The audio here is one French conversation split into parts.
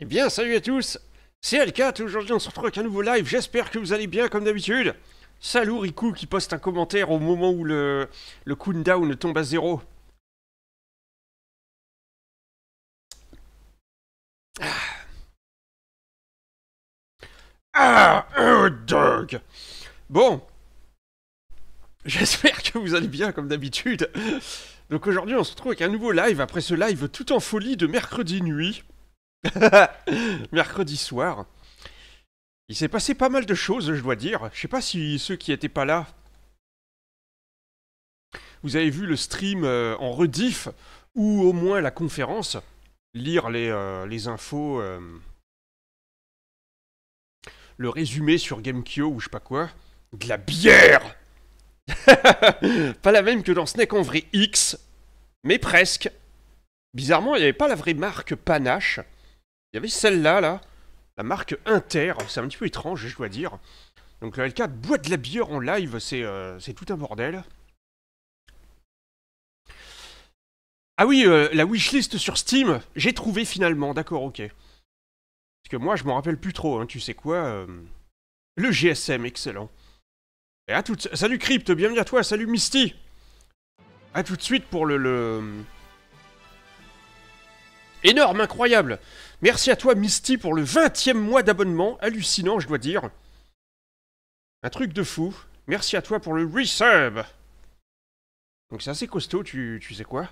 Eh bien, salut à tous, c'est Alcat, aujourd'hui on se retrouve avec un nouveau live, j'espère que vous allez bien comme d'habitude. Salut Riku qui poste un commentaire au moment où le, le countdown tombe à zéro. Ah, oh dog Bon, j'espère que vous allez bien comme d'habitude. Donc aujourd'hui on se retrouve avec un nouveau live après ce live tout en folie de mercredi nuit. mercredi soir. Il s'est passé pas mal de choses, je dois dire. Je sais pas si ceux qui étaient pas là. Vous avez vu le stream euh, en rediff, ou au moins la conférence. Lire les, euh, infos. Euh, le résumé sur GameKyo ou je sais pas quoi. De la bière Pas la même que dans Snake en vrai X, mais presque. Bizarrement, il n'y avait pas la vraie marque Panache. Il y avait celle-là, là, la marque Inter, c'est un petit peu étrange, je dois dire. Donc le L4 boit de la bière en live, c'est euh, tout un bordel. Ah oui, euh, la wishlist sur Steam, j'ai trouvé finalement, d'accord, ok. Parce que moi, je m'en rappelle plus trop, hein, tu sais quoi. Euh, le GSM, excellent. Et à tout... Salut Crypt, bienvenue à toi, salut Misty A tout de suite pour le... le... Énorme, incroyable Merci à toi, Misty, pour le 20e mois d'abonnement. Hallucinant, je dois dire. Un truc de fou. Merci à toi pour le resub. Donc c'est assez costaud, tu, tu sais quoi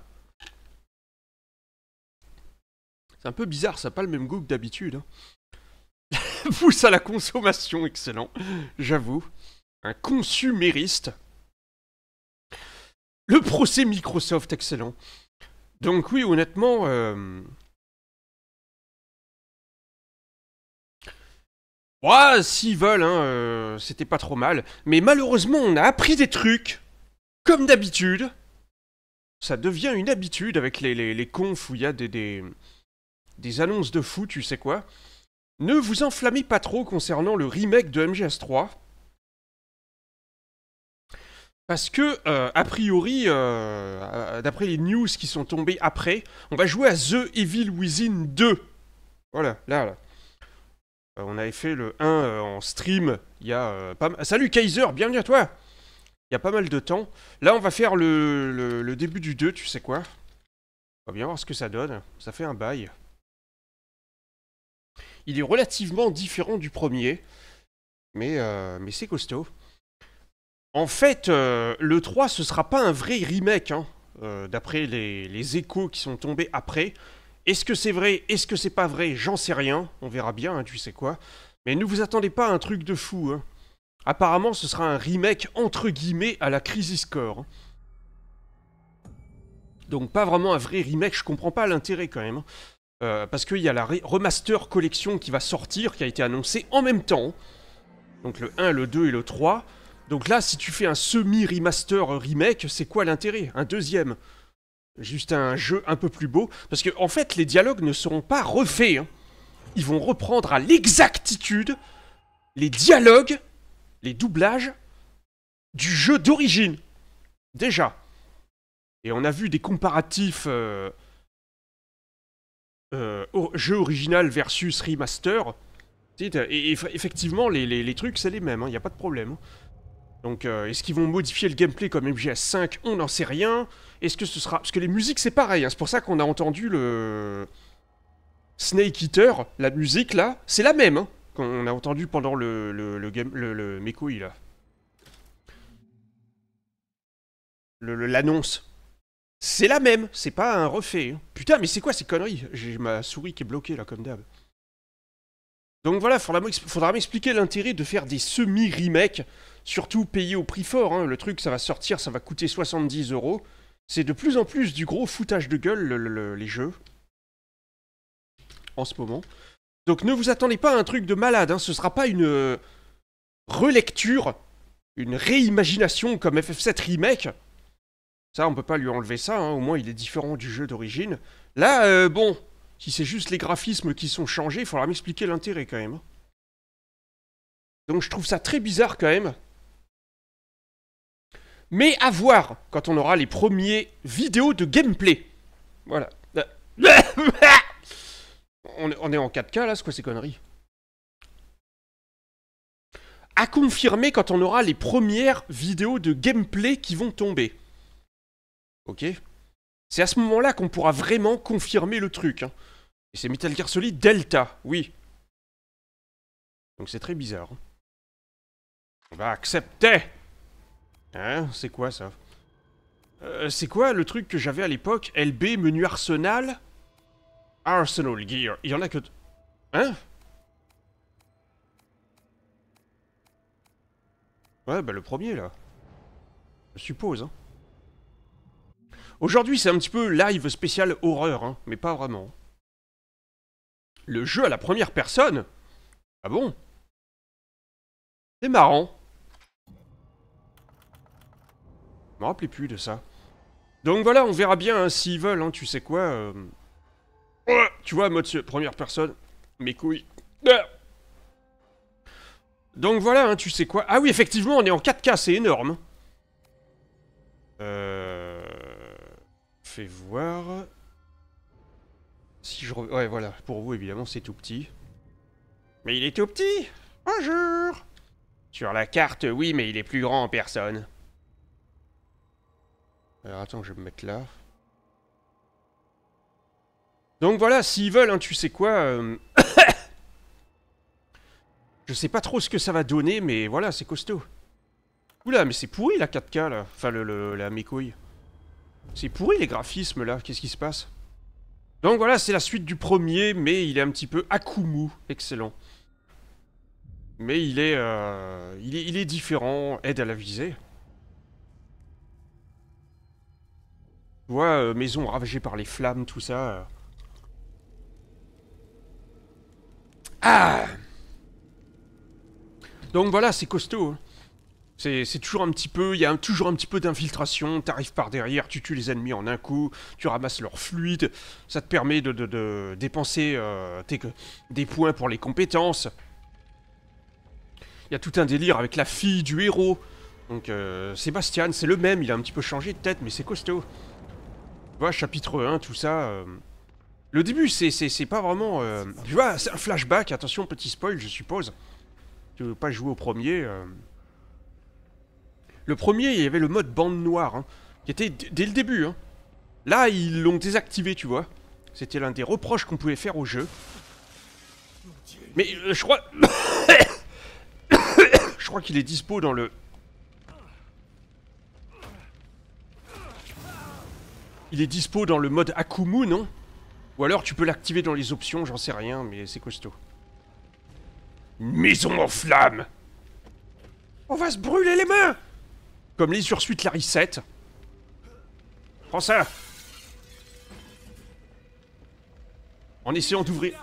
C'est un peu bizarre, ça n'a pas le même goût que d'habitude. Hein. Pousse à la consommation, excellent. J'avoue. Un consumériste. Le procès Microsoft, excellent. Donc oui, honnêtement, euh, Ouais, s'ils veulent, hein, euh, c'était pas trop mal. Mais malheureusement, on a appris des trucs, comme d'habitude. Ça devient une habitude avec les, les, confs où il y a des, des, annonces de fou, tu sais quoi. Ne vous enflammez pas trop concernant le remake de MGS3. Parce que, euh, a priori, euh, d'après les news qui sont tombées après, on va jouer à The Evil Within 2. Voilà, là, là. Euh, on avait fait le 1 euh, en stream il y a euh, pas mal... Ah, salut Kaiser, bienvenue à toi Il y a pas mal de temps. Là, on va faire le, le, début du 2, tu sais quoi On va bien voir ce que ça donne. Ça fait un bail. Il est relativement différent du premier, mais, c'est costaud. En fait, le 3, ce sera pas un vrai remake, hein. d'après les, les échos qui sont tombés après. Est-ce que c'est vrai Est-ce que c'est pas vrai J'en sais rien. On verra bien, hein, tu sais quoi. Mais ne vous attendez pas à un truc de fou. Hein. Apparemment, ce sera un remake entre guillemets à la Crisis Core. Hein. Donc pas vraiment un vrai remake, je comprends pas l'intérêt quand même. Euh, parce qu'il y a la remaster collection qui va sortir, qui a été annoncée en même temps. Donc le 1, le 2 et le 3. Donc là, si tu fais un semi-remaster remake, c'est quoi l'intérêt Un deuxième juste un jeu un peu plus beau. Parce que, en fait, les dialogues ne seront pas refaits. Hein. Ils vont reprendre à l'exactitude les dialogues, les doublages du jeu d'origine. Déjà. Et on a vu des comparatifs euh, euh, jeu original versus remaster. Et, effectivement, les, trucs, c'est les mêmes, hein. il n'y a pas de problème. Hein. Donc, euh, est-ce qu'ils vont modifier le gameplay comme MGS 5 On n'en sait rien. Est-ce que ce sera... Parce que les musiques, c'est pareil. Hein. C'est pour ça qu'on a entendu le... Snake Eater, la musique, là, c'est la même. Hein, qu'on a entendu pendant le, le, game... Le, là. L'annonce. C'est la même. C'est pas un refait. Hein. Putain, mais c'est quoi ces conneries J'ai ma souris qui est bloquée, là, comme d'hab. Donc voilà, faudra m'expliquer l'intérêt de faire des semi-remakes surtout payé au prix fort. Hein. Le truc, ça va sortir, ça va coûter 70 euros. C'est de plus en plus du gros foutage de gueule, les jeux. En ce moment. Donc ne vous attendez pas à un truc de malade, ce hein. ce sera pas une euh, relecture, une réimagination comme FF7 Remake. Ça, on peut pas lui enlever ça, hein. au moins il est différent du jeu d'origine. Là, euh, bon, si c'est juste les graphismes qui sont changés, il faudra m'expliquer l'intérêt quand même. Donc je trouve ça très bizarre quand même mais à voir quand on aura les premiers vidéos de gameplay. Voilà. On est en 4K là, c'est quoi ces conneries À confirmer quand on aura les premières vidéos de gameplay qui vont tomber. Ok C'est à ce moment-là qu'on pourra vraiment confirmer le truc. Hein. Et c'est Metal Gear Solid Delta, oui. Donc c'est très bizarre. Hein. On va accepter Hein C'est quoi ça euh, C'est quoi le truc que j'avais à l'époque LB, menu Arsenal Arsenal Gear. Il y en a que... Hein Ouais, bah le premier, là. Je suppose, hein. Aujourd'hui, c'est un petit peu live spécial horreur, hein, mais pas vraiment. Le jeu à la première personne Ah bon C'est marrant. Je plus de ça. Donc voilà, on verra bien hein, s'ils veulent, hein, tu sais quoi. Euh, tu vois, mode euh, première personne, mes couilles. Euh. Donc voilà, hein, tu sais quoi. Ah oui, effectivement, on est en 4K, c'est énorme. Euh... Fais voir... Si je... Ouais, voilà, pour vous, évidemment, c'est tout petit. Mais il est tout petit Bonjour Sur la carte, oui, mais il est plus grand en personne. Alors attends, je vais me mettre là. Donc voilà, s'ils veulent, hein, tu sais quoi... Euh, je sais pas trop ce que ça va donner, mais voilà, c'est costaud. Oula, mais c'est pourri la 4K là. Enfin, le, la mécouille. C'est pourri les graphismes là, qu'est-ce qui se passe Donc voilà, c'est la suite du premier, mais il est un petit peu Akumu, excellent. Mais il est, euh, il est, il est différent, aide à la visée. Euh, maison ravagée par les flammes, tout ça. Euh. Ah Donc voilà, c'est costaud. Hein. C'est toujours un petit peu, il y a toujours un petit peu d'infiltration, t'arrives par derrière, tu tues les ennemis en un coup, tu ramasses leur fluide, ça te permet de, dépenser euh, des points pour les compétences. Il y a tout un délire avec la fille du héros. Donc euh, Sébastien, c'est le même, il a un petit peu changé de tête, mais c'est costaud chapitre 1, tout ça. Euh, le début, c'est pas vraiment. Euh, tu vois, c'est un flashback, attention, petit spoil, je suppose. Tu veux pas jouer au premier. Euh. Le premier, il y avait le mode bande noire, hein, qui était dès le début. Hein. Là, ils l'ont désactivé, tu vois. C'était l'un des reproches qu'on pouvait faire au jeu. Mais je crois. je crois qu'il est dispo dans le Il est dispo dans le mode Akumu, non Ou alors tu peux l'activer dans les options, j'en sais rien, mais c'est costaud. Une maison en flammes On va se brûler les mains Comme les ursuites la 7. Prends ça En essayant d'ouvrir...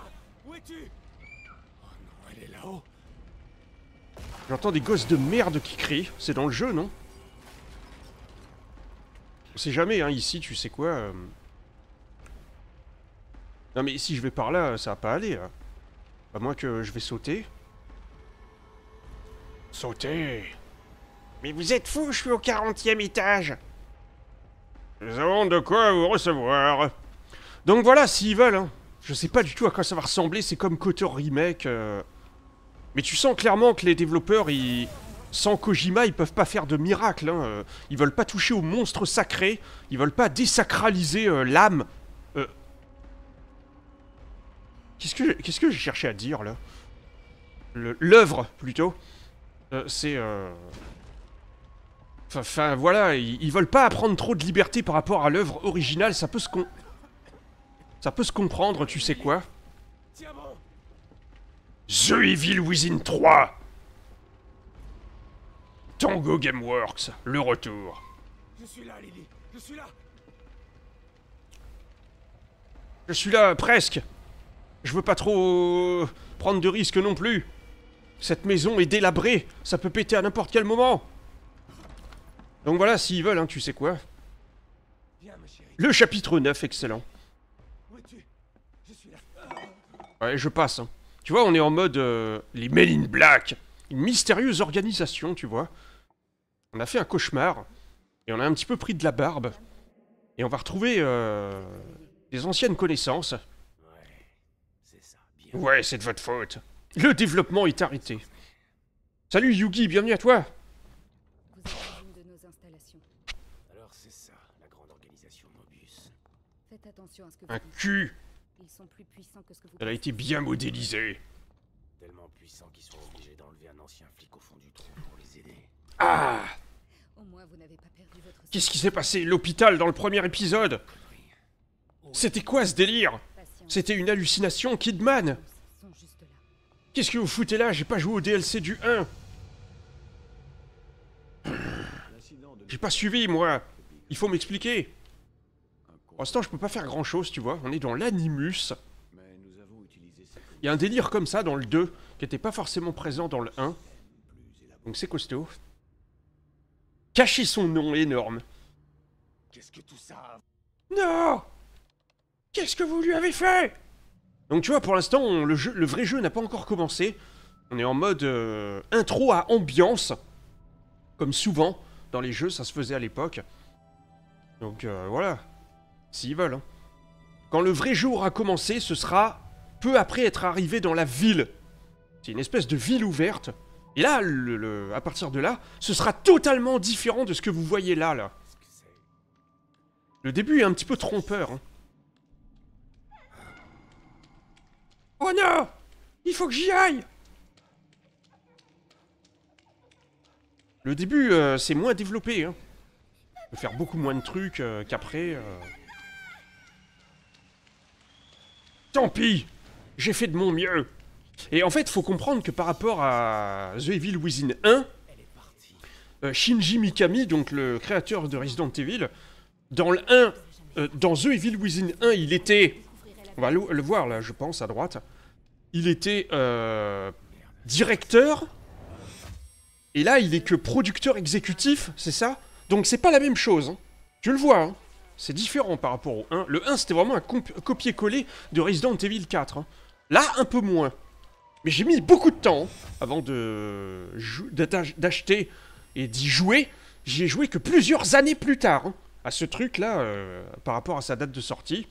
J'entends des gosses de merde qui crient. C'est dans le jeu, non sait jamais, hein, ici, tu sais quoi. Euh, non mais si je vais par là, ça va pas aller. Hein. À moins que je vais sauter. Sauter Mais vous êtes fous, je suis au 40e étage Nous avons de quoi vous recevoir. Donc voilà, s'ils veulent, hein. je sais pas du tout à quoi ça va ressembler, c'est comme Cotter Remake. Euh. Mais tu sens clairement que les développeurs, ils... Sans Kojima, ils peuvent pas faire de miracles. Ils hein. Ils veulent pas toucher au monstre sacré. Ils veulent pas désacraliser euh, l'âme. Euh. Qu'est-ce que que j'ai cherché à dire là L'œuvre plutôt. Euh, c'est. Enfin, voilà, ils, veulent pas apprendre trop de liberté par rapport à l'œuvre originale. Ça peut se con... ça peut se comprendre, tu sais quoi. The Evil Within 3 Tango Gameworks, le retour. Je suis là, Lily, je suis là. Je suis là, presque. Je veux pas trop euh, prendre de risques non plus. Cette maison est délabrée, ça peut péter à n'importe quel moment. Donc voilà, s'ils veulent, hein, tu sais quoi. Le chapitre 9, excellent. Ouais, je passe. Hein. Tu vois, on est en mode euh, les Men in Black. Une mystérieuse organisation, tu vois on a fait un cauchemar, et on a un petit peu pris de la barbe, et on va retrouver euh, des anciennes connaissances. Ouais, c'est de votre faute. Le développement est arrêté. Salut Yugi, bienvenue à toi Un cul Elle a été bien modélisée. Tellement puissants qu'ils sont obligés d'enlever un ancien flic au fond ah Qu'est-ce qui s'est passé L'hôpital dans le premier épisode C'était quoi ce délire C'était une hallucination Kidman Qu'est-ce que vous foutez là J'ai pas joué au DLC du 1 J'ai pas suivi, moi Il faut m'expliquer En ce temps je peux pas faire grand-chose, tu vois. On est dans l'animus. Il y a un délire comme ça dans le 2, qui était pas forcément présent dans le 1. Donc c'est costaud cacher son nom énorme. Qu'est-ce que tout ça Non Qu'est-ce que vous lui avez fait Donc tu vois, pour l'instant, le, vrai jeu n'a pas encore commencé. On est en mode euh, intro à ambiance, comme souvent dans les jeux, ça se faisait à l'époque. Donc euh, voilà, s'ils veulent. Hein. Quand le vrai jeu aura commencé, ce sera peu après être arrivé dans la ville. C'est une espèce de ville ouverte et là, à partir de là, ce sera totalement différent de ce que vous voyez là, là. Le début est un petit peu trompeur. Hein. Oh non Il faut que j'y aille Le début, euh, c'est moins développé. Hein. faire beaucoup moins de trucs euh, qu'après. Euh. Tant pis J'ai fait de mon mieux et en fait, faut comprendre que par rapport à The Evil Within 1, Shinji Mikami, donc le créateur de Resident Evil, dans le 1, euh, dans The Evil Within 1, il était, on va le, voir là, je pense, à droite, il était euh, directeur, et là, il est que producteur exécutif, c'est ça Donc c'est pas la même chose, hein. tu le vois, hein. c'est différent par rapport au 1. Le 1, c'était vraiment un copier-coller de Resident Evil 4, hein. là, un peu moins. Mais j'ai mis beaucoup de temps avant de d'acheter et d'y jouer. J'y ai joué que plusieurs années plus tard hein, à ce truc-là euh, par rapport à sa date de sortie.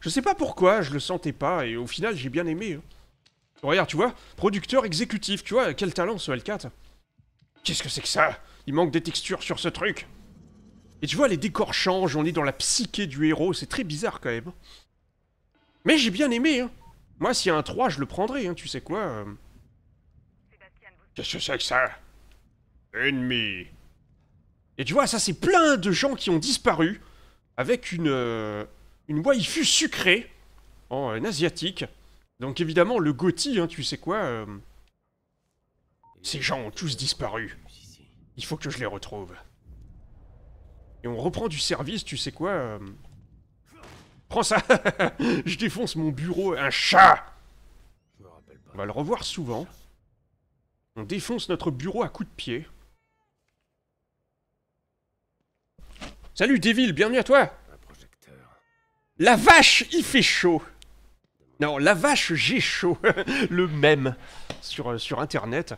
Je sais pas pourquoi, je le sentais pas et au final j'ai bien aimé. Hein. Regarde, tu vois, producteur exécutif, tu vois, quel talent ce L4. Qu'est-ce que c'est que ça Il manque des textures sur ce truc. Et tu vois, les décors changent, on est dans la psyché du héros, c'est très bizarre quand même. Hein. Mais j'ai bien aimé, hein. Moi, s'il y a un 3, je le prendrai, hein, tu sais quoi. Euh. Qu'est-ce que c'est que ça Ennemi. Et tu vois, ça, c'est plein de gens qui ont disparu avec une, euh, une waifu sucrée en, euh, asiatique. Donc, évidemment, le gothi, hein, tu sais quoi. Euh, ces gens ont tous disparu. Il faut que je les retrouve. Et on reprend du service, tu sais quoi. Prends ça Je défonce mon bureau, un chat On va le revoir souvent. On défonce notre bureau à coups de pied. Salut Devil, bienvenue à toi La vache, il fait chaud Non, la vache, j'ai chaud Le même sur, euh, sur internet.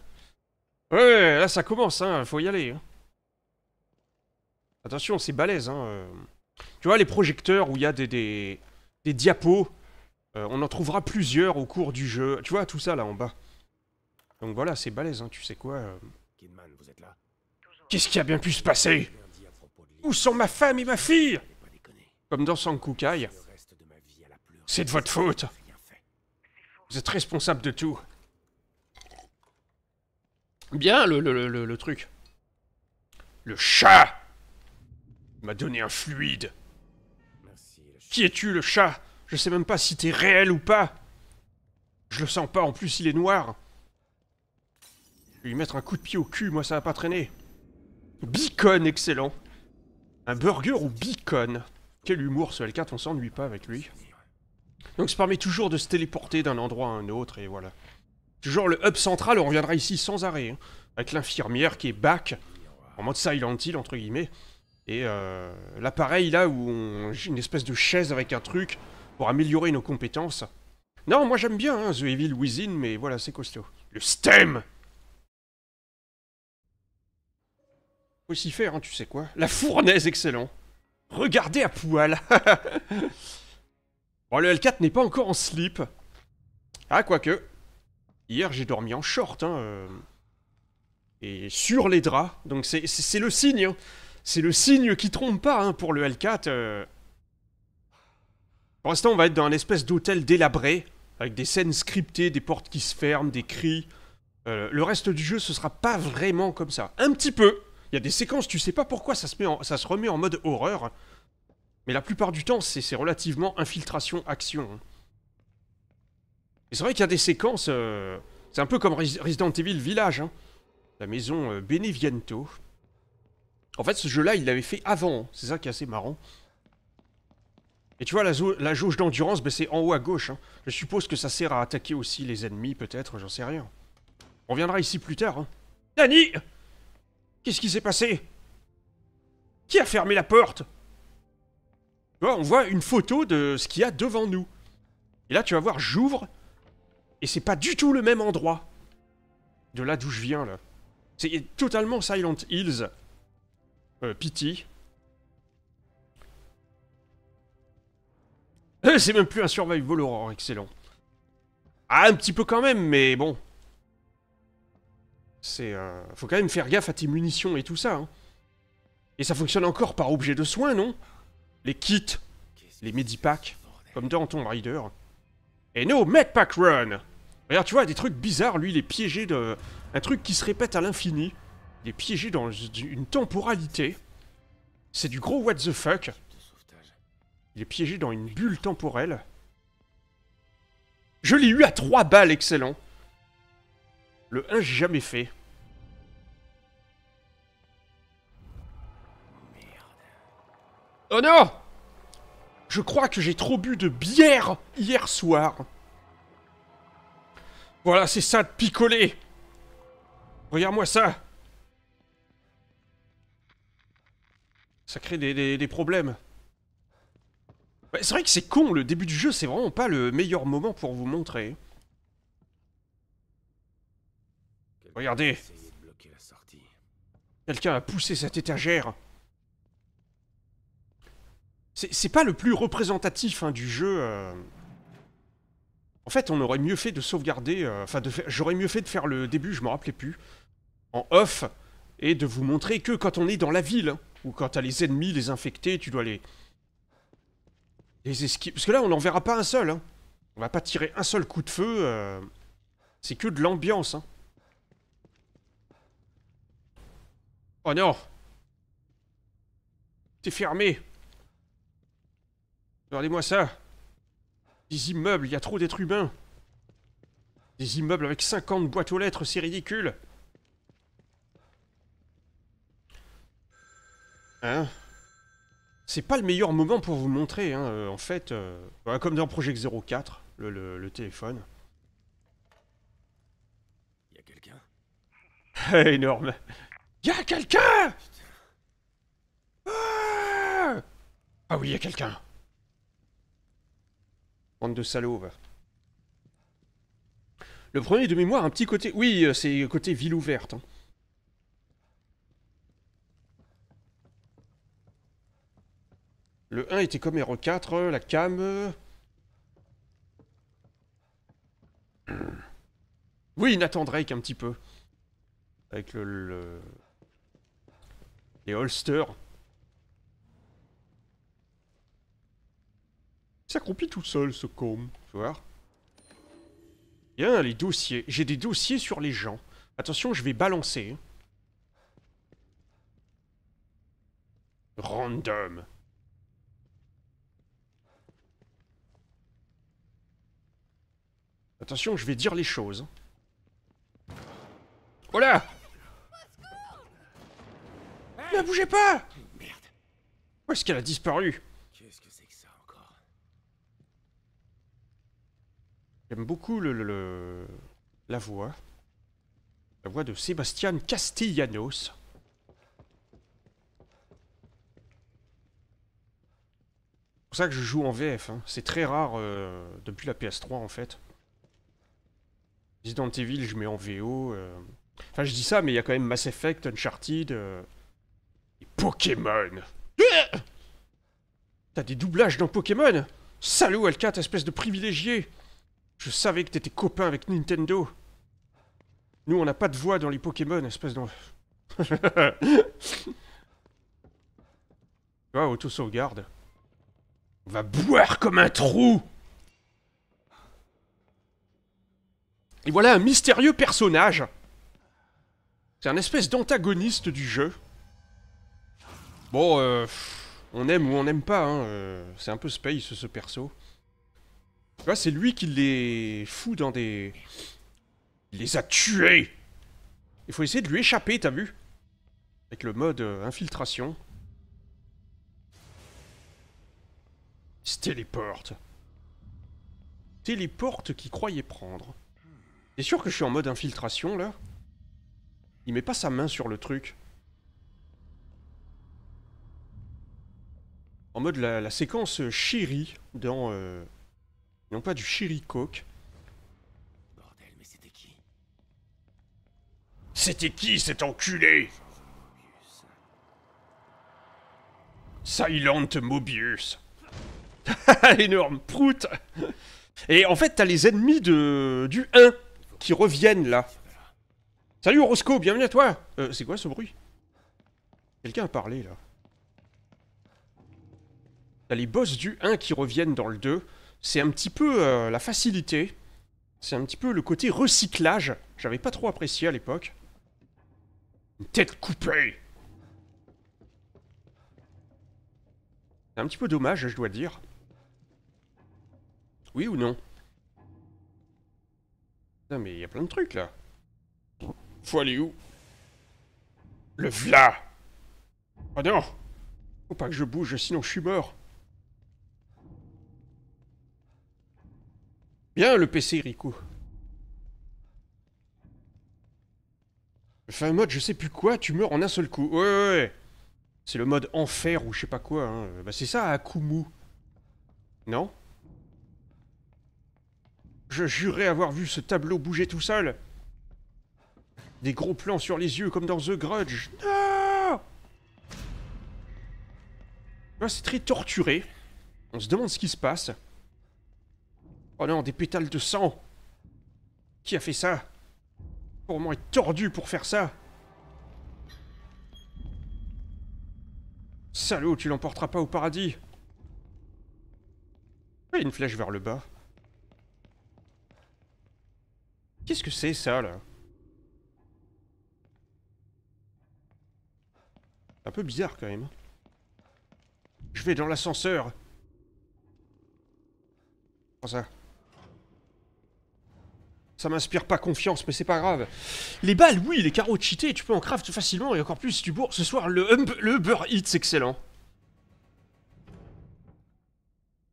Ouais, là ça commence, hein, faut y aller. Hein. Attention, c'est balèze, hein. Euh. Tu vois, les projecteurs où il y a des, des, diapos, euh, on en trouvera plusieurs au cours du jeu. Tu vois, tout ça là en bas. Donc voilà, c'est balèze, hein, tu sais quoi. Euh. Qu'est-ce qui a bien pu se passer Où sont ma femme et ma fille Comme dans Sankukai. C'est de votre faute. Vous êtes responsable de tout. Bien, le, le, le truc. Le chat il m'a donné un fluide. Qui es-tu, le chat Je sais même pas si t'es réel ou pas. Je le sens pas, en plus il est noir. Je vais lui mettre un coup de pied au cul, moi ça va pas traîner. Beacon, excellent. Un burger ou bacon Quel humour ce L4, on s'ennuie pas avec lui. Donc ça permet toujours de se téléporter d'un endroit à un autre, et voilà. Toujours le hub central, on reviendra ici sans arrêt. Hein. avec l'infirmière qui est back, en mode Silent Hill, entre guillemets. Et euh, l'appareil là où on... une espèce de chaise avec un truc pour améliorer nos compétences. Non, moi j'aime bien hein, The Evil Within, mais voilà, c'est costaud. Le STEM Faut s'y faire, hein, tu sais quoi. La fournaise, excellent Regardez à poil Bon, le L4 n'est pas encore en slip. Ah, quoique. Hier, j'ai dormi en short, hein. Euh, et sur les draps, donc c'est le signe, hein. C'est le signe qui trompe pas hein, pour le L4. Euh. Pour l'instant, on va être dans un espèce d'hôtel délabré, avec des scènes scriptées, des portes qui se ferment, des cris. Euh, le reste du jeu, ce sera pas vraiment comme ça. Un petit peu. Il y a des séquences, tu sais pas pourquoi ça se, remet en mode horreur. Mais la plupart du temps, c'est relativement infiltration-action. Hein. Et c'est vrai qu'il y a des séquences... Euh, c'est un peu comme Resident Evil Village. Hein. La maison Beneviento. En fait, ce jeu-là, il l'avait fait avant. Hein. C'est ça qui est assez marrant. Et tu vois, la, jauge d'endurance, ben, c'est en haut à gauche. Hein. Je suppose que ça sert à attaquer aussi les ennemis, peut-être, j'en sais rien. On reviendra ici plus tard. Hein. Danny Qu'est-ce qui s'est passé Qui a fermé la porte Tu vois, on voit une photo de ce qu'il y a devant nous. Et là, tu vas voir, j'ouvre, et c'est pas du tout le même endroit. De là d'où je viens, là. C'est totalement Silent Hills. Euh, C'est même plus un survival horror, excellent. Ah, un petit peu quand même, mais bon. C'est... Euh, faut quand même faire gaffe à tes munitions et tout ça. Hein. Et ça fonctionne encore par objet de soin, non Les kits, les medipacks, comme dans Tomb Raider. Et no, medpack run Regarde, tu vois, des trucs bizarres, lui, il est piégé de... Un truc qui se répète à l'infini. Il est piégé dans une temporalité. C'est du gros what the fuck. Il est piégé dans une bulle temporelle. Je l'ai eu à 3 balles, excellent. Le 1, j'ai jamais fait. Oh non Je crois que j'ai trop bu de bière hier soir. Voilà, c'est ça de picoler. Regarde-moi ça. Ça crée des, problèmes. c'est vrai que c'est con, le début du jeu, c'est vraiment pas le meilleur moment pour vous montrer. Regardez Quelqu'un a poussé cette étagère C'est pas le plus représentatif hein, du jeu. Euh. En fait, on aurait mieux fait de sauvegarder... Euh, enfin, j'aurais mieux fait de faire le début, je m'en rappelais plus. En off, et de vous montrer que quand on est dans la ville. Ou quand t'as les ennemis, les infectés, tu dois les... Les esquiver. Parce que là, on n'en verra pas un seul. Hein. On va pas tirer un seul coup de feu. Euh, c'est que de l'ambiance. Hein. Oh non T'es fermé Regardez-moi ça Des immeubles, il y a trop d'êtres humains Des immeubles avec 50 boîtes aux lettres, c'est ridicule Hein c'est pas le meilleur moment pour vous montrer, hein, euh, en fait. Euh, comme dans Project 04, le, le, le téléphone. Y a quelqu'un Énorme. Y a quelqu'un ah, oui, ah oui, y a quelqu'un. Bande de salauds, Le premier de mémoire, un petit côté... Oui, euh, c'est côté ville ouverte. Hein. Le 1 était comme R4, la cam... Euh. Oui, Nathan Drake un petit peu. Avec le... Les holsters. Il s'accroupit tout seul, ce com. Tu vois. Bien, les dossiers. J'ai des dossiers sur les gens. Attention, je vais balancer. Random. Attention, je vais dire les choses. Oh là Ne bougez pas Où est-ce qu'elle a disparu J'aime beaucoup le, la voix. La voix de Sébastien Castellanos. C'est pour ça que je joue en VF. Hein. C'est très rare euh, depuis la PS3 en fait. Resident villes, je mets en VO. Euh. Enfin, je dis ça, mais il y a quand même Mass Effect, Uncharted. Euh, et Pokémon ah T'as des doublages dans Pokémon Salaud, Alcat, espèce de privilégié Je savais que t'étais copain avec Nintendo. Nous, on n'a pas de voix dans les Pokémon, espèce de... vois, auto-sauvegarde. On va boire comme un trou Et voilà un mystérieux personnage. C'est un espèce d'antagoniste du jeu. Bon, euh, on aime ou on n'aime pas, hein. Euh, c'est un peu space ce perso. vois c'est lui qui les fout dans des... Il les a tués Il faut essayer de lui échapper, t'as vu Avec le mode euh, infiltration. Il se téléporte. Téléporte qui croyait prendre. T'es sûr que je suis en mode infiltration là Il met pas sa main sur le truc. En mode la, séquence Chiri euh, dans. Euh, non pas du Chiri Coke. Bordel, mais c'était qui C'était qui cet enculé Silent Mobius. Énorme prout Et en fait, t'as les ennemis de... du 1 qui reviennent là. Salut Orozco, bienvenue à toi euh, C'est quoi ce bruit Quelqu'un a parlé là. T'as les boss du 1 qui reviennent dans le 2. C'est un petit peu euh, la facilité. C'est un petit peu le côté recyclage. J'avais pas trop apprécié à l'époque. Une tête coupée C'est un petit peu dommage, je dois dire. Oui ou non mais il y a plein de trucs là. Faut aller où Le vla. Oh non Faut pas que je bouge, sinon je suis mort. Bien le PC, Rico. un mode je sais plus quoi, tu meurs en un seul coup. Ouais, ouais, ouais. C'est le mode enfer ou je sais pas quoi. Hein. Bah, c'est ça, Akumu. Non je jurais avoir vu ce tableau bouger tout seul. Des gros plans sur les yeux comme dans The Grudge. Non ah ah, c'est très torturé. On se demande ce qui se passe. Oh non, des pétales de sang. Qui a fait ça Pour moi, être tordu pour faire ça. Salaud, tu l'emporteras pas au paradis. Et une flèche vers le bas. Qu'est-ce que c'est ça là Un peu bizarre quand même. Hein. Je vais dans l'ascenseur. ça Ça m'inspire pas confiance, mais c'est pas grave. Les balles, oui, les carreaux cheatés, tu peux en craft facilement et encore plus si tu bourres. Ce soir, le, hum le Uber Eats excellent.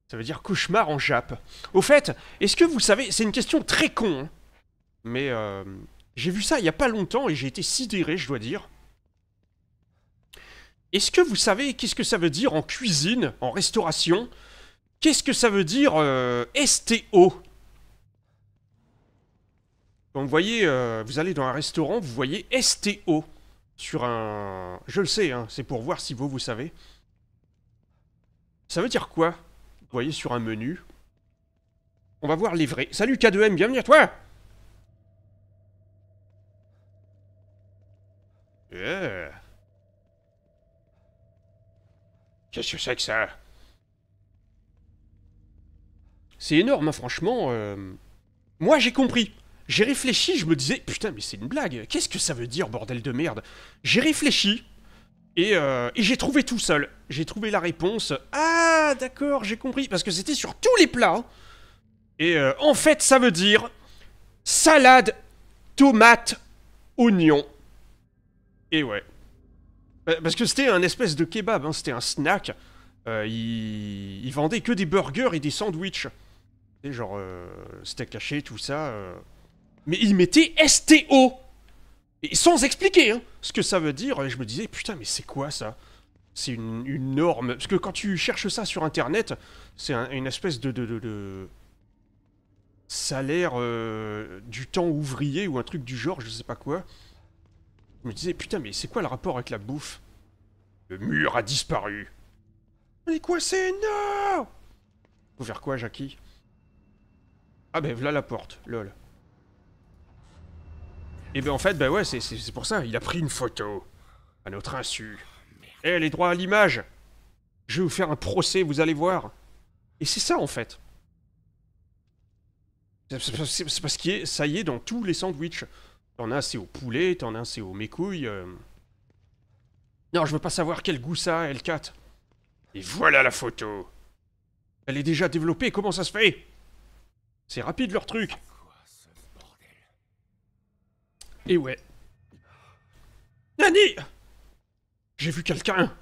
Ça veut dire cauchemar en Jap. Au fait, est-ce que vous savez, c'est une question très con, hein mais euh, j'ai vu ça il n'y a pas longtemps et j'ai été sidéré, je dois dire. Est-ce que vous savez qu'est-ce que ça veut dire en cuisine, en restauration Qu'est-ce que ça veut dire euh, STO Donc vous voyez, euh, vous allez dans un restaurant, vous voyez STO sur un... Je le sais, hein, c'est pour voir si vous, vous savez. Ça veut dire quoi Vous voyez sur un menu. On va voir les vrais. Salut K2M, bienvenue à toi Qu'est-ce que c'est que ça C'est énorme, hein, franchement. Euh. Moi, j'ai compris. J'ai réfléchi, je me disais, putain, mais c'est une blague. Qu'est-ce que ça veut dire, bordel de merde J'ai réfléchi, et, euh, j'ai trouvé tout seul. J'ai trouvé la réponse. Ah, d'accord, j'ai compris. Parce que c'était sur tous les plats. Et euh, en fait, ça veut dire salade, tomate, oignon. Et ouais. Bah, parce que c'était un espèce de kebab, hein, c'était un snack. Euh, il... vendait que des burgers et des sandwichs. Et genre, euh, steak haché, tout ça. Euh. Mais il mettait STO Et sans expliquer hein, ce que ça veut dire. je me disais, putain, mais c'est quoi ça C'est une, norme. Parce que quand tu cherches ça sur internet, c'est une espèce de. de, de... salaire du temps ouvrier ou un truc du genre, je sais pas quoi. Je me disais, putain, mais c'est quoi le rapport avec la bouffe Le mur a disparu. On est c'est non Faut faire quoi, Jackie Ah ben, voilà la porte, lol. Et eh ben en fait, ben ouais, c'est pour ça, il a pris une photo. À notre insu. Eh, elle est les à l'image Je vais vous faire un procès, vous allez voir. Et c'est ça, en fait. C'est parce que ça y est dans tous les sandwichs. T'en as, c'est au poulet, t'en as, c'est au mécouille. Euh. Non, je veux pas savoir quel goût ça a, L4. Et voilà la photo. Elle est déjà développée, comment ça se fait C'est rapide leur truc. Et ouais. Nani J'ai vu quelqu'un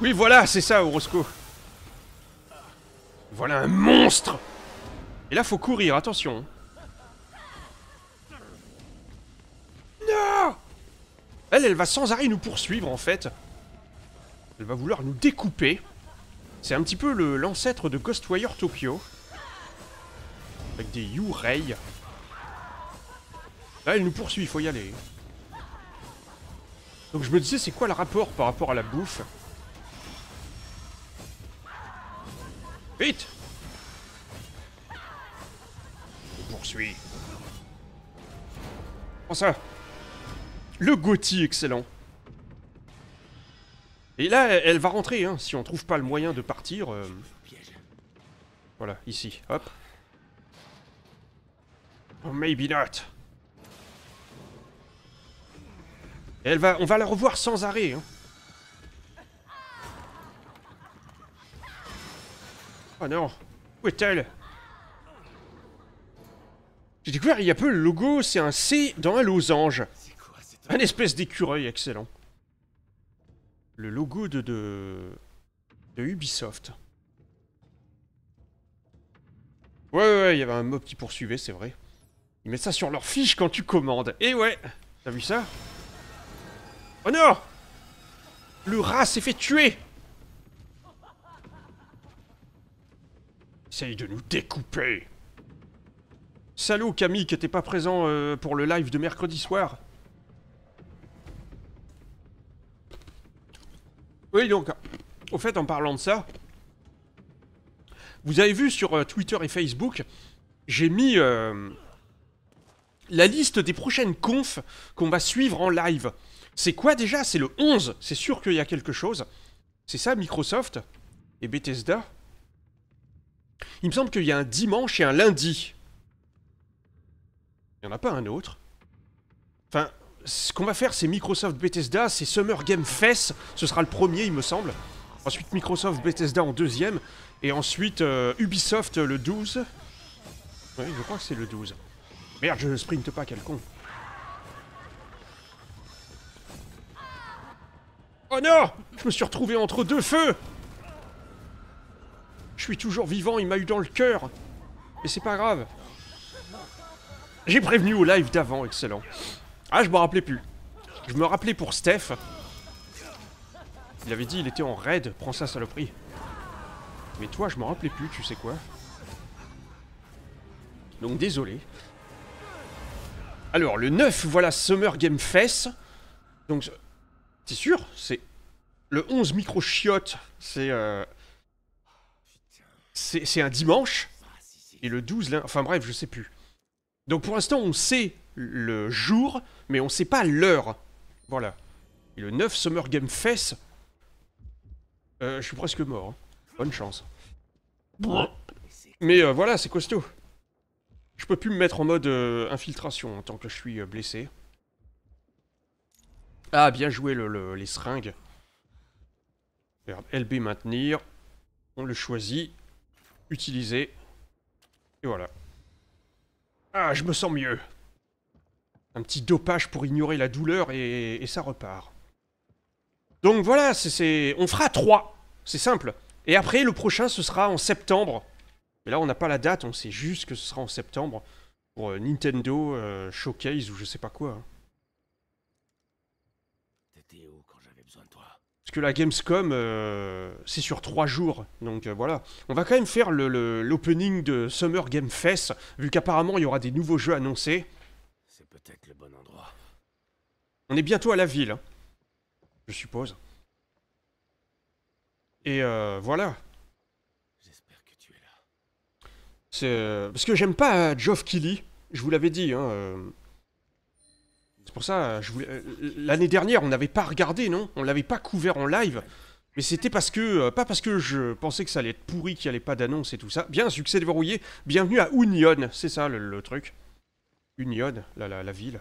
Oui, voilà, c'est ça, Orozco. Voilà un monstre Et là, faut courir, attention. Hein. Elle, va sans arrêt nous poursuivre, en fait. Elle va vouloir nous découper. C'est un petit peu l'ancêtre de Ghostwire Tokyo. Avec des Yurei. Là, elle nous poursuit, faut y aller. Donc je me disais, c'est quoi le rapport par rapport à la bouffe Vite nous poursuit. Prends ça le Gauthier, excellent. Et là, elle va rentrer, hein, si on trouve pas le moyen de partir. Euh, voilà, ici, hop. Oh, maybe not. elle va, on va la revoir sans arrêt. Hein. Oh non, où est-elle J'ai découvert il y a peu le logo, c'est un C dans un losange. Un espèce d'écureuil excellent. Le logo de, de, Ubisoft. Ouais, ouais, il y avait un mob qui poursuivait, c'est vrai. Ils mettent ça sur leur fiche quand tu commandes. Et eh ouais, t'as vu ça Oh non Le rat s'est fait tuer Essaye de nous découper Salut Camille qui était pas présent euh, pour le live de mercredi soir. Oui, donc, au fait, en parlant de ça, vous avez vu sur euh, Twitter et Facebook, j'ai mis euh, la liste des prochaines confs qu'on va suivre en live. C'est quoi déjà C'est le 11, c'est sûr qu'il y a quelque chose. C'est ça, Microsoft et Bethesda Il me semble qu'il y a un dimanche et un lundi. Il n'y en a pas un autre. Enfin, ce qu'on va faire, c'est Microsoft Bethesda, c'est Summer Game Fest. Ce sera le premier, il me semble. Ensuite, Microsoft Bethesda en deuxième. Et ensuite, euh, Ubisoft le 12. Oui, je crois que c'est le 12. Merde, je ne sprinte pas, quel con. Oh non Je me suis retrouvé entre deux feux Je suis toujours vivant, il m'a eu dans le cœur. Mais c'est pas grave. J'ai prévenu au live d'avant, excellent. Ah, je me rappelais plus. Je me rappelais pour Steph. Il avait dit, il était en raid, prends ça saloperie. Mais toi, je me rappelais plus, tu sais quoi. Donc désolé. Alors, le 9, voilà Summer Game Fest. Donc, c'est sûr, c'est... Le 11 micro-chiottes, euh, c'est... C'est un dimanche. Et le 12, là... enfin bref, je sais plus. Donc pour l'instant, on sait le jour, mais on sait pas l'heure. Voilà. Et le 9 Summer Game Fest. Euh, je suis presque mort. Hein. Bonne chance. Mais euh, voilà, c'est costaud. Je peux plus me mettre en mode euh, infiltration en hein, tant que je suis blessé. Ah, bien joué le, les seringues. LB maintenir. On le choisit. Utiliser. Et voilà. Ah, je me sens mieux un petit dopage pour ignorer la douleur et, ça repart. Donc voilà, c'est, on fera 3, c'est simple. Et après, le prochain, ce sera en septembre. Mais là, on n'a pas la date, on sait juste que ce sera en septembre pour euh, Nintendo euh, Showcase ou je sais pas quoi. Hein. besoin Parce que la Gamescom, euh, c'est sur 3 jours, donc voilà. On va quand même faire l'opening de Summer Game Fest, vu qu'apparemment, il y aura des nouveaux jeux annoncés. On est bientôt à la ville, hein. je suppose. Et euh, voilà. J'espère que tu es là. Euh, parce que j'aime pas euh, Geoff Kelly. Je vous l'avais dit. Hein, c'est pour ça. Je voulais... L'année dernière, on n'avait pas regardé, non On l'avait pas couvert en live. Mais c'était parce que, pas parce que je pensais que ça allait être pourri, qu'il n'y allait pas d'annonce et tout ça. Bien, succès déverrouillé, bienvenue à Union, c'est ça le, le, truc. Union, la, la, la ville.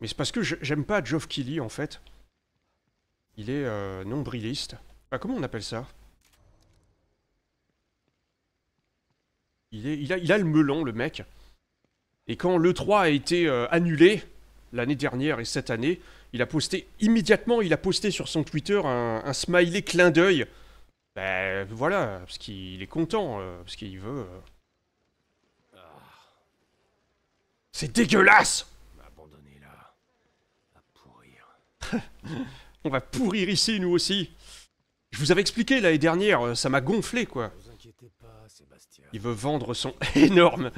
Mais c'est parce que j'aime pas Geoff Keighley, en fait. Il est euh, nombriliste. Bah, comment on appelle ça il, est, il, a, le melon, le mec. Et quand l'E3 a été euh, annulé, l'année dernière et cette année, il a posté, immédiatement, il a posté sur son Twitter un, smiley clin d'œil. Ben voilà, parce qu'il est content, euh, parce qu'il veut... Euh. C'est dégueulasse On va pourrir ici, nous aussi. Je vous avais expliqué l'année dernière, euh, ça m'a gonflé, quoi. Il veut vendre son énorme.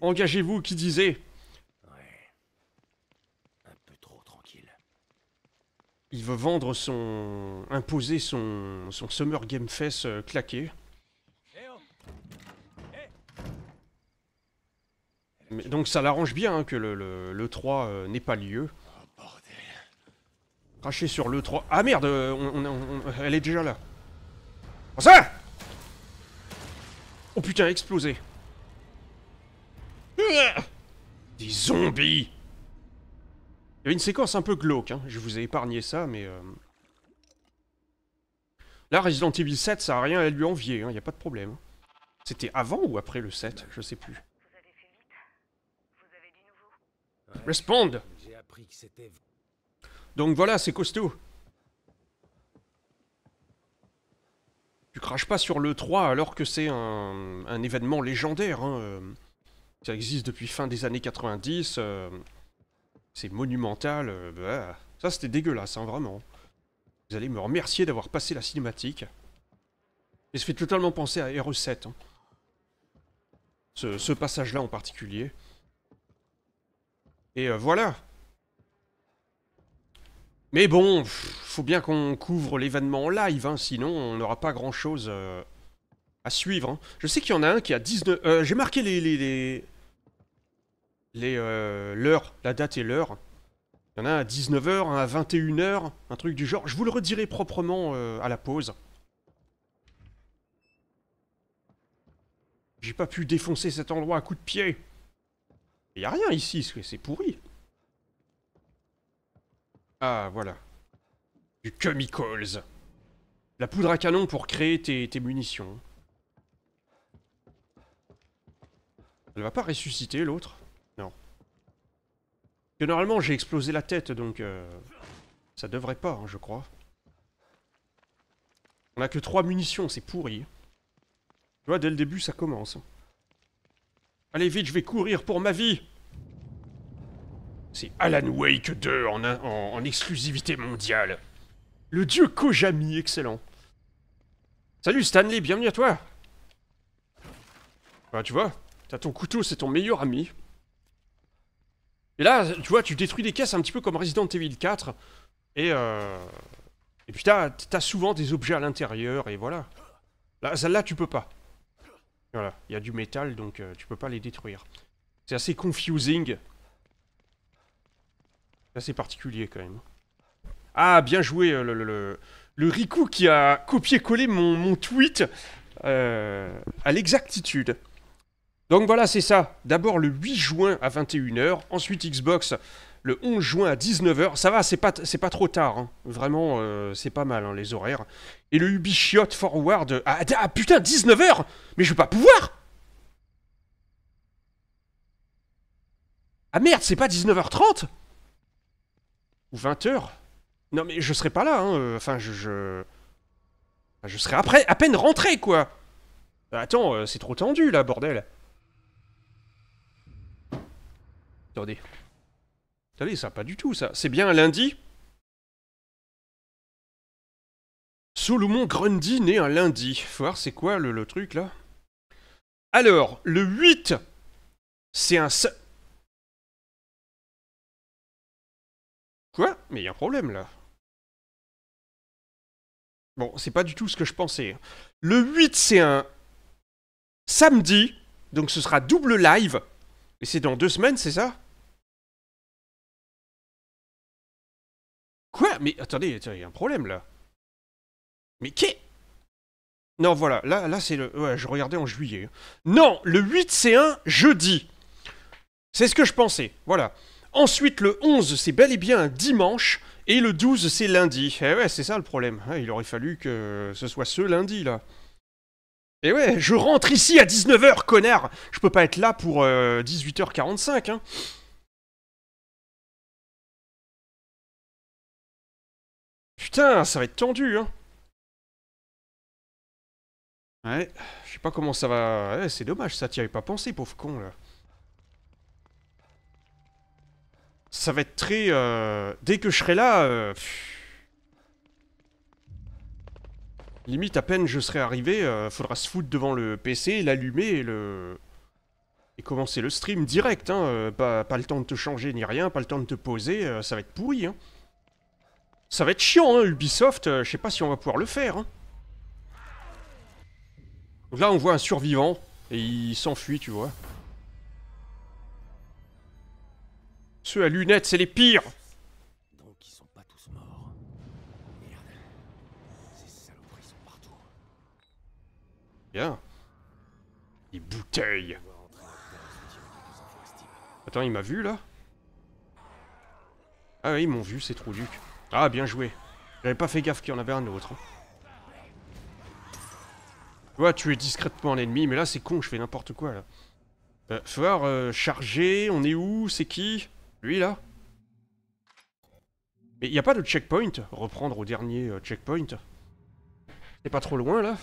Engagez-vous, qui disait tranquille. Il veut vendre son... imposer son, son Summer Game Fest euh, claqué. Eh oh. eh. donc ça l'arrange bien hein, que le, 3 euh, n'ait pas lieu sur le 3. Ah merde, euh, on, elle est déjà là. Oh, ça Oh putain, explosé. Des zombies Il y avait une séquence un peu glauque, hein. je vous ai épargné ça, mais... la euh, Là, Resident Evil 7, ça a rien à lui envier, hein. il n'y a pas de problème. C'était avant ou après le 7 Je sais plus. Vous Respond J'ai appris que c'était donc voilà, c'est costaud. Tu craches pas sur le 3 alors que c'est un, événement légendaire. Hein. Ça existe depuis fin des années 90. Euh, c'est monumental. Euh, bah. ça, c'était dégueulasse, hein, vraiment. Vous allez me remercier d'avoir passé la cinématique. Et ça fait totalement penser à RE7. Hein. Ce, passage-là en particulier. Et euh, voilà mais bon, faut bien qu'on couvre l'événement en live, hein, sinon on n'aura pas grand-chose euh, à suivre. Hein. Je sais qu'il y en a un qui a 19... Euh, J'ai marqué les... les, les... Euh, l'heure, la date et l'heure. Il y en a un à 19h, un à 21h, un truc du genre. Je vous le redirai proprement euh, à la pause. J'ai pas pu défoncer cet endroit à coups de pied. Il y a rien ici, c'est pourri. Ah, voilà. Du chemicals. La poudre à canon pour créer tes, munitions. Elle va pas ressusciter l'autre Non. Que normalement j'ai explosé la tête donc euh, ça devrait pas hein, je crois. On a que 3 munitions, c'est pourri. Tu vois, dès le début ça commence. Allez vite, je vais courir pour ma vie c'est Alan Wake 2 en, exclusivité mondiale. Le dieu Kojami, excellent. Salut Stanley, bienvenue à toi. Bah tu vois, t'as ton couteau, c'est ton meilleur ami. Et là, tu vois, tu détruis des caisses un petit peu comme Resident Evil 4. Et euh, Et puis t'as as souvent des objets à l'intérieur, et voilà. Là, celle-là, tu peux pas. Voilà, il y a du métal, donc euh, tu peux pas les détruire. C'est assez confusing. C'est assez particulier quand même. Ah, bien joué euh, le, Riku qui a copié-collé mon, tweet euh, à l'exactitude. Donc voilà, c'est ça. D'abord le 8 juin à 21h, ensuite Xbox le 11 juin à 19h. Ça va, c'est pas, c'est pas trop tard. Hein. Vraiment, euh, c'est pas mal hein, les horaires. Et le Ubisoft Forward ah, putain, 19h Mais je vais pas pouvoir Ah merde, c'est pas 19h30 ou 20 heures Non, mais je serai pas là, hein. Euh, enfin, je... Je, je serai après, à peine rentré, quoi bah, Attends, euh, c'est trop tendu, là, bordel Attendez. Attendez, ça, pas du tout, ça. C'est bien un lundi Solomon Grundy né un lundi. Faut voir c'est quoi le, le, truc là. Alors, le 8, c'est un. Quoi Mais il y a un problème là. Bon, c'est pas du tout ce que je pensais. Hein. Le 8, c'est un samedi, donc ce sera double live. Et c'est dans deux semaines, c'est ça Quoi Mais attendez, il y a un problème là. Mais qui Non, voilà, là, là c'est le... Ouais, je regardais en juillet. Hein. Non, le 8, c'est un jeudi. C'est ce que je pensais, voilà. Ensuite, le 11, c'est bel et bien dimanche. Et le 12, c'est lundi. Eh ouais, c'est ça le problème. Ah, il aurait fallu que ce soit ce lundi, là. Et eh ouais, je rentre ici à 19h, connard Je peux pas être là pour 18h45, euh, hein Putain, ça va être tendu, hein Ouais, je sais pas comment ça va... c'est dommage, ça t'y avais pas pensé, pauvre con, là. ça va être très... Euh, dès que je serai là... Euh, limite, à peine je serai arrivé, euh, faudra se foutre devant le PC, l'allumer et le... Et commencer le stream direct, hein, Pas, le temps de te changer ni rien, pas le temps de te poser, ça va être pourri, hein. Ça va être chiant, hein, Ubisoft, je sais pas si on va pouvoir le faire, hein. Donc là, on voit un survivant, et il s'enfuit, tu vois. Ceux à lunettes, c'est les pires Merde. Ces saloperies sont partout. Bien. Les bouteilles. Attends, il m'a vu là Ah oui, ils m'ont vu, c'est trop duc. Ah, bien joué. J'avais pas fait gaffe qu'il y en avait un autre. Hein. Ouais, Tu vois, es discrètement ennemi, mais là c'est con, je fais n'importe quoi là. Euh, euh charger, on est où, c'est qui là Mais il n'y a pas de checkpoint Reprendre au dernier euh, checkpoint C'est pas trop loin là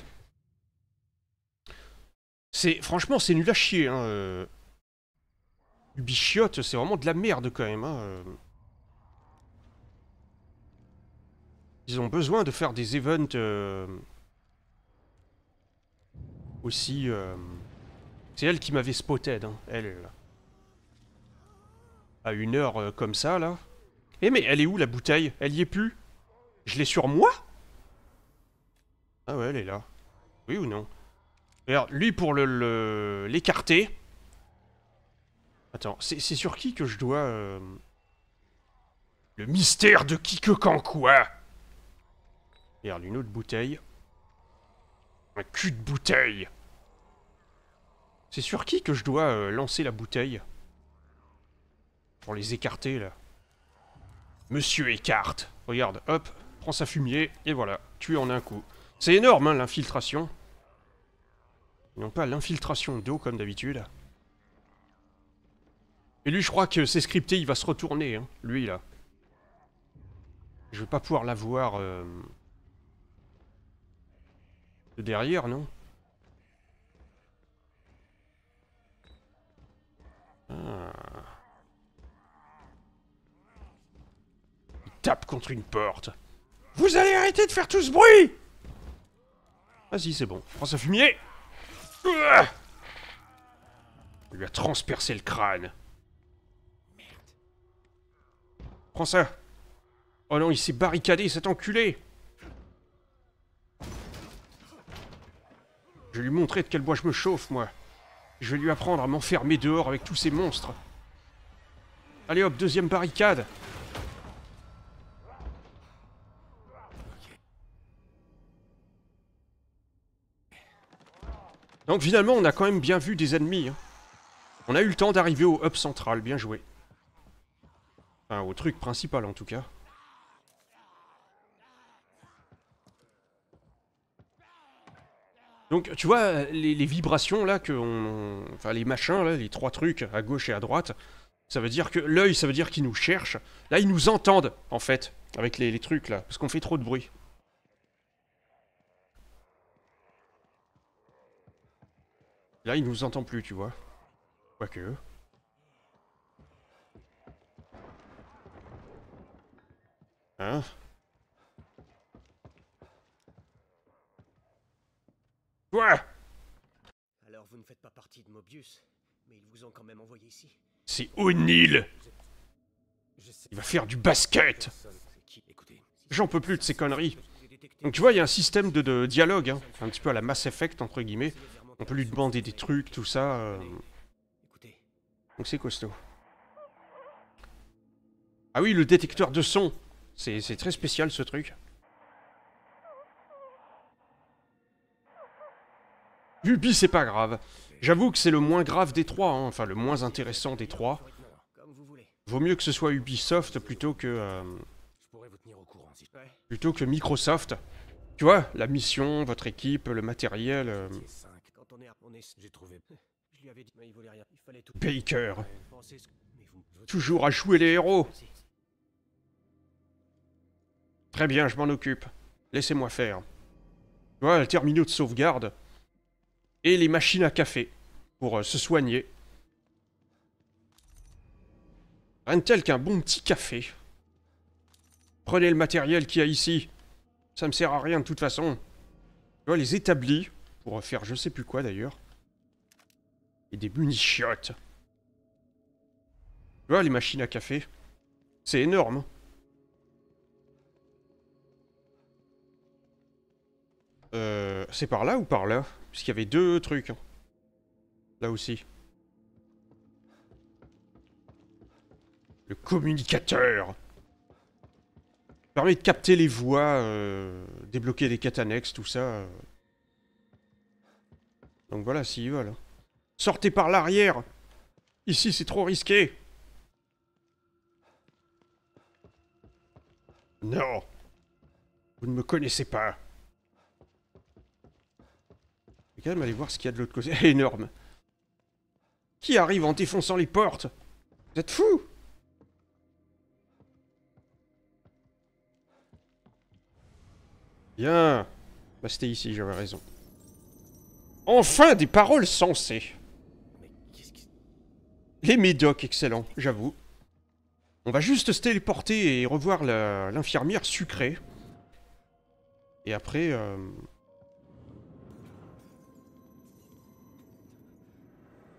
C'est... Franchement c'est nul à chier hein euh. c'est vraiment de la merde quand même hein, euh. Ils ont besoin de faire des events aussi. C'est elle qui m'avait spotted, hein. elle à une heure euh, comme ça, là. Eh mais elle est où, la bouteille Elle y est plus Je l'ai sur moi Ah ouais, elle est là. Oui ou non Regarde, lui, pour le l'écarter... Attends, c'est sur qui que je dois... Euh, le mystère de qui que quand quoi Regarde, une autre bouteille. Un cul de bouteille C'est sur qui que je dois euh, lancer la bouteille pour les écarter, là. Monsieur écarte Regarde, hop, prend sa fumier, et voilà, tué en un coup. C'est énorme, hein, l'infiltration. Non pas l'infiltration d'eau, comme d'habitude. Et lui, je crois que c'est scripté, il va se retourner, hein, lui, là. Je vais pas pouvoir l'avoir... Euh... De derrière, non Ah... tape contre une porte. Vous allez arrêter de faire tout ce bruit Vas-y, c'est bon. Prends sa fumier Il lui a transpercé le crâne. Prends ça Oh non, il s'est barricadé, cet enculé Je vais lui montrer de quel bois je me chauffe, moi. Je vais lui apprendre à m'enfermer dehors avec tous ces monstres. Allez hop, deuxième barricade Donc finalement, on a quand même bien vu des ennemis. Hein. On a eu le temps d'arriver au hub central, bien joué. Enfin, au truc principal en tout cas. Donc tu vois, les, vibrations là, que on... enfin les machins là, les trois trucs à gauche et à droite, ça veut dire que l'œil, ça veut dire qu'ils nous cherchent. Là, ils nous entendent en fait, avec les trucs là, parce qu'on fait trop de bruit. Là, il nous entend plus, tu vois. Quoique. Hein Quoi Alors, vous ne faites pas partie de vous ont quand même envoyé ici. C'est O'Neill Il va faire du basket J'en peux plus de ces conneries. Donc tu vois, il y a un système de, dialogue, hein. un petit peu à la Mass Effect, entre guillemets, on peut lui demander des trucs, tout ça. Euh. Donc c'est costaud. Ah oui, le détecteur de son C'est très spécial ce truc. Ubi, c'est pas grave. J'avoue que c'est le moins grave des trois, hein. enfin le moins intéressant des trois. Vaut mieux que ce soit Ubisoft plutôt que... Euh, plutôt que Microsoft. Tu vois, la mission, votre équipe, le matériel... Euh, j'ai Baker Toujours à jouer les héros Très bien, je m'en occupe. Laissez-moi faire. Voilà, le terminaux de sauvegarde. Et les machines à café. Pour euh, se soigner. Rien de tel qu'un bon petit café. Prenez le matériel qu'il y a ici. Ça me sert à rien de toute façon. Tu vois, les établis. Pour euh, faire je sais plus quoi d'ailleurs. Et des munichiottes. Tu vois les machines à café C'est énorme. Hein. Euh, c'est par là ou par là Parce qu'il y avait deux trucs. Hein. Là aussi. Le communicateur permet de capter les voix, euh, débloquer des quêtes annexes, tout ça. Donc voilà, si va là. Sortez par l'arrière Ici, c'est trop risqué Non Vous ne me connaissez pas Je vais quand même aller voir ce qu'il y a de l'autre côté. Énorme Qui arrive en défonçant les portes Vous êtes fous Bien Bah c'était ici, j'avais raison. Enfin des paroles sensées les médocs, excellent, j'avoue. On va juste se téléporter et revoir l'infirmière sucrée. Et après... Euh,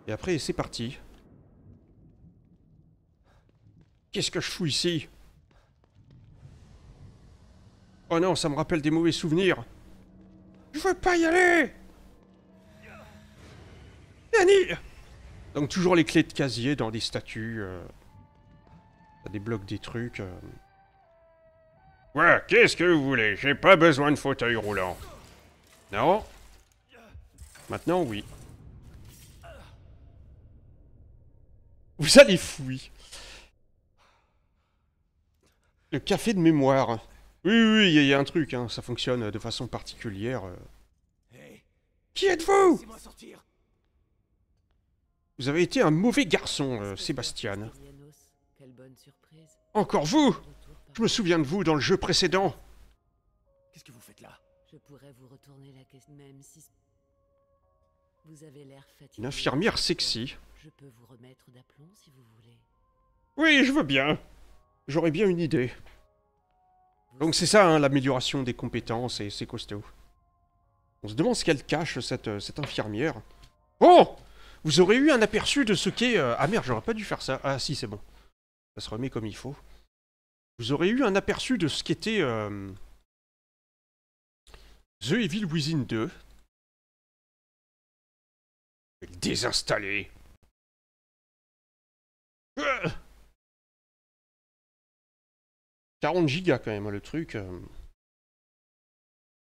et après, c'est parti. Qu'est-ce que je fous ici Oh non, ça me rappelle des mauvais souvenirs. Je veux pas y aller Annie donc toujours les clés de casier dans des statues. Ça euh, débloque des trucs. Euh. Ouais, qu'est-ce que vous voulez J'ai pas besoin de fauteuil roulant. Non Maintenant, oui. Vous allez fouiller. Le café de mémoire. Oui, oui, il y, a un truc, hein, ça fonctionne de façon particulière. Euh. Qui êtes-vous vous avez été un mauvais garçon, euh, Sébastien. Encore vous Je me souviens de vous dans le jeu précédent. Qu'est-ce que vous faites là Je pourrais vous retourner la même si... Vous avez l'air fatigué. Une infirmière sexy. Oui, je veux bien. J'aurais bien une idée. Donc c'est ça, hein, l'amélioration des compétences, et c'est costaud. On se demande ce qu'elle cache, cette, euh, cette infirmière. Oh vous aurez eu un aperçu de ce qu'est... Euh, ah merde, j'aurais pas dû faire ça. Ah si, c'est bon. Ça se remet comme il faut. Vous aurez eu un aperçu de ce qu'était euh, The Evil Within 2. désinstallé. désinstaller. Ah 40 gigas quand même, hein, le truc. Euh.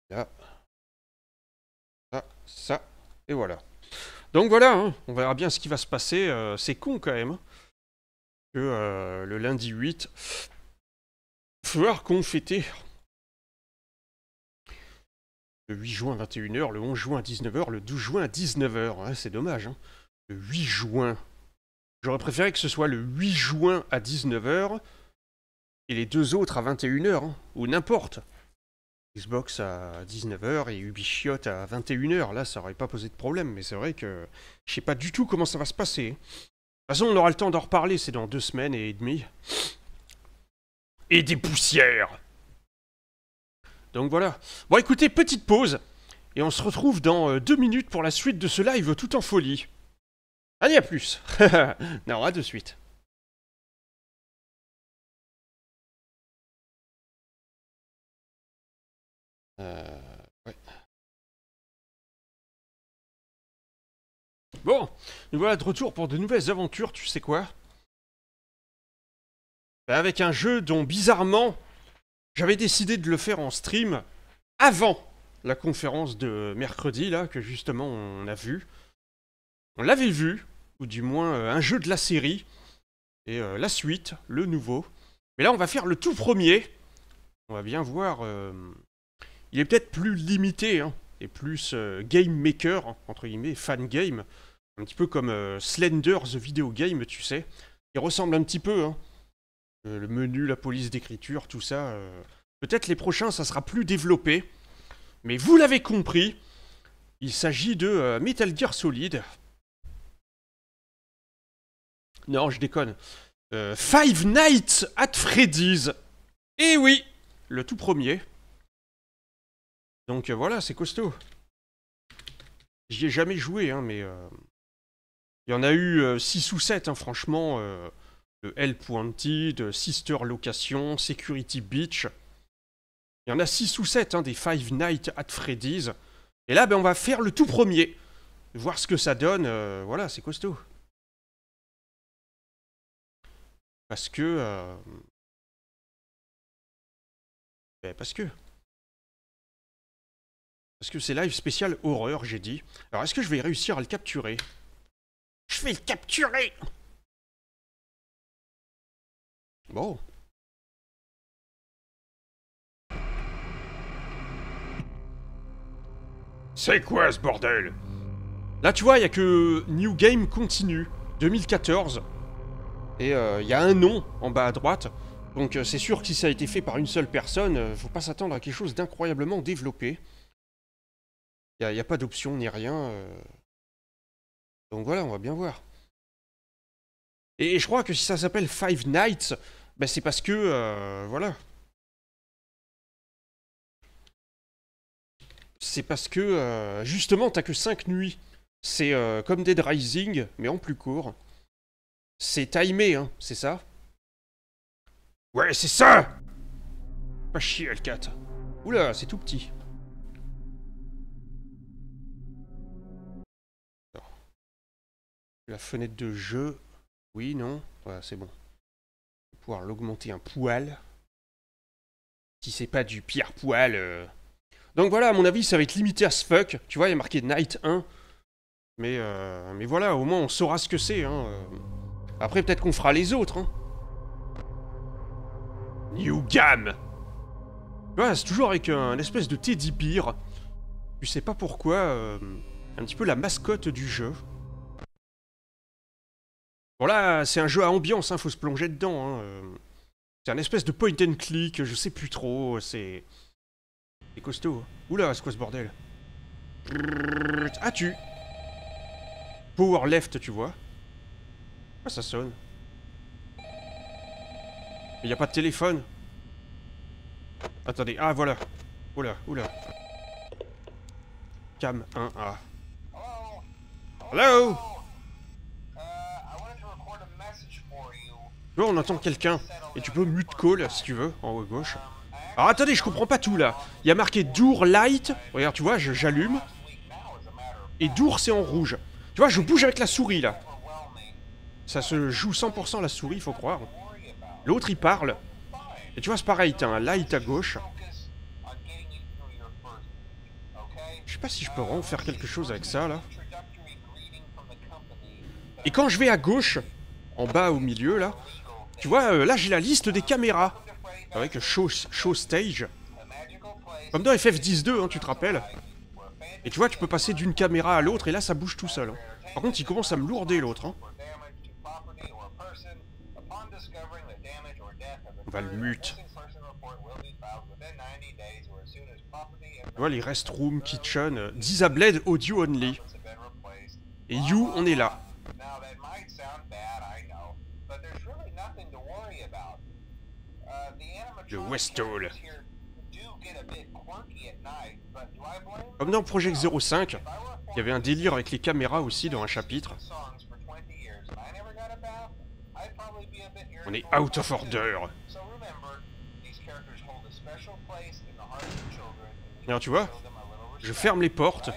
Là. Ça, ça, et voilà. Donc voilà, hein. on verra bien ce qui va se passer. Euh, c'est con quand même. Hein, que euh, le lundi 8, falloir qu'on Le 8 juin à 21h, le 11 juin à 19h, le 12 juin à 19h. c'est dommage. Hein. Le 8 juin. J'aurais préféré que ce soit le 8 juin à 19h et les deux autres à 21h, ou n'importe. Xbox à 19h et Ubisoft à 21h. Là, ça aurait pas posé de problème, mais c'est vrai que je sais pas du tout comment ça va se passer. De toute façon, on aura le temps d'en reparler, c'est dans deux semaines et demie. Et des poussières Donc voilà. Bon, écoutez, petite pause. Et on se retrouve dans euh, deux minutes pour la suite de ce live tout en folie. Allez, à plus Non, à de suite. Euh, ouais. Bon, nous voilà de retour pour de nouvelles aventures, tu sais quoi ben, Avec un jeu dont, bizarrement, j'avais décidé de le faire en stream avant la conférence de mercredi, là, que justement on a vu. On l'avait vu, ou du moins euh, un jeu de la série, et euh, la suite, le nouveau. Mais là, on va faire le tout premier. On va bien voir il est peut-être plus limité, hein, et plus euh, game maker, entre guillemets, fan game. Un petit peu comme euh, Slender the Video Game, tu sais. Il ressemble un petit peu, hein. Euh, le menu, la police d'écriture, tout ça. Peut-être les prochains, ça sera plus développé. Mais vous l'avez compris, il s'agit de Metal Gear Solid. Non, je déconne. Five Nights at Freddy's. Eh oui, le tout premier. Donc euh, voilà, c'est costaud. J'y ai jamais joué, hein, mais... Euh, il y en a eu 6 euh, ou 7, hein, franchement. Euh... Le L Sister Location, Security Beach. Il y en a 6 ou 7, hein, des Five Nights at Freddy's. Et là, ben, on va faire le tout premier. Voir ce que ça donne. voilà, c'est costaud. Parce que... Ben, parce que... Parce que c'est live spécial horreur, j'ai dit. Alors, est-ce que je vais réussir à le capturer Je vais le capturer Bon. C'est quoi ce bordel Là, tu vois, il n'y a que New Game Continue 2014. Et euh, il y a un nom en bas à droite. Donc, euh, c'est sûr que si ça a été fait par une seule personne, euh, faut pas s'attendre à quelque chose d'incroyablement développé. Il n'y a, pas d'option ni rien. Euh. Donc voilà, on va bien voir. Et, je crois que si ça s'appelle Five Nights, bah c'est parce que... Euh, voilà. C'est parce que, euh, justement, t'as que 5 nuits. C'est comme Dead Rising, mais en plus court. C'est timé, hein, c'est ça Ouais, c'est ça Pas chier, L4. Oula, c'est tout petit. La fenêtre de jeu, oui, non, voilà c'est bon. On va pouvoir l'augmenter un poil. Si c'est pas du pire poil. Euh. Donc voilà, à mon avis, ça va être limité à ce fuck. Tu vois, il y a marqué Night 1. Mais, euh, mais voilà, au moins on saura ce que c'est. Hein, euh. Après, peut-être qu'on fera les autres. Hein. New Gam Ouais, c'est toujours avec un espèce de Teddy Bear. Tu sais pas pourquoi. un petit peu la mascotte du jeu. Bon là, c'est un jeu à ambiance, hein, faut se plonger dedans. Hein. Euh. C'est un espèce de point and click, je sais plus trop, c'est... C'est costaud. Hein. Oula, c'est quoi ce bordel Ah tu Power left, tu vois. Ah, ça sonne. Il n'y a pas de téléphone. Attendez, ah voilà. Oula, oula. Cam 1A. Hello on entend quelqu'un. Et tu peux mute call si tu veux, en haut à gauche. Alors attendez, je comprends pas tout là. Il y a marqué Dour Light. Regarde, tu vois, j'allume. Et Dour, c'est en rouge. Tu vois, je bouge avec la souris là. Ça se joue 100% la souris, faut croire. L'autre, il parle. Et tu vois, c'est pareil, t'as un light à gauche. Je sais pas si je peux vraiment faire quelque chose avec ça, là. Et quand je vais à gauche, en bas au milieu, là, tu vois, euh, là j'ai la liste des caméras. Avec show, show stage. Comme dans ff 102 hein, tu te rappelles Et tu vois, tu peux passer d'une caméra à l'autre et là ça bouge tout seul. Hein. Par contre, il commence à me lourder l'autre. Hein. On va le mute. Tu vois, les restrooms, kitchen, euh, disabled audio only. Et you, on est là. de Westall. Comme dans Project 05, il y avait un délire avec les caméras aussi dans un chapitre. On est out of order. Alors tu vois, je ferme les portes.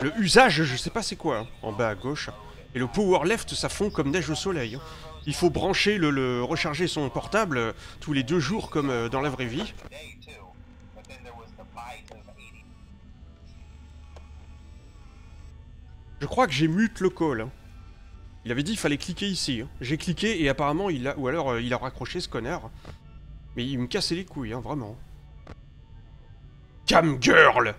Le usage, je sais pas c'est quoi, hein, en bas à gauche. Et le power left, ça fond comme neige au soleil. Hein. Il faut brancher le, recharger son portable euh, tous les deux jours comme euh, dans la vraie vie. Je crois que j'ai mute le call. Hein. Il avait dit qu'il fallait cliquer ici. Hein. J'ai cliqué et apparemment il a... Ou alors euh, il a raccroché ce connard. Mais il me cassait les couilles, hein, vraiment. Cam Girl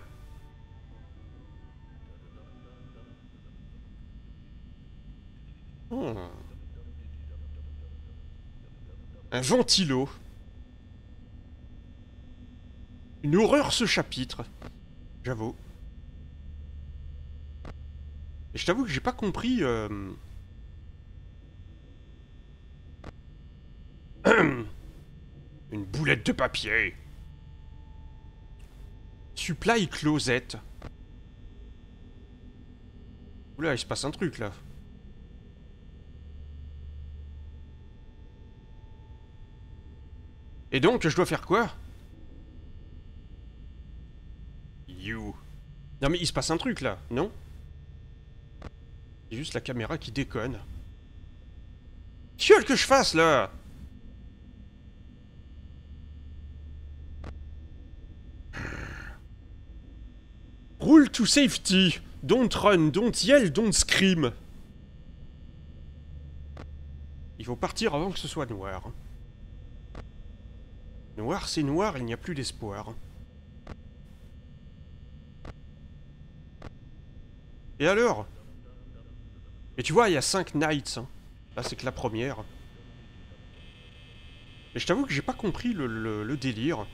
Hmm. Un ventilo. Une horreur ce chapitre. J'avoue. Et je t'avoue que j'ai pas compris... Euh, une boulette de papier. Supply closet. Oula, il se passe un truc là. Et donc, je dois faire quoi You. Non mais il se passe un truc là, non C'est juste la caméra qui déconne. quest que je fasse là Rule to safety. Don't run, don't yell, don't scream. Il faut partir avant que ce soit noir. Noir, c'est noir, il n'y a plus d'espoir. Et alors Et tu vois, il y a 5 nights. Hein. Là, c'est que la première. Et je t'avoue que j'ai pas compris le, le délire.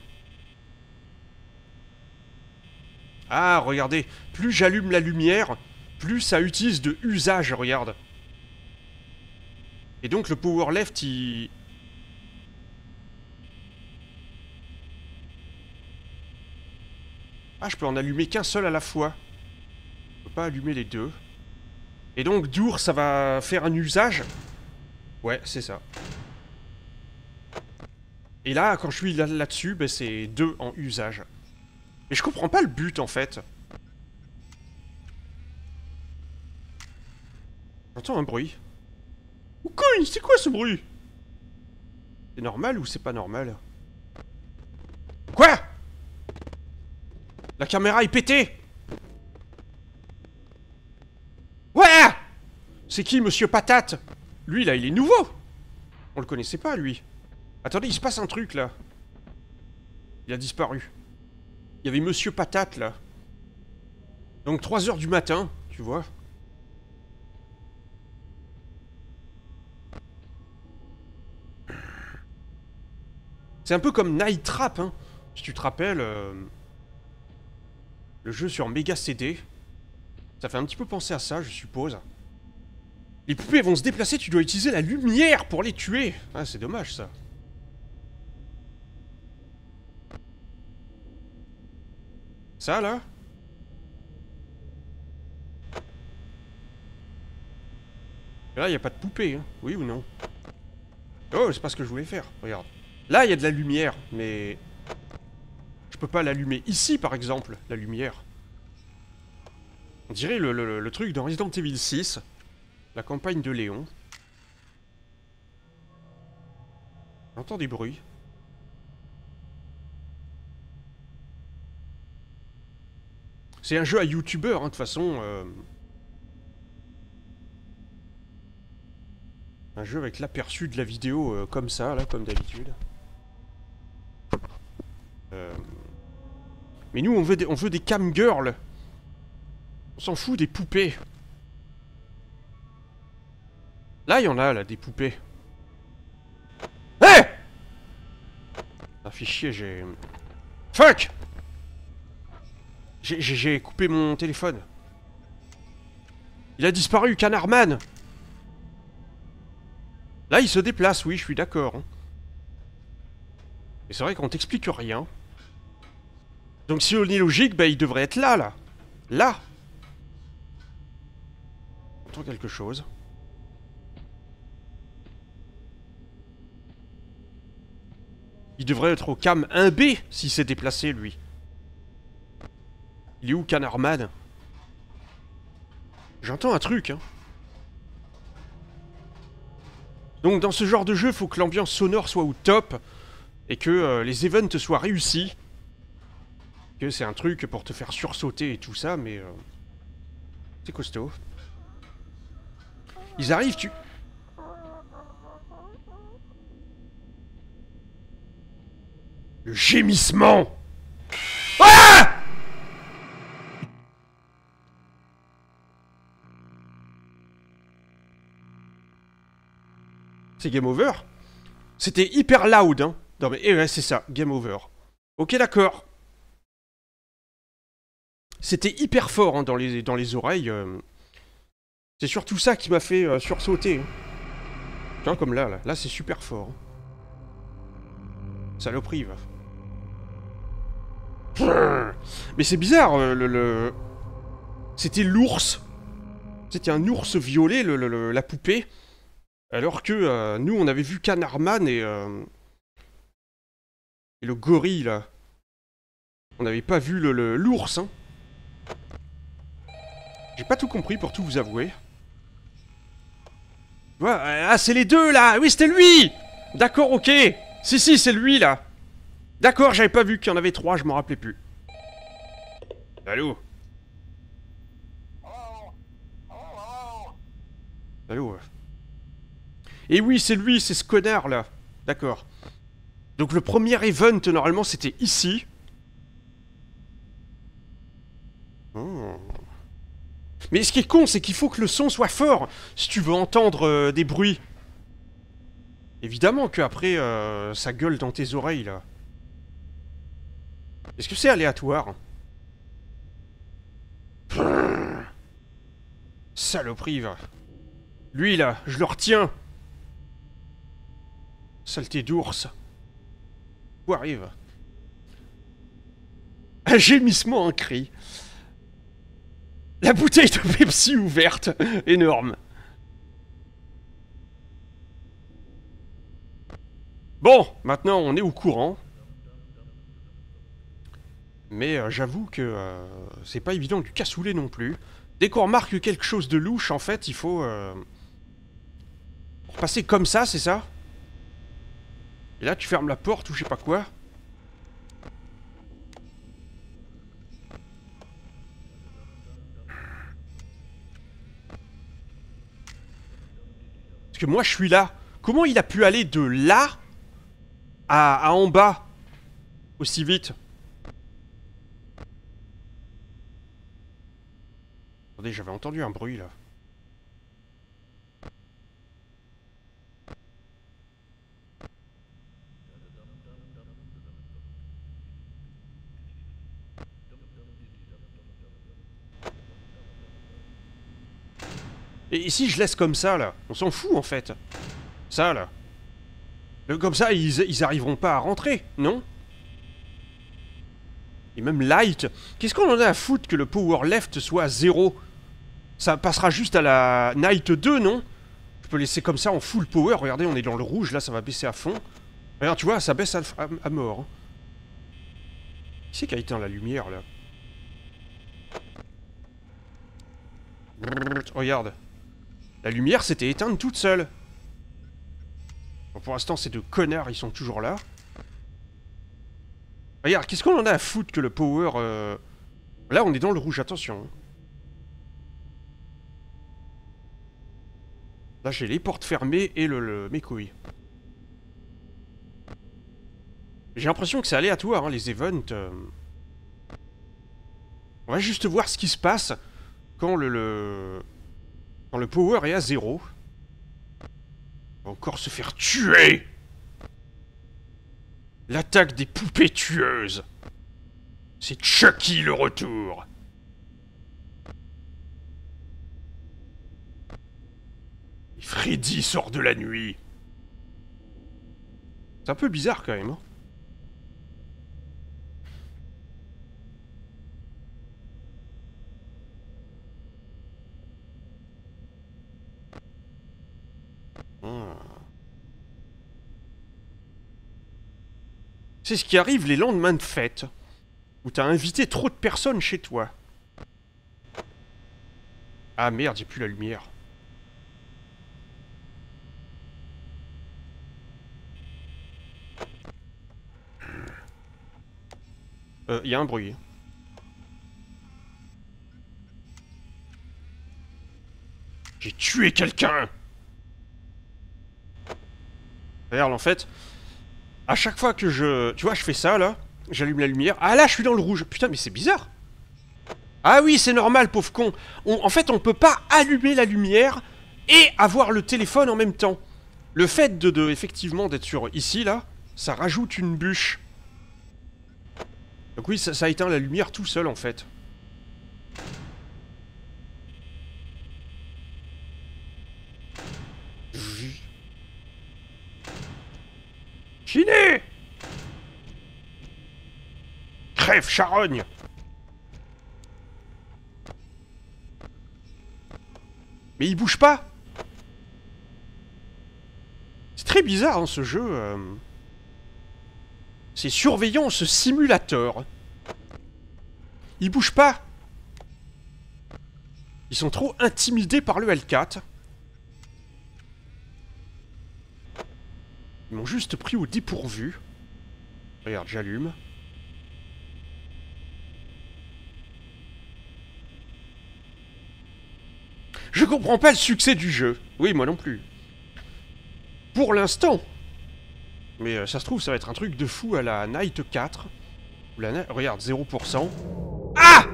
Ah, regardez, plus j'allume la lumière, plus ça utilise de usage, regarde. Et donc le power left, il, Ah, je peux en allumer qu'un seul à la fois. Je peux pas allumer les deux. Et donc, Dour, ça va faire un usage Ouais, c'est ça. Et là, quand je suis là-dessus, ben, c'est deux en usage. Mais je comprends pas le but, en fait. J'entends un bruit. quoi c'est quoi ce bruit C'est normal ou c'est pas normal Quoi la caméra est pétée Ouais C'est qui, monsieur Patate Lui, là, il est nouveau On le connaissait pas, lui. Attendez, il se passe un truc, là. Il a disparu. Il y avait monsieur Patate, là. Donc 3h du matin, tu vois. C'est un peu comme Night Trap, hein. Si tu te rappelles... Euh, le jeu sur Mega CD. Ça fait un petit peu penser à ça, je suppose. Les poupées vont se déplacer, tu dois utiliser la lumière pour les tuer. Ah, c'est dommage ça. Ça là Là, il n'y a pas de poupée, hein. oui ou non Oh, c'est pas ce que je voulais faire, regarde. Là, il y a de la lumière, mais je peux pas l'allumer ici, par exemple, la lumière. On dirait le, truc dans Resident Evil 6, la campagne de Léon. J'entends des bruits. C'est un jeu à youtubeur, hein, de toute façon. Euh. Un jeu avec l'aperçu de la vidéo euh, comme ça, là, comme d'habitude. Euh... Mais nous, on veut des, on veut des cam girls. On s'en fout des poupées. Là, il y en a, là, des poupées. Hé hey Ça j'ai... Fuck J'ai coupé mon téléphone. Il a disparu, Canardman Là, il se déplace, oui, je suis d'accord. Et hein. c'est vrai qu'on t'explique rien. Donc si on est logique, ben, il devrait être là, là. Là J'entends quelque chose. Il devrait être au cam 1B s'il s'est déplacé, lui. Il est où, Canarman J'entends un truc, hein. Donc dans ce genre de jeu, faut que l'ambiance sonore soit au top et que euh, les events soient réussis. Que c'est un truc pour te faire sursauter et tout ça, mais... Euh, c'est costaud. Ils arrivent, tu... Le gémissement ah C'est game over C'était hyper loud, hein. Non mais, eh ouais, c'est ça, game over. Ok, d'accord. C'était hyper fort hein, dans, les, dans les oreilles. Euh. C'est surtout ça qui m'a fait euh, sursauter. Hein. Tiens, comme là, là, là c'est super fort. Hein. Saloperie, va. Mais c'est bizarre, euh, le... C'était l'ours. C'était un ours violet, la poupée. Alors que nous, on avait vu Canarman et... Et le gorille, là. On n'avait pas vu l'ours, hein. J'ai pas tout compris pour tout vous avouer. Ah, c'est les deux là Oui, c'était lui D'accord, ok Si, si, c'est lui là D'accord, j'avais pas vu qu'il y en avait trois, je m'en rappelais plus. Allô Allô Et oui, c'est lui, c'est ce connard là D'accord. Donc le premier event, normalement, c'était ici. Hmm. Mais ce qui est con, c'est qu'il faut que le son soit fort si tu veux entendre euh, des bruits. Évidemment qu'après, euh, ça gueule dans tes oreilles, là. Est-ce que c'est aléatoire Saloperie, va. Lui, là, je le retiens Saleté d'ours. Où arrive Un gémissement, un cri. La bouteille de Pepsi ouverte Énorme Bon, maintenant on est au courant. Mais euh, j'avoue que euh, c'est pas évident du cassoulet non plus. Dès qu'on remarque quelque chose de louche, en fait, il faut... Euh, ...passer comme ça, c'est ça Et là, tu fermes la porte ou je sais pas quoi. que moi je suis là. Comment il a pu aller de là à, en bas aussi vite Attendez, j'avais entendu un bruit là. Et si je laisse comme ça, là. On s'en fout, en fait. Ça, là. Euh, comme ça, ils, arriveront pas à rentrer, non Et même light. Qu'est-ce qu'on en a à foutre que le power left soit à 0 Ça passera juste à la night 2, non Je peux laisser comme ça en full power. Regardez, on est dans le rouge, là, ça va baisser à fond. Regarde, tu vois, ça baisse à, mort. Hein. Qui c'est qui a éteint la lumière, là Regarde. La lumière s'était éteinte toute seule. pour l'instant, ces deux connards, ils sont toujours là. Regarde, qu'est-ce qu'on en a à foutre que le power... Euh, là, on est dans le rouge, attention. Là, j'ai les portes fermées et le, mes couilles. J'ai l'impression que c'est aléatoire, hein, les events. Euh. On va juste voir ce qui se passe quand le... Quand le power est à zéro. encore se faire tuer L'attaque des poupées tueuses C'est Chucky le retour Et Freddy sort de la nuit C'est un peu bizarre quand même, hein. C'est ce qui arrive les lendemains de fête, où t'as invité trop de personnes chez toi. Ah merde, j'ai plus la lumière. Il euh, y a un bruit. J'ai tué quelqu'un Regarde, en fait. À chaque fois que je... Tu vois, je fais ça, là. J'allume la lumière. Ah là, je suis dans le rouge. Putain, mais c'est bizarre. Ah oui, c'est normal, pauvre con. en fait, on peut pas allumer la lumière et avoir le téléphone en même temps. Le fait de, effectivement d'être sur ici, là, ça rajoute une bûche. Donc oui, ça, ça éteint la lumière tout seul, en fait. Chiné, Crève, charogne Mais il bouge pas C'est très bizarre, en hein, ce jeu. Euh. Ces surveillants, ce simulateur. Il bouge pas Ils sont trop intimidés par le L4. Ils m'ont juste pris au dépourvu. Regarde, j'allume. Je comprends pas le succès du jeu. Oui, moi non plus. Pour l'instant. Mais euh, ça se trouve, ça va être un truc de fou à la Night 4. La Regarde, 0%. Ah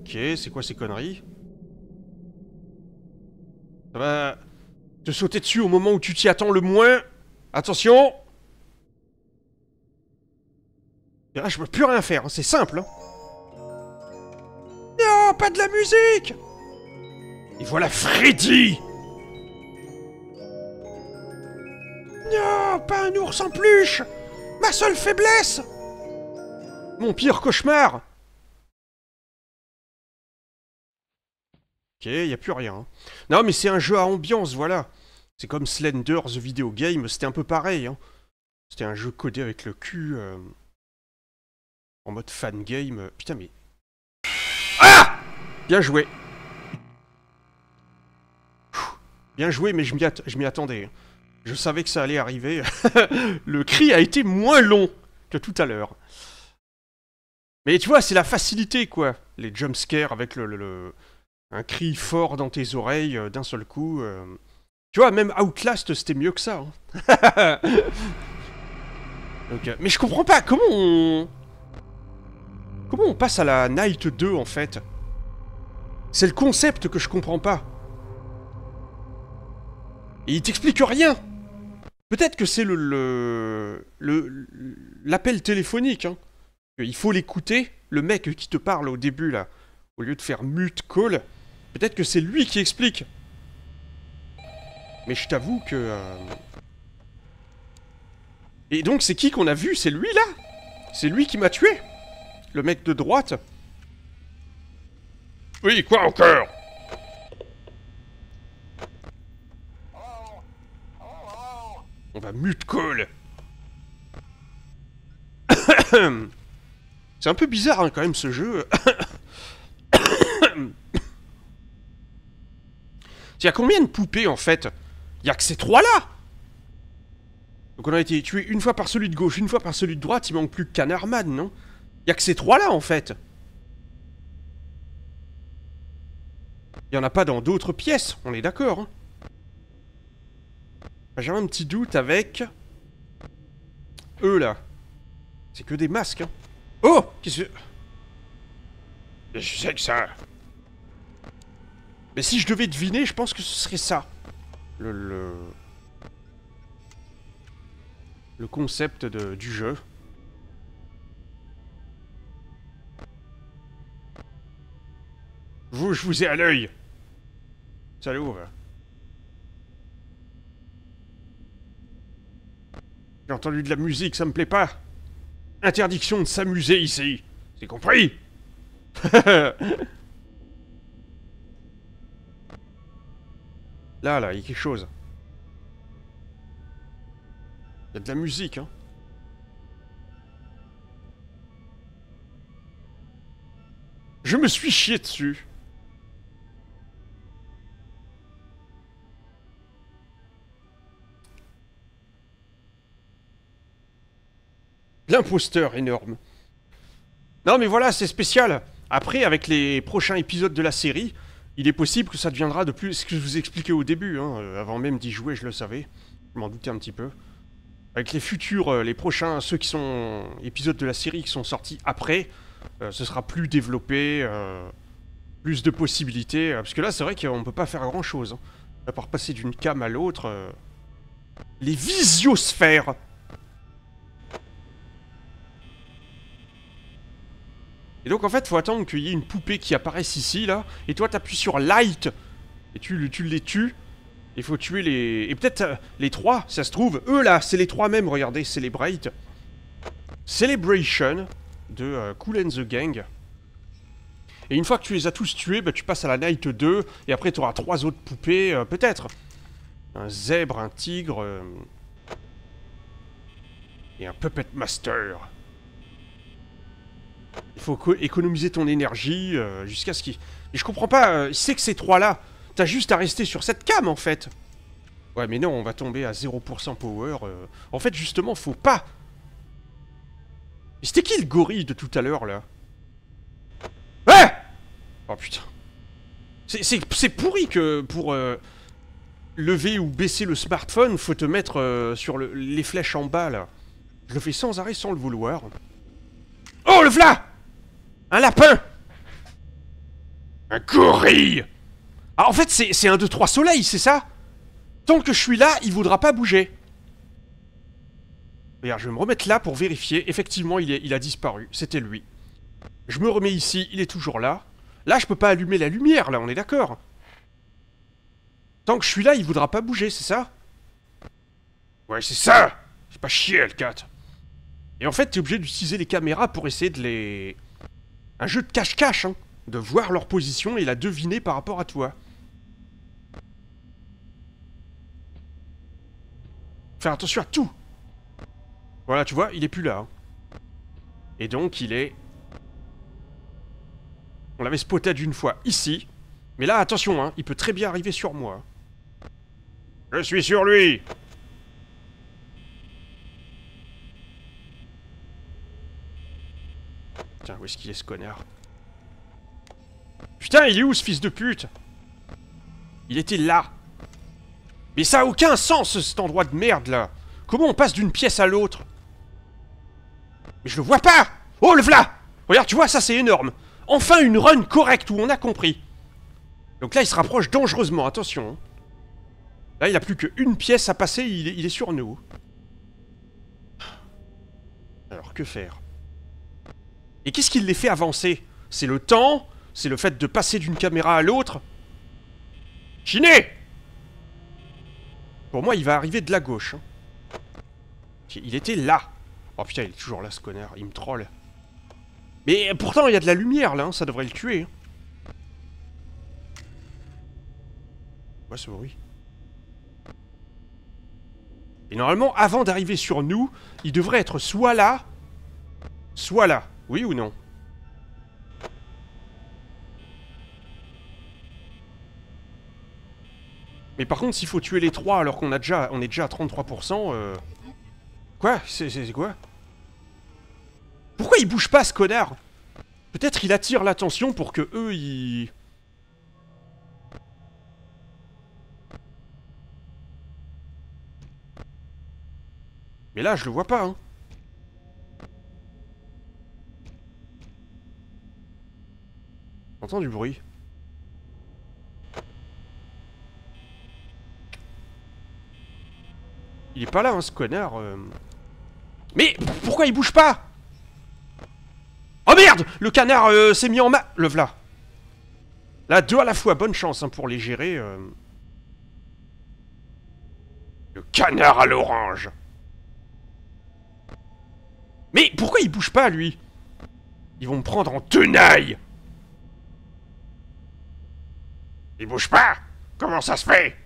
Ok, c'est quoi ces conneries ça eh va ben, te sauter dessus au moment où tu t'y attends le moins. Attention Et là, je peux plus rien faire, hein, c'est simple. Hein. Non, pas de la musique Et voilà Freddy Non, pas un ours en peluche Ma seule faiblesse Mon pire cauchemar Ok, il n'y a plus rien. Hein. Non, mais c'est un jeu à ambiance, voilà. C'est comme Slender The Video Game, c'était un peu pareil. Hein. C'était un jeu codé avec le cul. Euh, en mode fan game. Euh, putain, mais. Ah Bien joué. Bien joué, mais je m'y attendais. Hein. Je savais que ça allait arriver. le cri a été moins long que tout à l'heure. Mais tu vois, c'est la facilité, quoi. Les jumpscares avec le un cri fort dans tes oreilles euh, d'un seul coup. Euh, tu vois, même Outlast, c'était mieux que ça. Hein. Euh, mais je comprends pas, comment on... Comment on passe à la Night 2, en fait C'est le concept que je comprends pas. Et il t'explique rien Peut-être que c'est le... l'appel le, L'appel téléphonique, hein. Il faut l'écouter, le mec qui te parle au début, là. Au lieu de faire mute call, peut-être que c'est lui qui explique. Mais je t'avoue que... Euh, Et donc c'est qui qu'on a vu C'est lui là C'est lui qui m'a tué Le mec de droite Oui, quoi encore On va mute call C'est un peu bizarre hein, quand même ce jeu Il y a combien de poupées en fait Il y a que ces trois-là Donc on a été tué une fois par celui de gauche, une fois par celui de droite, il manque plus qu'un Canarman, non Il y a que ces trois-là en fait Il n'y en a pas dans d'autres pièces, on est d'accord. Hein J'ai un petit doute avec... Eux là. C'est que des masques. Hein. Oh Qu'est-ce que... Je sais que ça... Mais si je devais deviner, je pense que ce serait ça. Le... Le, concept du jeu. Vous, je vous ai à l'œil Ça J'ai entendu de la musique, ça me plaît pas. Interdiction de s'amuser ici. C'est compris Là, là, il y a quelque chose. Il y a de la musique, hein. Je me suis chié dessus. L'imposteur énorme. Non mais voilà, c'est spécial. Après, avec les prochains épisodes de la série, il est possible que ça deviendra de plus ce que je vous expliquais au début, hein, euh, avant même d'y jouer, je le savais. Je m'en doutais un petit peu. Avec les futurs, euh, les prochains, ceux qui sont épisodes de la série qui sont sortis après, euh, ce sera plus développé, plus de possibilités. parce que là, c'est vrai qu'on ne peut pas faire grand-chose. Hein. À part passer d'une cam à l'autre. les visiosphères Et donc en fait, faut attendre qu'il y ait une poupée qui apparaisse ici, là. Et toi, t'appuies sur Light. Et tu, tu les tues. Il faut tuer les... Et peut-être euh, les trois, ça se trouve. Eux, là, c'est les trois mêmes, regardez. Celebrate. Celebration de Coolen euh, Cool and the Gang. Et une fois que tu les as tous tués, bah, tu passes à la Night 2. Et après, tu auras trois autres poupées, euh, peut-être. Un zèbre, un tigre... Et un Puppet Master. Il faut économiser ton énergie euh, jusqu'à ce qu'il... Mais je comprends pas, c'est euh, que ces trois-là, t'as juste à rester sur cette cam, en fait Ouais, mais non, on va tomber à 0% power. Euh. En fait, justement, faut pas c'était qui le gorille de tout à l'heure, là Ah! Oh, putain. C'est pourri que pour lever ou baisser le smartphone, faut te mettre sur les flèches en bas, là. Je le fais sans arrêt, sans le vouloir. Oh, le v'là Un lapin Un gorille Ah, en fait, c'est un 2 trois soleils, c'est ça Tant que je suis là, il voudra pas bouger. Regarde, je vais me remettre là pour vérifier. Effectivement, il, est, il a disparu. C'était lui. Je me remets ici, il est toujours là. Là, je peux pas allumer la lumière, là, on est d'accord. Tant que je suis là, il voudra pas bouger, c'est ça Ouais, c'est ça C'est pas chier, le 4 et en fait, t'es obligé d'utiliser les caméras pour essayer de les... Un jeu de cache-cache, hein De voir leur position et la deviner par rapport à toi. Faire attention à tout Voilà, tu vois, il est plus là. Hein. Et donc, il est... On l'avait spoté d'une fois ici. Mais là, attention, hein, il peut très bien arriver sur moi. Je suis sur lui Putain, où est-ce qu'il est ce connard Putain, il est où ce fils de pute Il était là Mais ça a aucun sens cet endroit de merde là Comment on passe d'une pièce à l'autre Mais je le vois pas Oh le voilà Regarde, tu vois, ça c'est énorme Enfin une run correcte où on a compris Donc là il se rapproche dangereusement, attention Là il a plus qu'une pièce à passer, il il est sur nous Alors que faire et qu'est-ce qui les fait avancer C'est le temps C'est le fait de passer d'une caméra à l'autre Chiné Pour moi, il va arriver de la gauche. Hein. Il était là. Oh putain, il est toujours là, ce connard. Il me troll. Mais pourtant, il y a de la lumière, là. Hein, ça devrait le tuer. Quoi, hein. ce bruit Et normalement, avant d'arriver sur nous, il devrait être soit là, soit là. Oui ou non Mais par contre, s'il faut tuer les trois alors qu'on a déjà, on est déjà à 33%, euh... Quoi C'est quoi Pourquoi il bouge pas, ce connard Peut-être il attire l'attention pour que eux, ils... Mais là, je le vois pas, hein. J'entends du bruit. Il est pas là, hein, ce connard. Euh. Mais pourquoi il bouge pas Oh merde Le canard euh, s'est mis en ma... Le v'là. Là, deux à la fois. Bonne chance hein, pour les gérer. Euh. Le canard à l'orange. Mais pourquoi il bouge pas, lui Ils vont me prendre en tenaille il bouge pas Comment ça se fait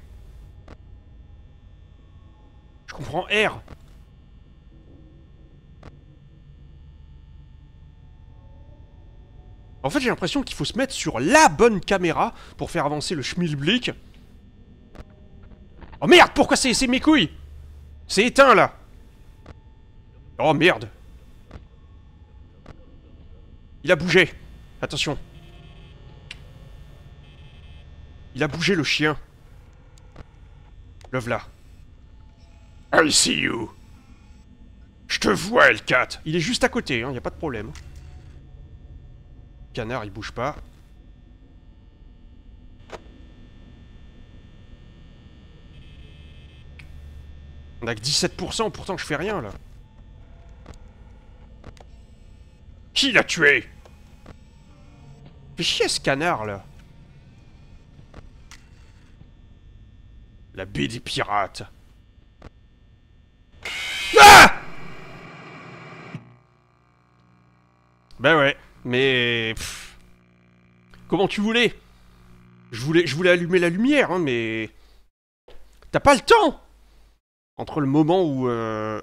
Je comprends R En fait, j'ai l'impression qu'il faut se mettre sur LA bonne caméra pour faire avancer le schmilblick. Oh merde, pourquoi c'est mes couilles C'est éteint, là Oh merde Il a bougé Attention il a bougé le chien. Love là I see you. Je te vois, L4. Il est juste à côté, hein, n'y a pas de problème. Canard, il bouge pas. On a que 17%, pourtant je fais rien là. Qui l'a tué Fais chier ce canard là La baie des pirates. Ah Ben ouais, mais... Comment tu voulais je voulais, je voulais allumer la lumière, hein, mais... T'as pas le temps Entre le moment où... Euh,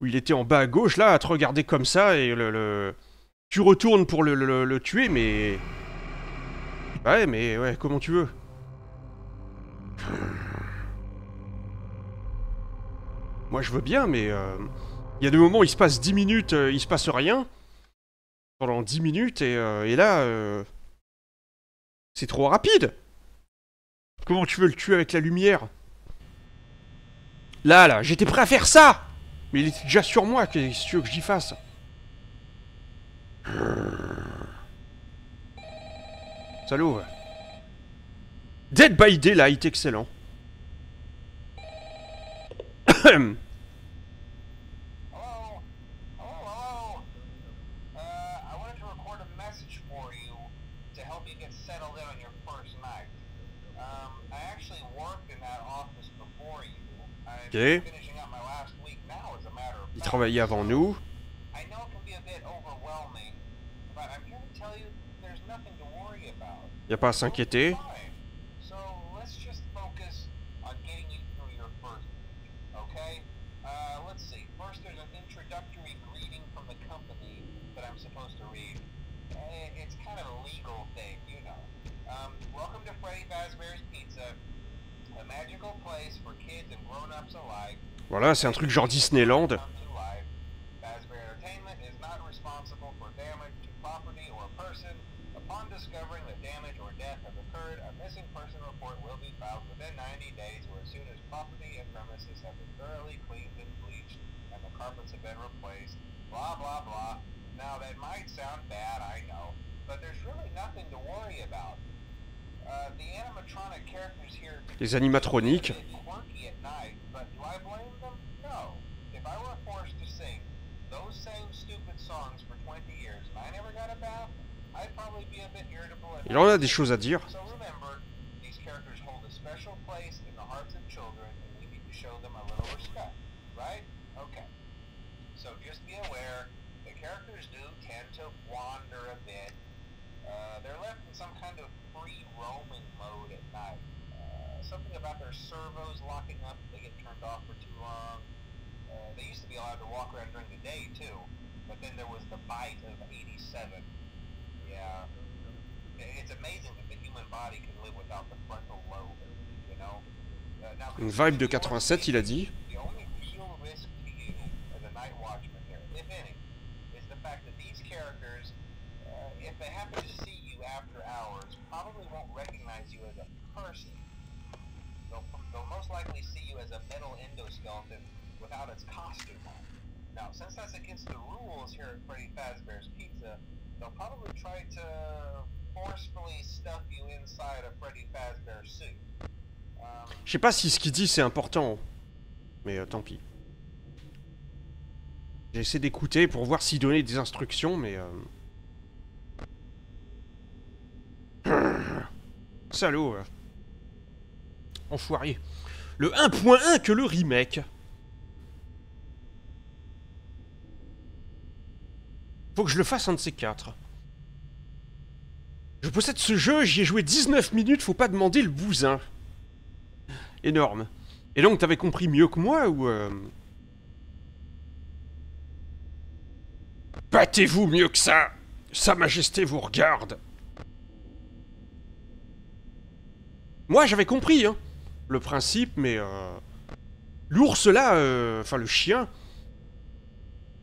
où il était en bas à gauche, là, à te regarder comme ça, et le... Tu retournes pour le, le tuer, mais... Ouais, mais ouais, comment tu veux moi, je veux bien, mais... Euh, il y a des moments où il se passe 10 minutes, euh, il se passe rien. Pendant 10 minutes, et, euh, là... C'est trop rapide Comment tu veux le tuer avec la lumière Là, là, j'étais prêt à faire ça Mais il était déjà sur moi, que tu veux que j'y fasse Salut Dead by Daylight excellent. Hello. Hello. Hello. Uh I wanted to record a message for you to help you get settled out your first night. Um I actually worked in that office before you. I finished up my last week now as a matter of. I know it can be a bit overwhelming, but I'm here tell you there's nothing to worry about. Y'a pas à s'inquiéter? Voilà, c'est un truc genre Disneyland. Les animatroniques. songs for 20 years and I never got a bath, I'd probably be a bit irritable. Il en a des choses à dire. So remember, these characters hold a special place in the hearts of children and we need to show them a little respect, right? Okay. So just be aware, the characters do tend to wander a bit. Uh, they're left in some kind of free roaming mode at night. Uh, something about their servos locking up if they get turned off for too long. Uh, they used to be allowed to walk around during the day, too. But then there was the bite of 87. Yeah. It's amazing that the human body can live without the frontal lobe, you know? Uh, now, vibe de 87, il a dit. The only real risk to you as a night watchman here, if any, is the fact that these characters, uh, if they happen to see you after hours, probably won't recognize you as a person. They'll, they'll most likely see you as a metal endoskeleton without its costume on. Now, since that's against the rules here at Freddy Fazbear's Pizza, they'll probably try to forcefully stuff you inside a Freddy Fazbear suit. Um, Je sais pas si ce qu'il dit c'est important, mais euh, tant pis. J'ai essayé d'écouter pour voir s'il donnait des instructions, mais... Euh... Salaud. Euh, enfoiré. Le 1.1 que le remake. Faut que je le fasse un de ces quatre. Je possède ce jeu, j'y ai joué 19 minutes, faut pas demander le bousin. Énorme. Et donc t'avais compris mieux que moi ou... Euh... Battez-vous mieux que ça Sa Majesté vous regarde Moi j'avais compris, hein, le principe, mais... Euh, l'ours là, euh, enfin le chien,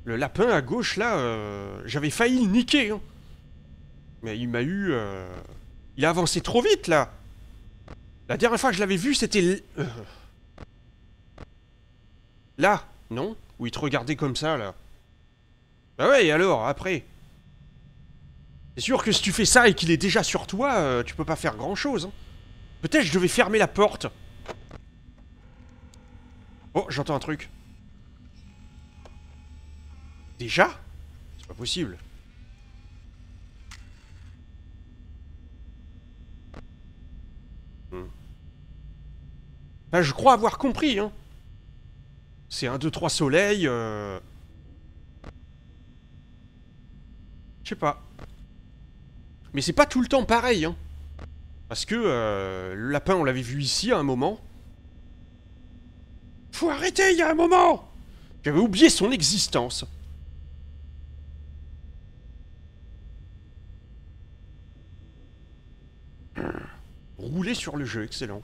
le lapin à gauche, là, euh, j'avais failli le niquer. Hein. Mais il m'a eu... Euh, il a avancé trop vite, là. La dernière fois que je l'avais vu, c'était... Euh. Là, non Où il te regardait comme ça, là. Bah ouais, alors, après C'est sûr que si tu fais ça et qu'il est déjà sur toi, tu peux pas faire grand-chose. Hein. Peut-être je devais fermer la porte. Oh, j'entends un truc. Déjà C'est pas possible. Bah je crois avoir compris, hein. C'est un deux, trois soleils... Euh. Je sais pas. Mais c'est pas tout le temps pareil, hein. Parce que euh, le lapin, on l'avait vu ici à un moment. Faut arrêter, il y a un moment J'avais oublié son existence. Rouler sur le jeu, excellent.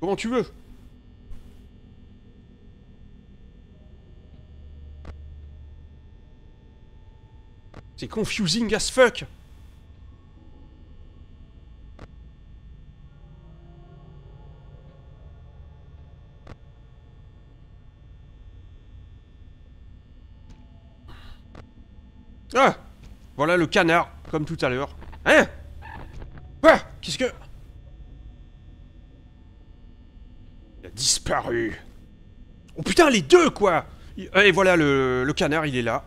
Comment tu veux C'est confusing as fuck Voilà le canard, comme tout à l'heure. Hein Quoi Qu'est-ce que... Il a disparu. Oh putain, les deux, quoi eh, Et voilà, le, le canard, il est là.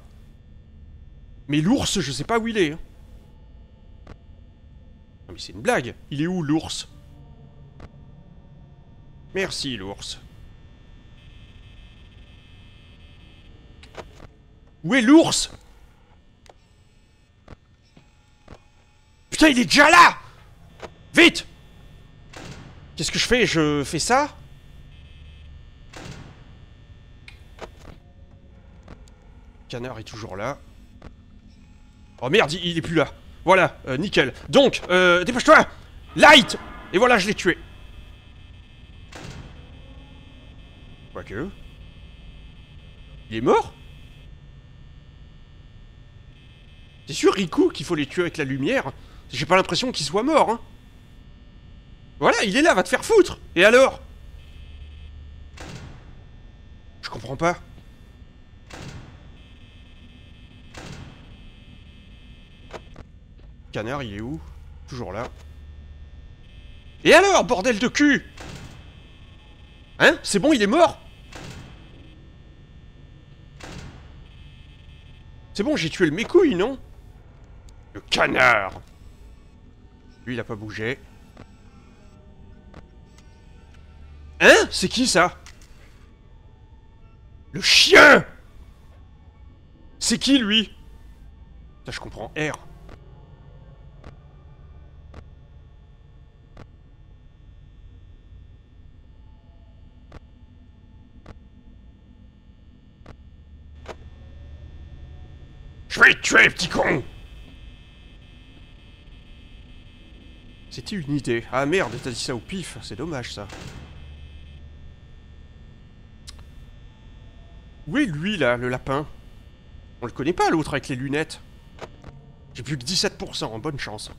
Mais l'ours, je sais pas où il est. Hein. Non mais c'est une blague. Il est où, l'ours Merci, l'ours. Où est l'ours il est déjà là Vite Qu'est-ce que je fais Je fais ça Canard est toujours là. Oh merde, il, est plus là. Voilà, euh, nickel. Donc, euh, dépêche-toi Light Et voilà, je l'ai tué. Quoique... Il est mort C'est sûr, Riku, qu'il faut les tuer avec la lumière j'ai pas l'impression qu'il soit mort, hein. Voilà, il est là, va te faire foutre Et alors Je comprends pas. Canard, il est où Toujours là. Et alors, bordel de cul Hein C'est bon, il est mort C'est bon, j'ai tué le mécouille, non Le canard lui, il a pas bougé. Hein C'est qui, ça Le chien C'est qui, lui Ça, je comprends. R. Je vais tuer, petit con C'était une idée. Ah merde, t'as dit ça au pif, c'est dommage ça. Où est lui là, le lapin On le connaît pas l'autre avec les lunettes. J'ai plus que 17% en bonne chance.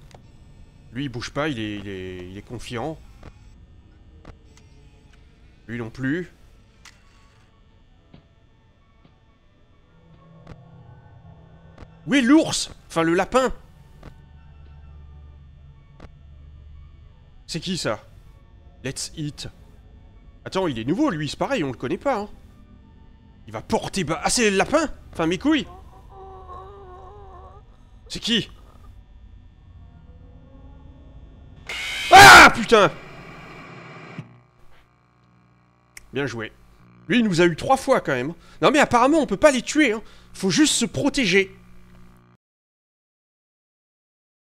Lui il bouge pas, il est, il est, il est confiant. Lui non plus. Oui, l'ours Enfin le lapin C'est qui ça Let's Eat. Attends, il est nouveau lui, c'est pareil, on le connaît pas. Hein. Il va porter bas. Ah, c'est le lapin Enfin, mes couilles C'est qui Ah putain Bien joué. Lui, il nous a eu trois fois quand même. Hein. Non, mais apparemment, on peut pas les tuer. Hein. Faut juste se protéger.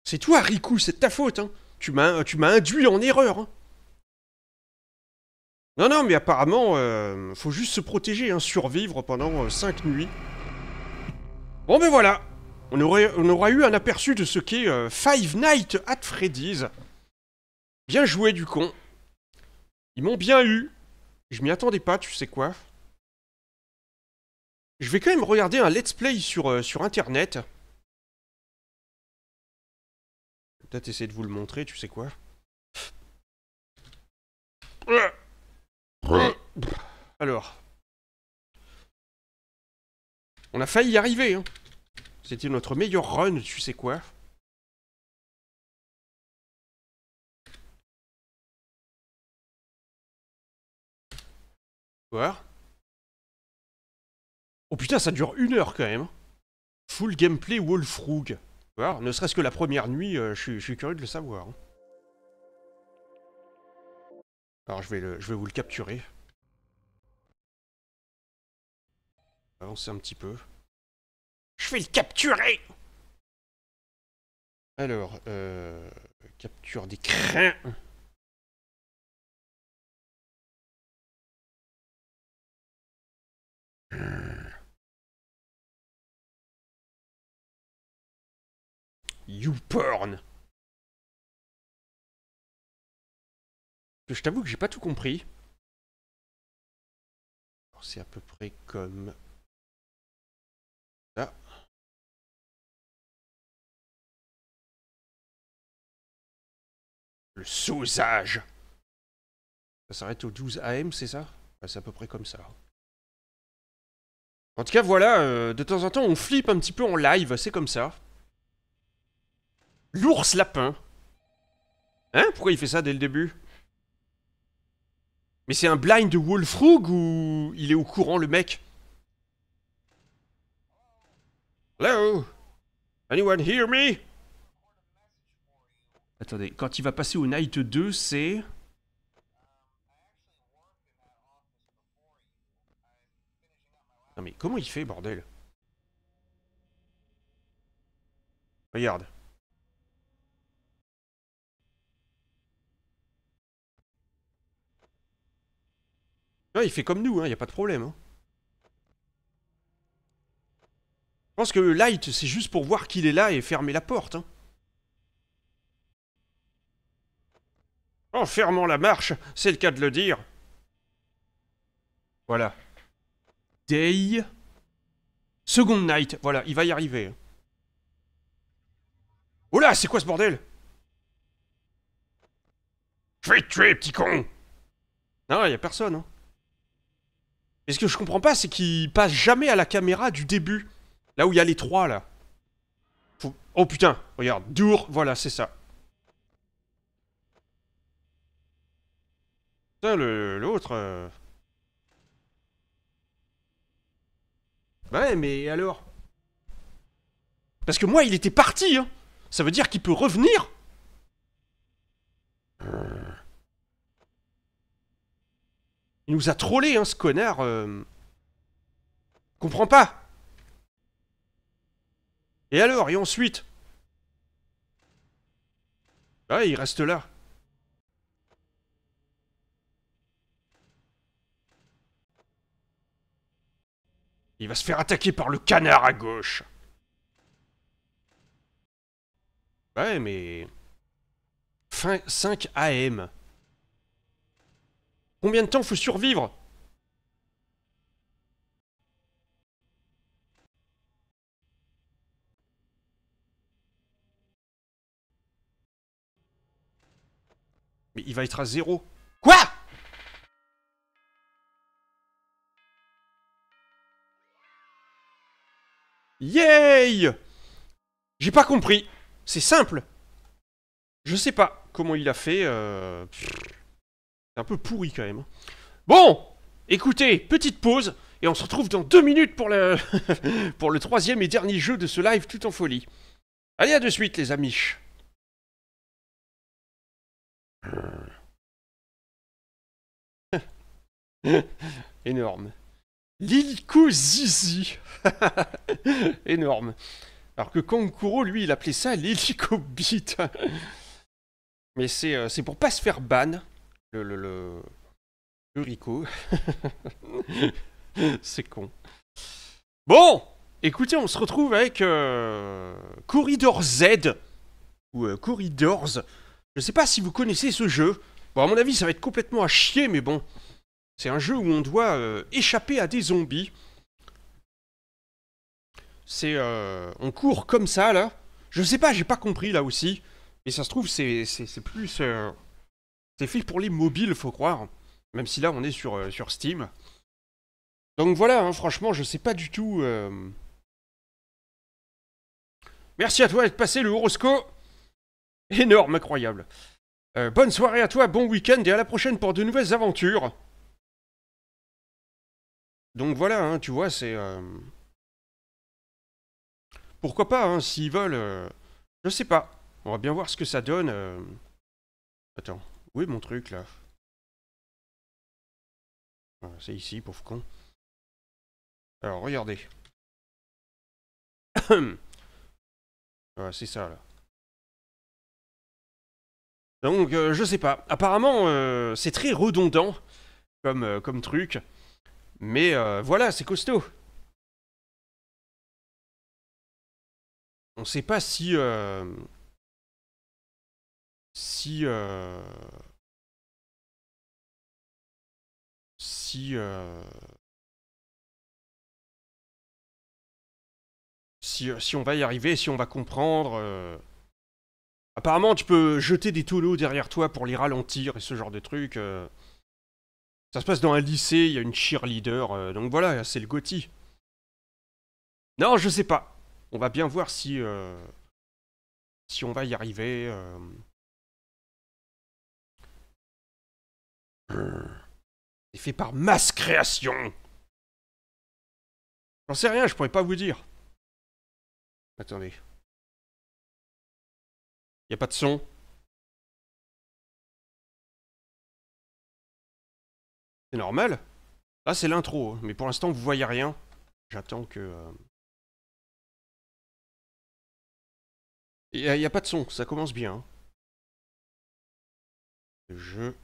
C'est toi, Riku, c'est de ta faute. Hein tu m'as, tu induit en erreur. Hein. Non, non, mais apparemment, euh, faut juste se protéger, hein, survivre pendant 5 euh, nuits. Bon, ben voilà on, aurait, aura eu un aperçu de ce qu'est euh, Five Nights at Freddy's. Bien joué, du con. Ils m'ont bien eu. Je m'y attendais pas, tu sais quoi. Je vais quand même regarder un let's play sur, sur internet. Peut-être essayer de vous le montrer, tu sais quoi Alors. On a failli y arriver. Hein. C'était notre meilleur run, tu sais quoi Quoi Oh putain, ça dure une heure quand même. Full gameplay Wolfrug. Ne serait-ce que la première nuit, euh, je, suis, curieux de le savoir. Hein. Alors je vais, le, je vais vous le capturer. Avancer un petit peu. Je vais le capturer Alors, euh, capture des crins. Euh. YouPorn. Je t'avoue que j'ai pas tout compris. C'est à peu près comme ça. Le sausage. Ça s'arrête au 12 AM, c'est ça C'est à peu près comme ça. En tout cas, voilà, euh, de temps en temps, on flippe un petit peu en live, c'est comme ça. L'ours lapin. Hein Pourquoi il fait ça dès le début Mais c'est un blind WolfRug ou il est au courant le mec Hello Anyone hear me Attendez, quand il va passer au Night 2, c'est... Non mais comment il fait, bordel Regarde. Ah, il fait comme nous, il hein, n'y a pas de problème. Hein. Je pense que light, c'est juste pour voir qu'il est là et fermer la porte. Hein. En fermant la marche, c'est le cas de le dire. Voilà. Day. Second night. Voilà, il va y arriver. Hein. Oh là, c'est quoi ce bordel Je vais te tuer, petit con Non, il a personne. Hein. Mais ce que je comprends pas, c'est qu'il passe jamais à la caméra du début. Là où il y a les trois, là. Oh putain, regarde, dur, voilà, c'est ça. Putain, l'autre... Euh. Ouais, mais alors Parce que moi, il était parti, hein Ça veut dire qu'il peut revenir Il nous a trollé, hein, ce connard. Euh. Comprends pas. Et alors Et ensuite Ouais, ah, il reste là. Il va se faire attaquer par le canard à gauche. Ouais, mais... Fin 5 AM. Combien de temps faut survivre Mais il va être à zéro. Quoi Yay J'ai pas compris. C'est simple. Je sais pas comment il a fait. Euh, c'est un peu pourri quand même. Hein. Bon Écoutez, petite pause, et on se retrouve dans deux minutes pour le, pour le troisième et dernier jeu de ce live tout en folie. Allez, à de suite les amis. Énorme. lhélico Zizi. Énorme. Alors que Kankuro, lui, il appelait ça l'hélico beat. Mais euh, c'est pour pas se faire ban le, le, le... Rico. C'est con. Bon Écoutez, on se retrouve avec euh, Corridor Z. Ou euh, Corridors. Je sais pas si vous connaissez ce jeu. Bon, à mon avis, ça va être complètement à chier, mais bon. C'est un jeu où on doit euh, échapper à des zombies. C'est... Euh, on court comme ça, là. Je sais pas, j'ai pas compris, là aussi. Mais ça se trouve, c'est plus... Les pour les mobiles, faut croire. Même si là, on est sur, euh, sur Steam. Donc voilà, hein, franchement, je sais pas du tout. Euh. Merci à toi d'être passé le horoscope. Énorme, incroyable. Euh, bonne soirée à toi, bon week-end et à la prochaine pour de nouvelles aventures. Donc voilà, hein, tu vois, c'est... Pourquoi pas, hein, s'ils veulent... Je sais pas. On va bien voir ce que ça donne. Attends. Où est mon truc là C'est ici, pauvre con. Alors, regardez. c'est ça là. Donc, euh, je sais pas. Apparemment, euh, c'est très redondant comme, euh, comme truc. Mais voilà, c'est costaud. On sait pas si si euh, si euh, euh, si on va y arriver, si on va comprendre. apparemment, tu peux jeter des tonneaux derrière toi pour les ralentir et ce genre de trucs. ça se passe dans un lycée, il y a une cheerleader, donc voilà, c'est le gothi. Non, je sais pas. On va bien voir si si on va y arriver. C'est fait par masse création. J'en sais rien, je pourrais pas vous dire. Attendez. Y a pas de son. C'est normal. Là, ah, c'est l'intro, hein. mais pour l'instant, vous voyez rien. J'attends que. Euh, il n'y a, pas de son, ça commence bien. Hein. Le jeu...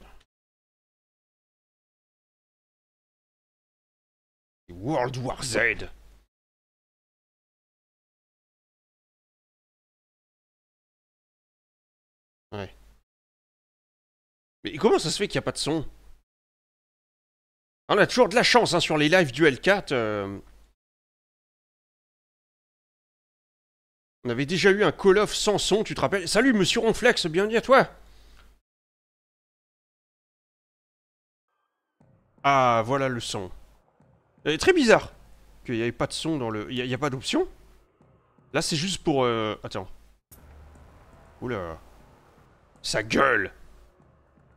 World War Z. Ouais. Mais comment ça se fait qu'il n'y a pas de son On a toujours de la chance hein, sur les lives du L4. Euh. On avait déjà eu un call off sans son, tu te rappelles Salut Monsieur Ronflex, bienvenue à toi Ah, voilà le son très bizarre qu'il n'y avait pas de son dans le... Il n'y a, pas d'option Là, c'est juste pour... Euh... Attends. Oula. Sa gueule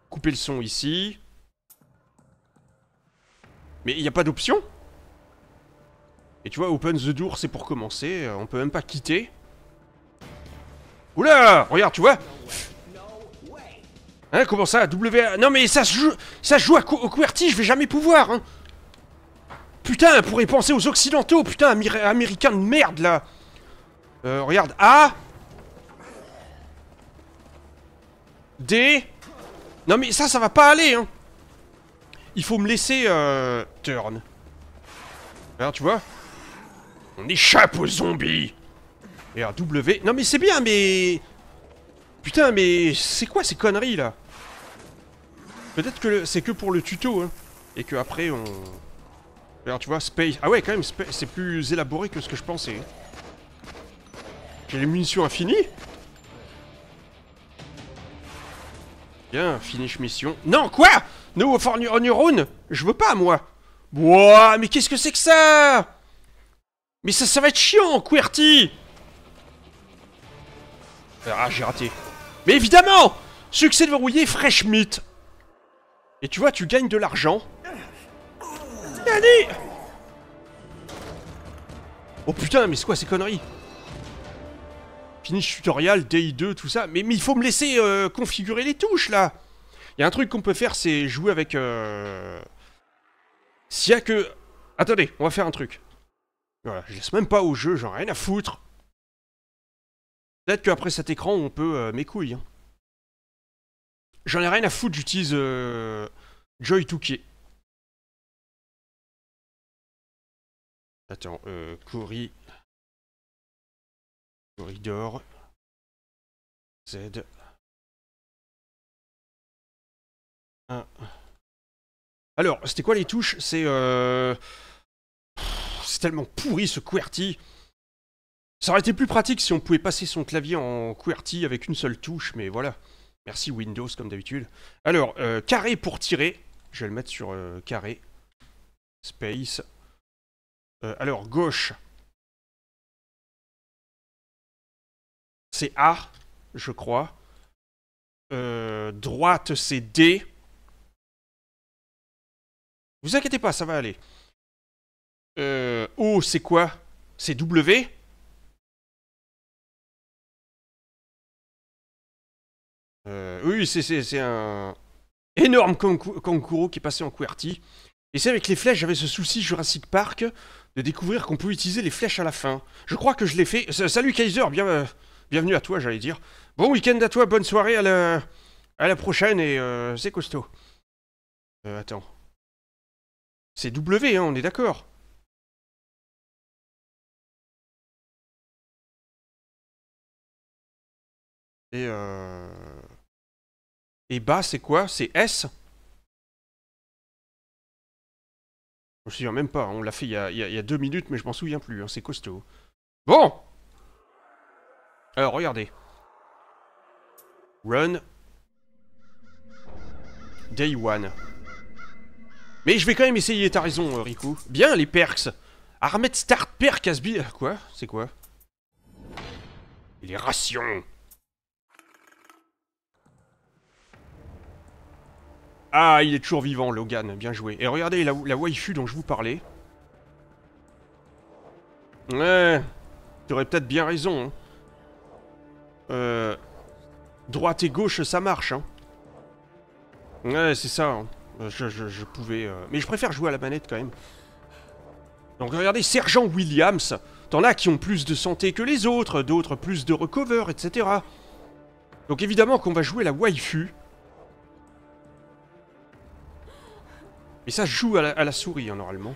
Couper le son ici. Mais il n'y a pas d'option Et tu vois, open the door, c'est pour commencer. Euh, on peut même pas quitter. Oula Regarde, tu vois Hein, comment ça W... Non mais ça se joue... Ça joue à, au QWERTY, je vais jamais pouvoir, hein Putain, on pourrait penser aux occidentaux, putain, américains de merde, là euh, regarde, A D Non mais ça, ça va pas aller, hein Il faut me laisser, euh, turn. Alors, hein, tu vois On échappe aux zombies Et un W... Non mais c'est bien, mais... Putain, mais c'est quoi ces conneries, là Peut-être que c'est que pour le tuto, hein. Et que après, on... Alors tu vois, space. Ah ouais, quand même, c'est plus élaboré que ce que je pensais. Hein. J'ai les munitions infinies Bien, finish mission. Non, quoi No for on your own Je veux pas, moi Wouah, mais qu'est-ce que c'est que ça Mais ça, ça va être chiant, QWERTY Ah, j'ai raté. Mais évidemment Succès de verrouiller, fresh meat Et tu vois, tu gagnes de l'argent. Oh putain, mais c'est quoi ces conneries Finish tutorial, DI2, tout ça. Mais, il faut me laisser euh, configurer les touches, là Il y a un truc qu'on peut faire, c'est jouer avec... Euh, s'il y a que... Attendez, on va faire un truc. Voilà, je laisse même pas au jeu, j'en ai rien à foutre. Peut-être qu'après cet écran, on peut... Euh, mes couilles. Hein. J'en ai rien à foutre, j'utilise... Joy Attends, euh, Corridor. Z. 1. Alors, c'était quoi les touches C'est... Euh... C'est tellement pourri ce QWERTY. Ça aurait été plus pratique si on pouvait passer son clavier en QWERTY avec une seule touche, mais voilà. Merci Windows, comme d'habitude. Alors, euh, carré pour tirer. Je vais le mettre sur euh, carré. Space. Euh, alors, gauche. C'est A, je crois. Euh, droite, c'est D. Vous inquiétez pas, ça va aller. Euh, o, c'est quoi C'est W Oui, c'est un énorme kangourou qui est passé en QWERTY. Et c'est avec les flèches, j'avais ce souci Jurassic Park de découvrir qu'on peut utiliser les flèches à la fin. Je crois que je l'ai fait. Salut Kaiser, euh, bienvenue à toi, j'allais dire. Bon week-end à toi, bonne soirée, à la, à la prochaine et euh, c'est costaud. Euh, attends. C'est W, hein, on est d'accord. Et, euh, et bas, c'est quoi C'est S Je me souviens oh, même pas, on l'a fait il y, a, deux minutes, mais je m'en souviens plus, hein, c'est costaud. Bon Alors, regardez. Run. Day one. Mais je vais quand même essayer, t'as raison, euh, Riku. Bien, les perks Armet Start Perk Asbi... Ah, quoi C'est quoi Les rations Ah, il est toujours vivant, Logan. Bien joué. Et regardez la, waifu dont je vous parlais. Ouais. aurais peut-être bien raison. Hein. Euh, droite et gauche, ça marche. Hein. Ouais, c'est ça. Hein. Euh, je, pouvais... Euh, mais je préfère jouer à la manette quand même. Donc regardez, Sergent Williams. T'en as qui ont plus de santé que les autres, d'autres plus de recover, etc. Donc évidemment qu'on va jouer la waifu. Mais ça joue à la, souris, hein, normalement.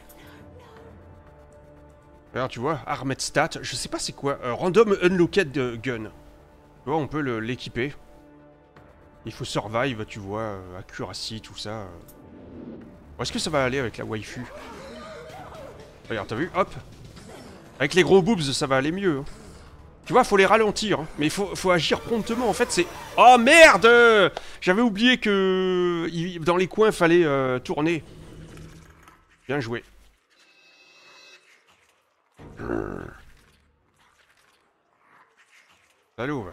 Alors, tu vois, ArmetStat, Stat, je sais pas c'est quoi. Euh, random Unlocked euh, Gun. Tu vois, on peut l'équiper. Il faut survive, tu vois, à euh, accuracy, tout ça. Est-ce que ça va aller avec la waifu Regarde, t'as vu Hop Avec les gros boobs, ça va aller mieux. Hein. Tu vois, faut les ralentir, hein. mais il faut, faut, agir promptement. En fait, c'est... Oh merde J'avais oublié que dans les coins, il fallait tourner. Bien joué. Allô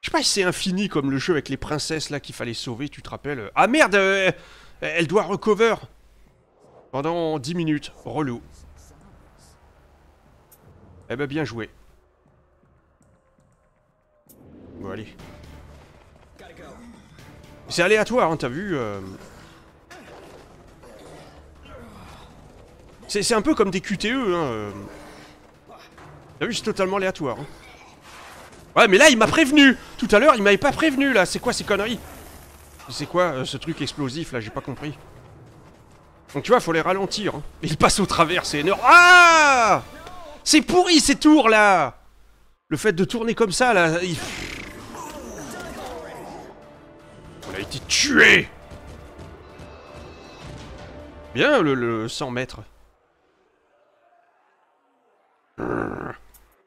Je sais pas si c'est infini comme le jeu avec les princesses là qu'il fallait sauver, tu te rappelles. Ah merde euh, Elle doit recover Pendant 10 minutes. Relou. Eh ben bien joué. Bon allez. C'est aléatoire, hein, t'as vu euh, C'est un peu comme des QTE, hein. Euh. T'as vu, c'est totalement aléatoire. Hein. Ouais, mais là, il m'a prévenu Tout à l'heure, il m'avait pas prévenu, là C'est quoi ces conneries C'est quoi, euh, ce truc explosif, là J'ai pas compris. Donc, tu vois, faut les ralentir. Hein. Mais Il passe au travers, c'est énorme. Ah C'est pourri, ces tours, là Le fait de tourner comme ça, là... Il... On a été tué Bien, le 100 mètres.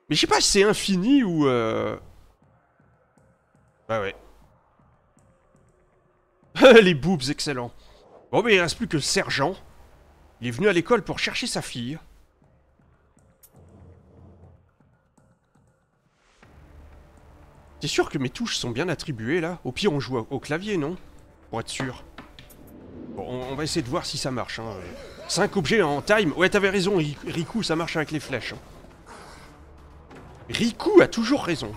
Mais je sais pas si c'est infini ou... Euh... Bah ouais. les boobs, excellents. Bon, mais il reste plus que sergent. Il est venu à l'école pour chercher sa fille. T'es sûr que mes touches sont bien attribuées, là Au pire, on joue au clavier, non Pour être sûr. Bon, on va essayer de voir si ça marche. Hein. 5 objets en time. Ouais, t'avais raison, Riku, ça marche avec les flèches. Hein. Riku a toujours raison.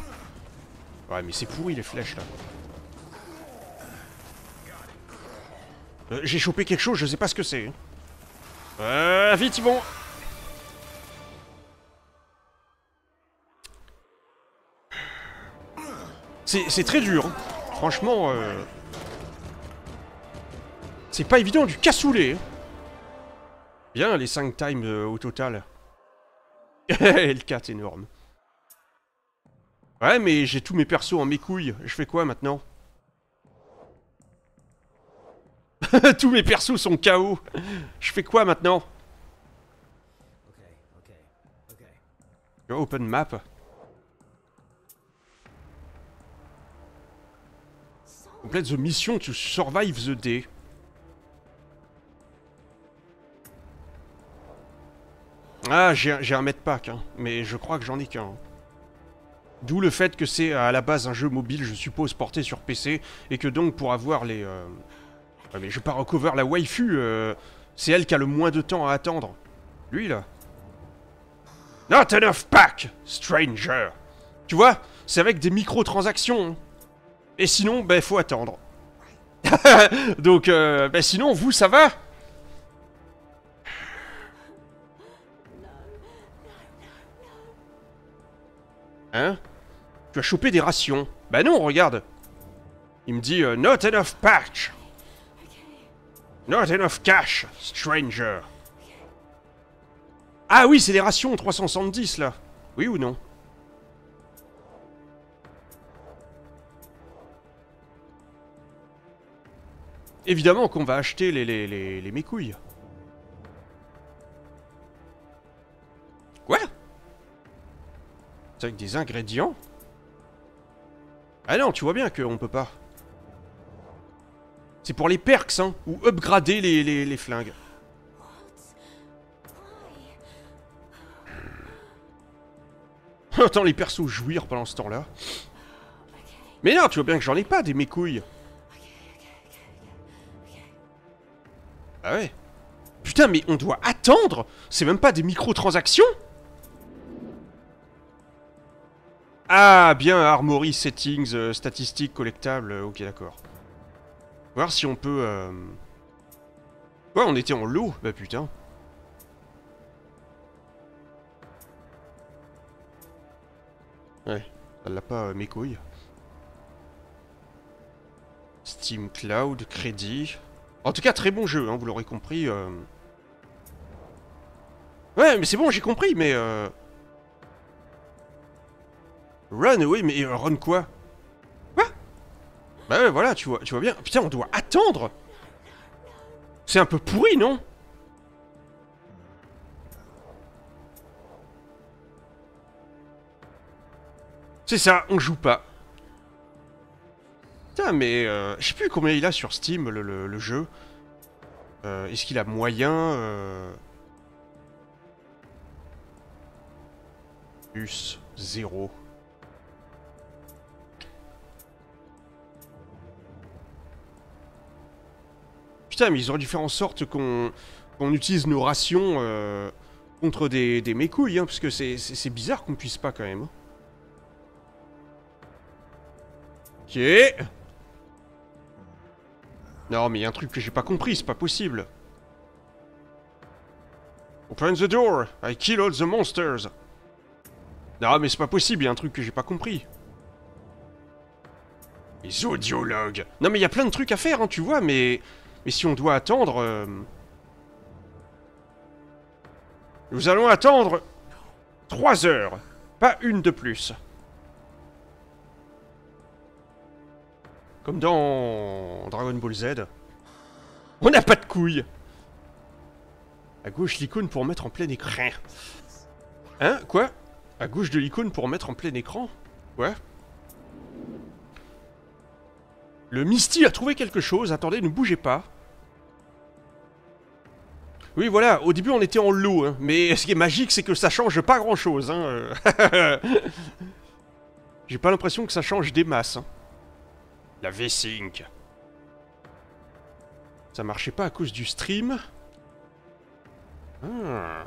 Ouais, mais c'est pourri les flèches là. Euh, j'ai chopé quelque chose, je sais pas ce que c'est. Euh, vite, bon. C'est très dur. Hein. Franchement, euh, c'est pas évident, du cassoulet. Hein. Bien, les 5 times euh, au total. le 4 énorme. Ouais, mais j'ai tous mes persos en mes couilles. Je fais quoi maintenant Tous mes persos sont KO. Je fais quoi maintenant Open map. Complete the mission to survive the day. Ah, j'ai un, un, pack, hein, mais je crois que j'en ai qu'un. Hein. D'où le fait que c'est à la base un jeu mobile, je suppose, porté sur PC, et que donc pour avoir les... Euh, mais je pas recover la waifu, euh, c'est elle qui a le moins de temps à attendre. Lui, là. Not enough pack, stranger Tu vois, c'est avec des microtransactions. Hein. Et sinon, ben, bah, faut attendre. donc, euh, bah, sinon, vous, ça va Hein Tu as chopé des rations. Bah non, regarde. Il me dit euh, Not enough patch. Not enough cash, stranger. Ah oui, c'est des rations 370 là. Oui ou non Évidemment qu'on va acheter les, les, les, les mécouilles. Quoi avec des ingrédients Ah non, tu vois bien qu'on peut pas. C'est pour les perks, hein, ou upgrader les, les, les flingues. Attends, les persos jouir pendant ce temps-là. Mais non, tu vois bien que j'en ai pas des mes couilles. Ah ouais. Putain, mais on doit attendre C'est même pas des microtransactions Ah, bien, Armory Settings, euh, statistiques collectables, euh, ok, d'accord. Voir si on peut... Euh, ouais, on était en lot, bah putain. Ouais, elle l'a pas mes couilles. Steam Cloud, crédit... En tout cas, très bon jeu, hein, vous l'aurez compris. Ouais, mais c'est bon, j'ai compris, mais... Run, oui, mais euh, run quoi Quoi Bah ouais, voilà, tu vois, tu vois bien. Putain, on doit attendre C'est un peu pourri, non C'est ça, on joue pas. Putain, mais euh, je sais plus combien il a sur Steam, le, jeu. Euh, est-ce qu'il a moyen Plus zéro. Putain, mais ils auraient dû faire en sorte qu'on utilise nos rations euh, contre des, des mécouilles, hein, parce que c'est bizarre qu'on puisse pas quand même. Hein. Ok. Non, mais il y a un truc que j'ai pas compris, c'est pas possible. Open the door, I kill all the monsters. Non, mais c'est pas possible, il y a un truc que j'ai pas compris. Les audiologues. Non, mais il y a plein de trucs à faire, hein, tu vois, mais et si on doit attendre... Euh, nous allons attendre 3 heures, pas une de plus. Comme dans Dragon Ball Z. On n'a pas de couilles À gauche l'icône pour mettre en plein écran. Hein Quoi À gauche de l'icône pour mettre en plein écran Ouais Le Misty a trouvé quelque chose, attendez, ne bougez pas. Oui, voilà, au début on était en loup, hein, mais ce qui est magique, c'est que ça change pas grand-chose. Hein, euh. J'ai pas l'impression que ça change des masses. Hein. La V-Sync. Ça marchait pas à cause du stream. Ah.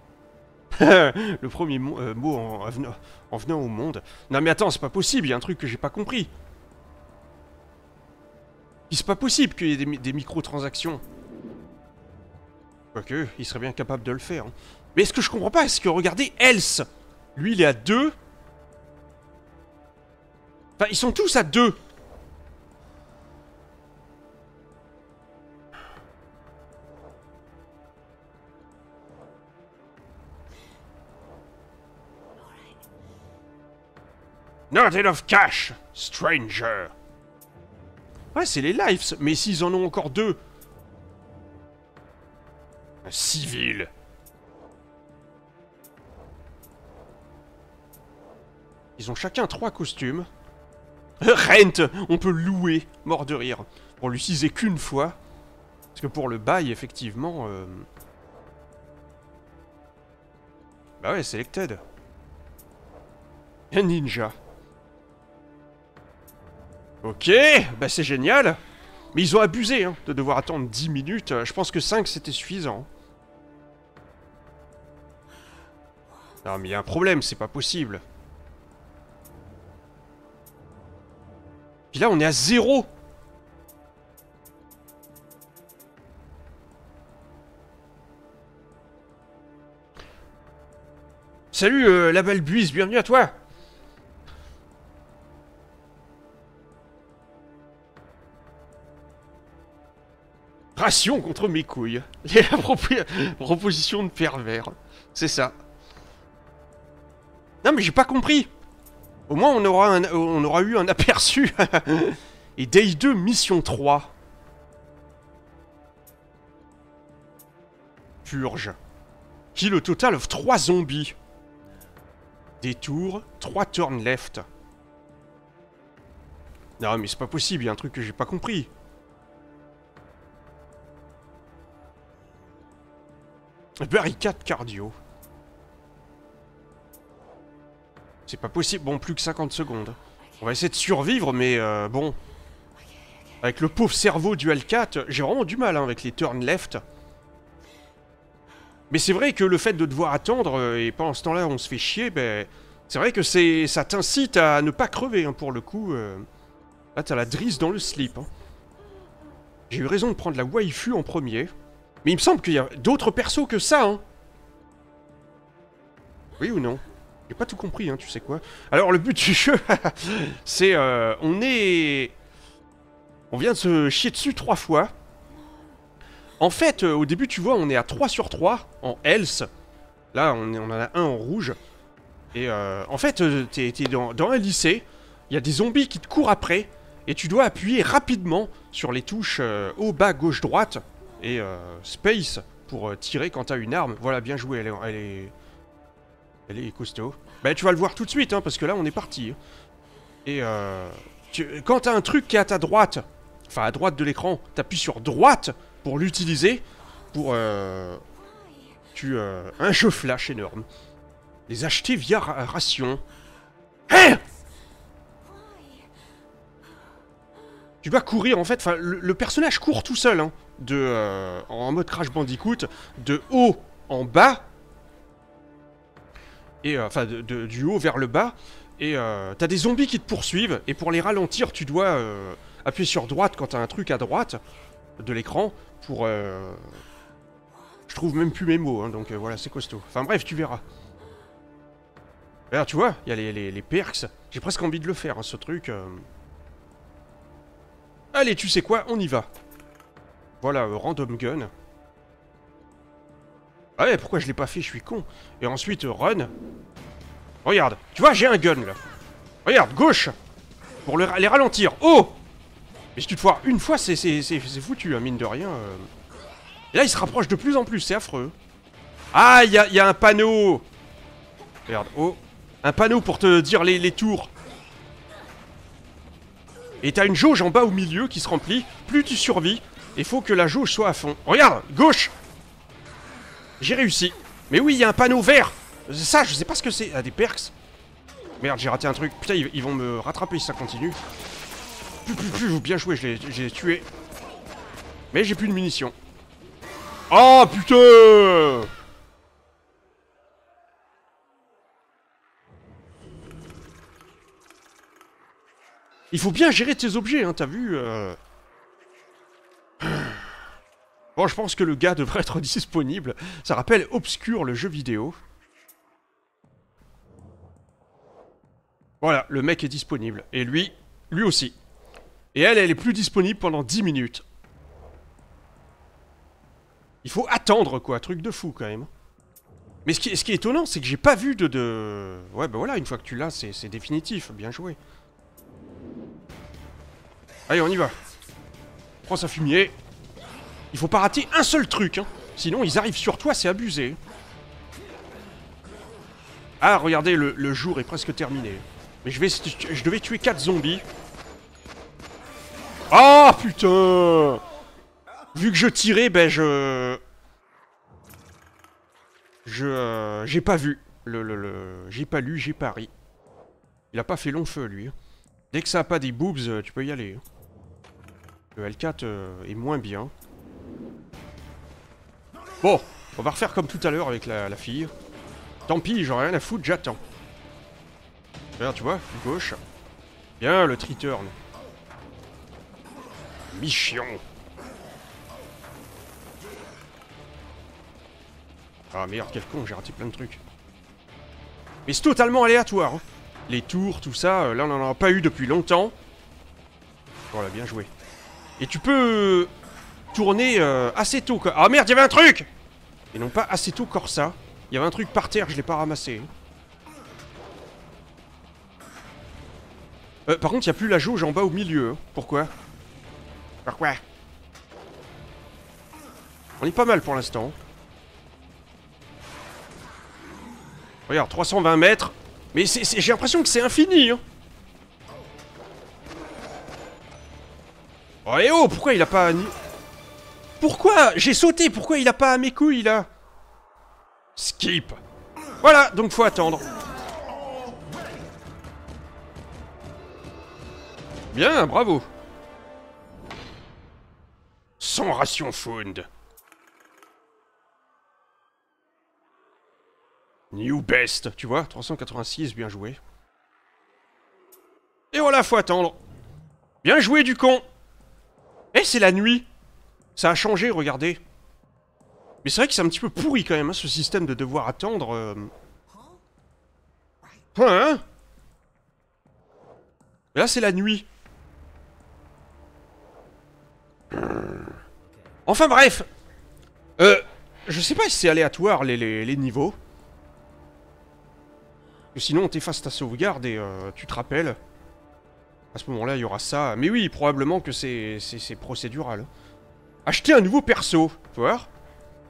le premier euh, mot en, venant, au monde. Non mais attends, c'est pas possible, il un truc que j'ai pas compris. C'est pas possible qu'il y ait des, des microtransactions. Quoique, il serait bien capable de le faire. Hein. Mais est-ce que je comprends pas Est-ce que, regardez, Else Lui, il est à deux Enfin, ils sont tous à deux Not enough cash, stranger. Ouais, c'est les lives, mais s'ils en ont encore deux, civil. Ils ont chacun trois costumes. Euh, Rent On peut louer, mort de rire. On l'utilisait qu'une fois. Parce que pour le bail, effectivement... Euh, bah ouais, selected. Un ninja. Ok, bah c'est génial. Mais ils ont abusé hein, de devoir attendre 10 minutes. Je pense que 5 c'était suffisant. Non mais il y a un problème, c'est pas possible. Puis là on est à zéro Salut euh, la balbuise, bienvenue à toi Ration contre mes couilles. Les proposition de pervers. C'est ça. Non mais j'ai pas compris Au moins on aura, on eu un aperçu Et Day 2, mission 3 Purge Kill le total of 3 zombies Détour, 3 turns left Non mais c'est pas possible, il y a un truc que j'ai pas compris Barricade cardio C'est pas possible. Bon, plus que 50 secondes. On va essayer de survivre, mais euh, bon. Avec le pauvre cerveau du L4, j'ai vraiment du mal hein, avec les turn left. Mais c'est vrai que le fait de devoir attendre, euh, et pendant ce temps-là on se fait chier, ben, c'est vrai que c'est ça t'incite à ne pas crever hein, pour le coup. Euh. Là t'as la drisse dans le slip. Hein. J'ai eu raison de prendre la waifu en premier. Mais il me semble qu'il y a d'autres persos que ça. Hein. Oui ou non j'ai pas tout compris, hein, tu sais quoi. Alors, le but du jeu, c'est... Euh, on est... On vient de se chier dessus trois fois. En fait, euh, au début, tu vois, on est à 3 sur 3 en else. Là, on, on en a un en rouge. Et euh, en fait, t'es dans, dans un lycée, il y a des zombies qui te courent après, et tu dois appuyer rapidement sur les touches haut, bas, gauche, droite, et space pour tirer quand t'as une arme. Voilà, bien joué, elle est, elle est costaud. Bah tu vas le voir tout de suite, hein, parce que là on est parti. Et euh, quand t'as un truc qui est à ta droite, enfin à droite de l'écran, t'appuies sur droite pour l'utiliser, pour euh, tu euh, un jeu flash énorme. Les acheter via ration. Hein tu vas courir en fait, enfin le, personnage court tout seul, hein, de euh, en mode Crash Bandicoot, de haut en bas et euh, enfin du haut vers le bas, et euh, t'as des zombies qui te poursuivent, et pour les ralentir, tu dois euh, appuyer sur droite quand t'as un truc à droite de l'écran pour. Je trouve même plus mes mots, hein, donc voilà, c'est costaud. Enfin bref, tu verras. Là, tu vois, il y a les, perks. J'ai presque envie de le faire, hein, ce truc. Allez, tu sais quoi, on y va. Voilà, random gun. Ah ouais, pourquoi je l'ai pas fait, je suis con. Et ensuite, run. Regarde, tu vois, j'ai un gun, là. Regarde, gauche Pour les ralentir. Oh Mais si tu te foires une fois, c'est foutu, hein, mine de rien. Euh. Et là, il se rapproche de plus en plus, c'est affreux. Ah, il y a, un panneau Regarde, oh Un panneau pour te dire les, les tours. Et t'as une jauge en bas au milieu qui se remplit. Plus tu survis, il faut que la jauge soit à fond. Regarde Gauche j'ai réussi. Mais oui, il y a un panneau vert. Ça, je sais pas ce que c'est. Ah, des perks. Merde, j'ai raté un truc. Putain, ils, vont me rattraper si ça continue. Plus, plus, plus, bien joué, je l'ai tué. Mais j'ai plus de munitions. Oh, putain Il faut bien gérer tes objets, hein, t'as vu euh. Bon, je pense que le gars devrait être disponible. Ça rappelle Obscur, le jeu vidéo. Voilà, le mec est disponible. Et lui, lui aussi. Et elle, elle est plus disponible pendant 10 minutes. Il faut attendre, quoi. Truc de fou, quand même. Mais ce qui, ce qui est étonnant, c'est que j'ai pas vu de, de... Ouais, bah voilà, une fois que tu l'as, c'est définitif. Bien joué. Allez, on y va. Prends sa fumier. Il faut pas rater un seul truc, hein. Sinon, ils arrivent sur toi, c'est abusé. Ah, regardez, le, jour est presque terminé. Mais je, vais, je devais tuer 4 zombies. Ah, oh, putain Vu que je tirais, ben je... Je... Euh, j'ai pas vu. Le, le, le... J'ai pas lu, j'ai pas Il a pas fait long feu, lui. Hein. Dès que ça a pas des boobs, euh, tu peux y aller. Hein. Le L4 euh, est moins bien. Bon, on va refaire comme tout à l'heure avec la, fille. Tant pis, j'en rien à foutre, j'attends. Regarde, tu vois, gauche. Bien, le triturn. Mission. Ah meilleur quel con, j'ai raté plein de trucs. Mais c'est totalement aléatoire. Hein. Les tours, tout ça, euh, là on n'en a pas eu depuis longtemps. Voilà, bien joué. Et tu peux tourner euh, assez tôt. Ah oh merde, il y avait un truc Et non pas assez tôt Corsa. Il y avait un truc par terre, je l'ai pas ramassé. Euh, par contre, il n'y a plus la jauge en bas au milieu. Hein. Pourquoi Pourquoi On est pas mal pour l'instant. Regarde, 320 mètres. Mais j'ai l'impression que c'est infini. Hein. Oh et eh oh, pourquoi il a pas... Pourquoi J'ai sauté, pourquoi il a pas à mes couilles là Skip Voilà, donc faut attendre. Bien, bravo Sans ration found New best, tu vois, 386, bien joué. Et voilà, faut attendre. Bien joué du con Eh, c'est la nuit ça a changé, regardez. Mais c'est vrai que c'est un petit peu pourri quand même, hein, ce système de devoir attendre. Euh. Hein Là, c'est la nuit. Enfin bref Euh... Je sais pas si c'est aléatoire, les, niveaux. Sinon, on t'efface ta sauvegarde et euh, tu te rappelles. À ce moment-là, il y aura ça. Mais oui, probablement que c'est procédural. Acheter un nouveau perso. voir.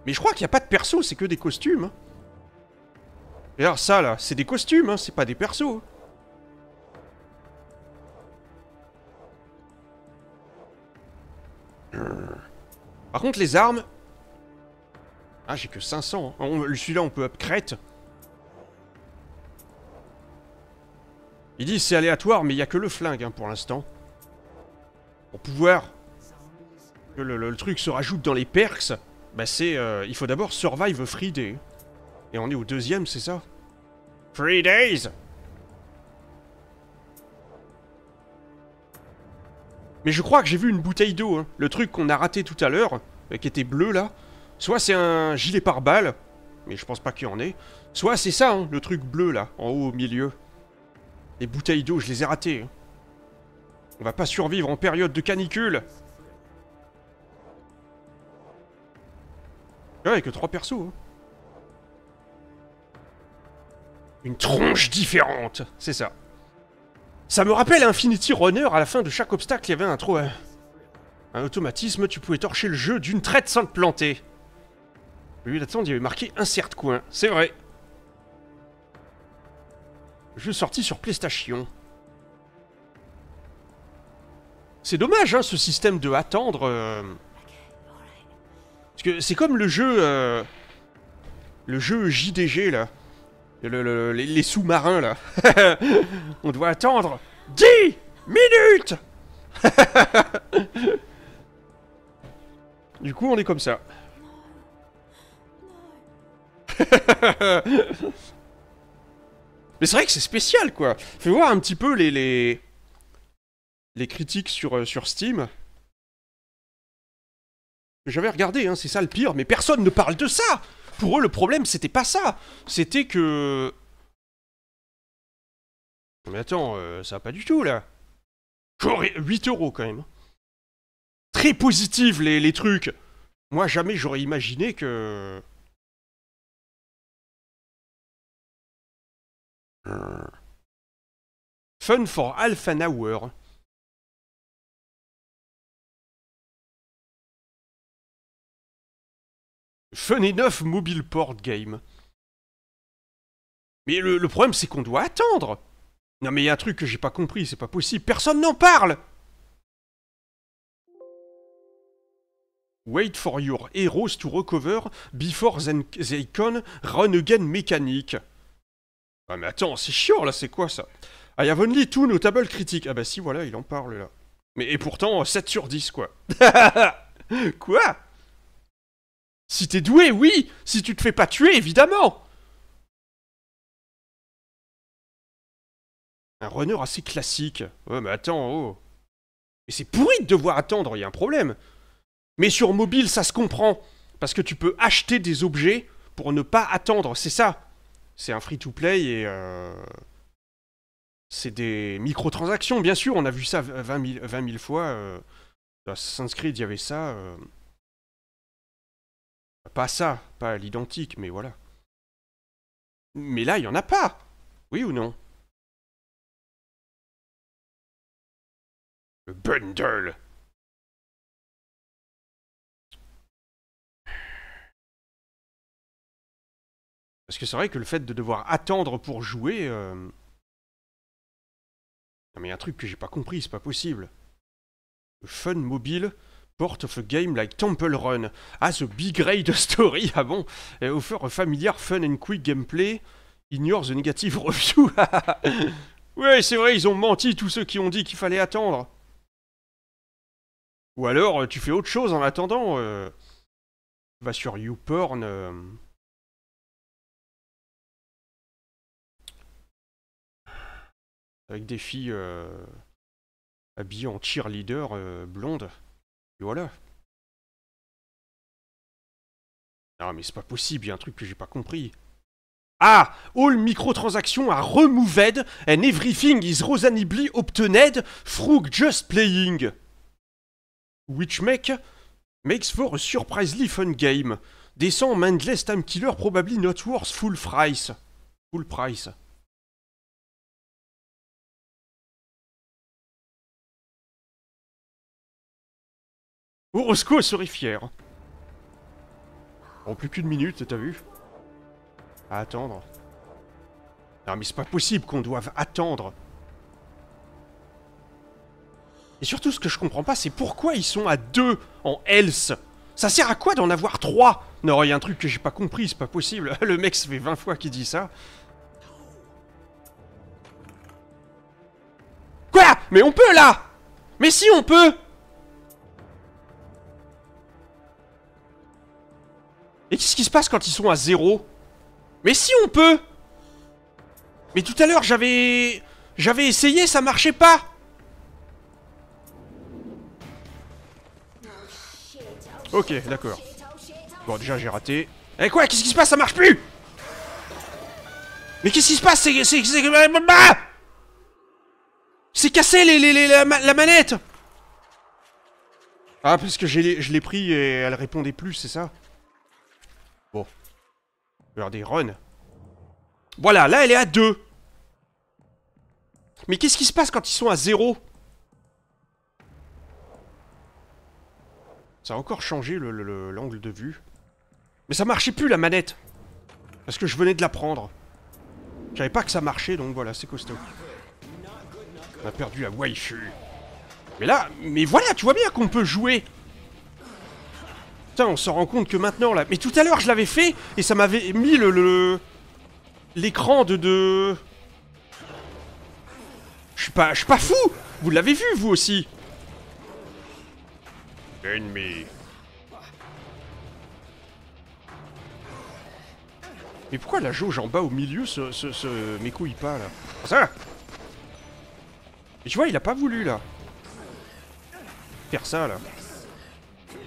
Mais je crois qu'il n'y a pas de perso, c'est que des costumes. Hein. Regarde ça là, c'est des costumes, hein, c'est pas des persos. Par contre, les armes... Ah, j'ai que 500. Hein. Celui-là, on peut upgrade. Il dit c'est aléatoire, mais il n'y a que le flingue pour l'instant. Pour pouvoir le, truc se rajoute dans les perks, bah c'est... Euh, il faut d'abord survive free Et on est au deuxième, c'est ça Free days Mais je crois que j'ai vu une bouteille d'eau, hein. le truc qu'on a raté tout à l'heure, euh, qui était bleu là. Soit c'est un gilet pare-balles, mais je pense pas qu'il y en ait. Soit c'est ça, hein, le truc bleu là, en haut au milieu. Les bouteilles d'eau, je les ai ratées. Hein. On va pas survivre en période de canicule Ouais, que trois persos. Hein. Une tronche différente, c'est ça. Ça me rappelle Infinity Runner, à la fin de chaque obstacle, il y avait un trou... Hein. Un automatisme, tu pouvais torcher le jeu d'une traite sans te planter. Lui, d'attendre, il y avait marqué un insert coin, c'est vrai. suis sorti sur PlayStation. C'est dommage, hein, ce système de attendre... Euh, parce que c'est comme le jeu... Euh, le jeu JDG, là. les, sous-marins, là. On doit attendre 10 minutes Du coup, on est comme ça. Mais c'est vrai que c'est spécial, quoi. Fais voir un petit peu les... les... critiques sur, euh, sur Steam. J'avais regardé, hein, c'est ça le pire, mais personne ne parle de ça Pour eux, le problème, c'était pas ça C'était que... Mais attends, euh, ça va pas du tout, là 8 euros, quand même Très positive, les, les trucs Moi, jamais j'aurais imaginé que... Fun for half an hour. Fun Enough Mobile Port Game. Mais le, problème, c'est qu'on doit attendre. Non, mais il y a un truc que j'ai pas compris, c'est pas possible. Personne n'en parle Wait for your heroes to recover before they can run again mécanique. Ah mais attends, c'est chiant là, c'est quoi ça I have only two notable critiques. Ah bah si, voilà, il en parle là. Mais et pourtant, 7 sur 10 quoi. quoi si t'es doué, oui Si tu te fais pas tuer, évidemment Un runner assez classique. Ouais, mais attends, oh. Mais c'est pourri de devoir attendre, il y a un problème. Mais sur mobile, ça se comprend. Parce que tu peux acheter des objets pour ne pas attendre, c'est ça. C'est un free-to-play et... Euh, c'est des microtransactions, bien sûr, on a vu ça 20 000, fois. Euh, dans Assassin's Creed, il y avait ça. Euh. Pas ça, pas l'identique, mais voilà. Mais là, il n'y en a pas Oui ou non Le bundle Parce que c'est vrai que le fait de devoir attendre pour jouer... Euh, non mais il y a un truc que j'ai pas compris, c'est pas possible. Le fun mobile Port of a game like Temple Run Ah, a big raid story, ah bon, et offer a familiar, fun and quick gameplay, ignore the negative review. ouais, c'est vrai, ils ont menti tous ceux qui ont dit qu'il fallait attendre. Ou alors, euh, tu fais autre chose en attendant. Euh... Va sur YouPorn. Euh. Avec des filles euh, habillées en cheerleader blondes voilà. Non mais c'est pas possible, il un truc que j'ai pas compris. Ah All microtransactions are removed and everything is Rosanibly obtained through just playing. Which make makes for a surprisingly fun game. Descend mindless time killer probably not worth full price. Full price. Orosco serait fier. En plus qu'une minute, t'as vu À attendre. Non mais c'est pas possible qu'on doive attendre. Et surtout, ce que je comprends pas, c'est pourquoi ils sont à deux en else. Ça sert à quoi d'en avoir trois Non, il y a un truc que j'ai pas compris, c'est pas possible. Le mec, ça fait 20 fois qu'il dit ça. Quoi Mais on peut, là Mais si, on peut Et qu'est-ce qui se passe quand ils sont à zéro Mais si on peut Mais tout à l'heure, j'avais... J'avais essayé, ça marchait pas Ok, d'accord. Bon, déjà, j'ai raté. Eh quoi Qu'est-ce qui se passe Ça marche plus Mais qu'est-ce qui se passe C'est... C'est... C'est cassé les, les, la, la, manette Ah, parce que je l'ai pris et elle répondait plus, c'est ça des runs. Voilà, là, elle est à 2. Mais qu'est-ce qui se passe quand ils sont à 0 Ça a encore changé l'angle de vue. Mais ça marchait plus, la manette Parce que je venais de la prendre. j'avais pas que ça marchait, donc voilà, c'est costaud. On a perdu la waifu. Mais là, mais voilà, tu vois bien qu'on peut jouer on se rend compte que maintenant, là... Mais tout à l'heure, je l'avais fait et ça m'avait mis le... L'écran de... de... Je suis pas... Je suis pas fou Vous l'avez vu, vous aussi Ennemi. Mais pourquoi la jauge en bas au milieu se, se, se pas là Ça Et tu vois, il a pas voulu là. Faire ça là.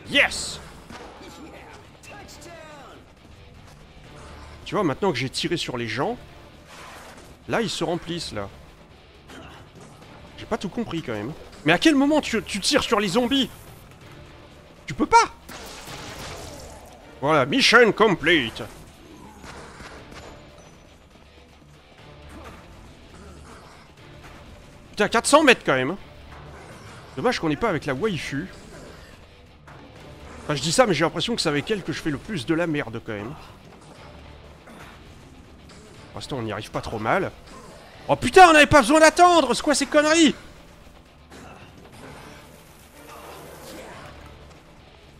Yes Tu vois, maintenant que j'ai tiré sur les gens, là, ils se remplissent, là. J'ai pas tout compris, quand même. Mais à quel moment tu, tu tires sur les zombies Tu peux pas Voilà, mission complete Putain, 400 mètres, quand même hein. Dommage qu'on n'ait pas avec la waifu. Enfin, je dis ça, mais j'ai l'impression que c'est avec elle que je fais le plus de la merde, quand même. Pour l'instant, on n'y arrive pas trop mal. Oh putain, on n'avait pas besoin d'attendre C'est quoi ces conneries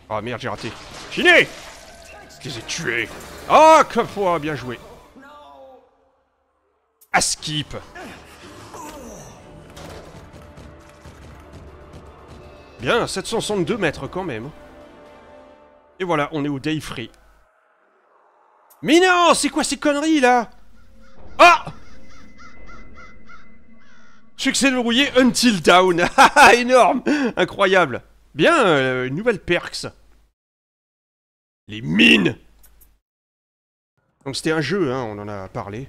Oh merde, j'ai raté. Fini Je les ai tués Oh, que fois, bien joué À skip Bien, 762 mètres quand même. Et voilà, on est au day free. Mais non, c'est quoi ces conneries là ah Succès de Until Down ah, ah, Énorme Incroyable Bien, euh, une nouvelle perks Les mines Donc c'était un jeu, hein, on en a parlé.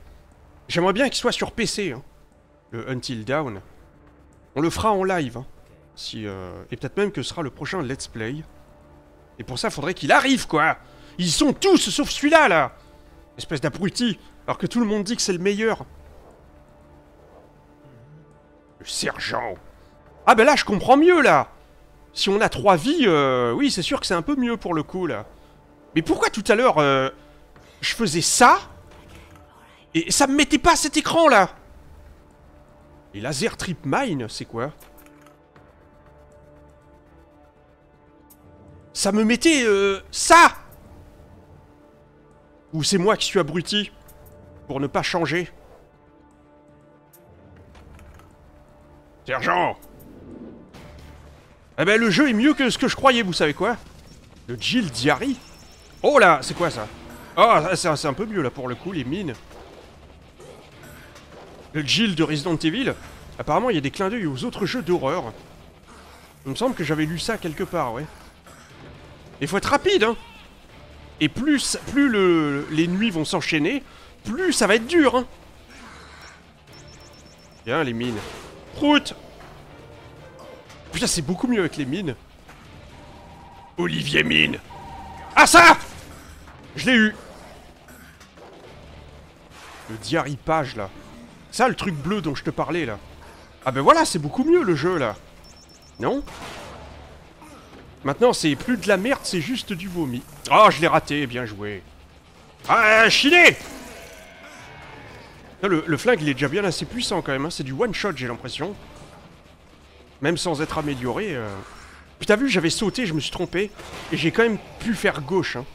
J'aimerais bien qu'il soit sur PC, hein, le Until Down. On le fera en live, hein, si, euh, et peut-être même que ce sera le prochain Let's Play. Et pour ça, faudrait qu'il arrive, quoi Ils sont tous, sauf celui-là, là Espèce d'abruti alors que tout le monde dit que c'est le meilleur. Le sergent. Ah ben là, je comprends mieux, là Si on a trois vies, euh, oui, c'est sûr que c'est un peu mieux pour le coup, là. Mais pourquoi tout à l'heure, euh, je faisais ça Et ça me mettait pas à cet écran, là Et laser trip mine, c'est quoi Ça me mettait, euh, ça Ou c'est moi qui suis abruti pour ne pas changer. Sergent Eh ben le jeu est mieux que ce que je croyais, vous savez quoi Le Jill Diary Oh là, c'est quoi ça oh, c'est un peu mieux là pour le coup, les mines. Le Jill de Resident Evil Apparemment, il y a des clins d'œil aux autres jeux d'horreur. Il me semble que j'avais lu ça quelque part, ouais. Il faut être rapide, hein Et plus, plus le, les nuits vont s'enchaîner, plus ça va être dur hein. Bien les mines. Prout Putain c'est beaucoup mieux avec les mines. Olivier Mine Ah ça Je l'ai eu Le diaripage là. Ça le truc bleu dont je te parlais là. Ah ben voilà, c'est beaucoup mieux le jeu là. Non Maintenant, c'est plus de la merde, c'est juste du vomi. Ah, oh, je l'ai raté, bien joué. Ah, chiné le, flingue, il est déjà bien assez puissant quand même. Hein. C'est du one-shot, j'ai l'impression. Même sans être amélioré. Putain, euh. Puis t'as vu, j'avais sauté, je me suis trompé. Et j'ai quand même pu faire gauche. Hein.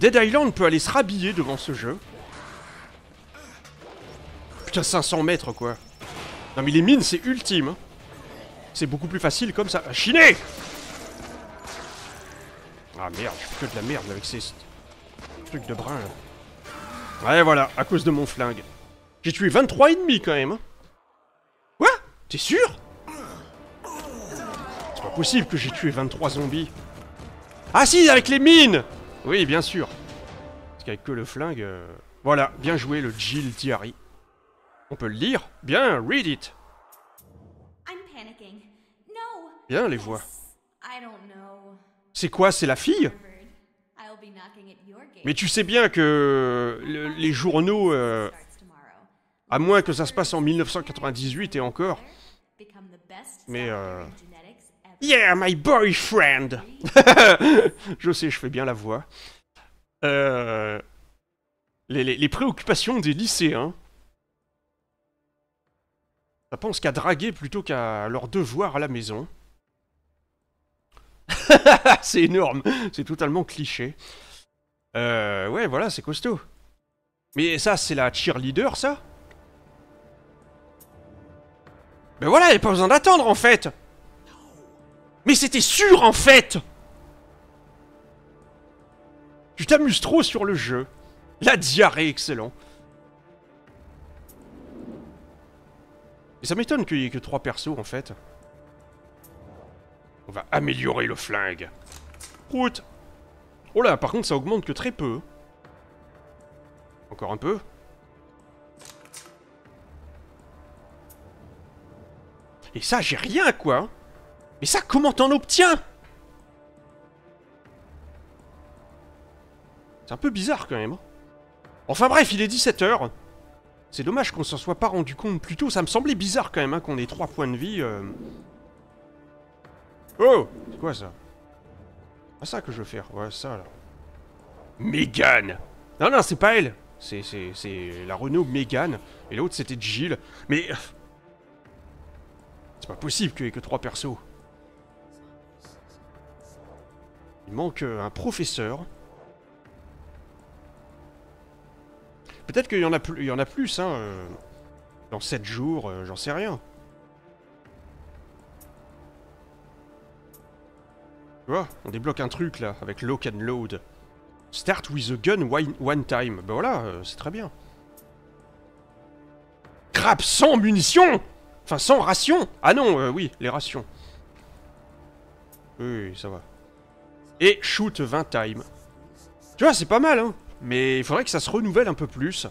Dead Island peut aller se rhabiller devant ce jeu. Putain, 500 mètres, quoi. Non, mais les mines, c'est ultime. Hein. C'est beaucoup plus facile comme ça. Chinez ah merde, je fais que de la merde avec ces trucs de brun. Ouais, voilà, à cause de mon flingue. J'ai tué 23 ennemis quand même. Hein. Quoi T'es sûr C'est pas possible que j'ai tué 23 zombies. Ah si, avec les mines Oui, bien sûr. Parce qu'avec que le flingue... Euh, voilà, bien joué le Jill Diary. On peut le lire Bien, read it. Bien les voix. C'est quoi C'est la fille Mais tu sais bien que les journaux, euh, à moins que ça se passe en 1998 et encore. Mais. Euh, yeah, my boyfriend Je sais, je fais bien la voix. Euh, les, les, préoccupations des lycéens. Ça pense qu'à draguer plutôt qu'à leur devoir à la maison. c'est énorme, c'est totalement cliché. Euh, ouais, voilà, c'est costaud. Mais ça, c'est la cheerleader, ça Ben voilà, il a pas besoin d'attendre, en fait Mais c'était sûr, en fait Tu t'amuses trop sur le jeu. La diarrhée, excellent. Et ça m'étonne qu'il y ait que trois persos, en fait. On va améliorer le flingue. Route Oh là, par contre, ça augmente que très peu. Encore un peu. Et ça, j'ai rien, quoi Mais ça, comment t'en obtiens C'est un peu bizarre, quand même. Enfin bref, il est 17h. C'est dommage qu'on s'en soit pas rendu compte plus tôt. Ça me semblait bizarre, quand même, hein, qu'on ait 3 points de vie... Euh, Oh C'est quoi ça Ah ça que je veux faire, ouais ça là. Mégane Non non c'est pas elle C'est la Renault Mégane, et l'autre c'était Jill, Mais... Euh, c'est pas possible qu'il y ait que trois persos. Il manque euh, un professeur. Peut-être qu'il y en a plus, il y en a plus hein, euh, dans 7 jours, j'en sais rien. Tu vois, on débloque un truc là, avec lock and load. Start with a gun one time. ben voilà, euh, c'est très bien. Crap, sans munitions Enfin, sans rations Ah non, euh, oui, les rations. oui, ça va. Et shoot 20 times. Tu vois, c'est pas mal, hein Mais il faudrait que ça se renouvelle un peu plus.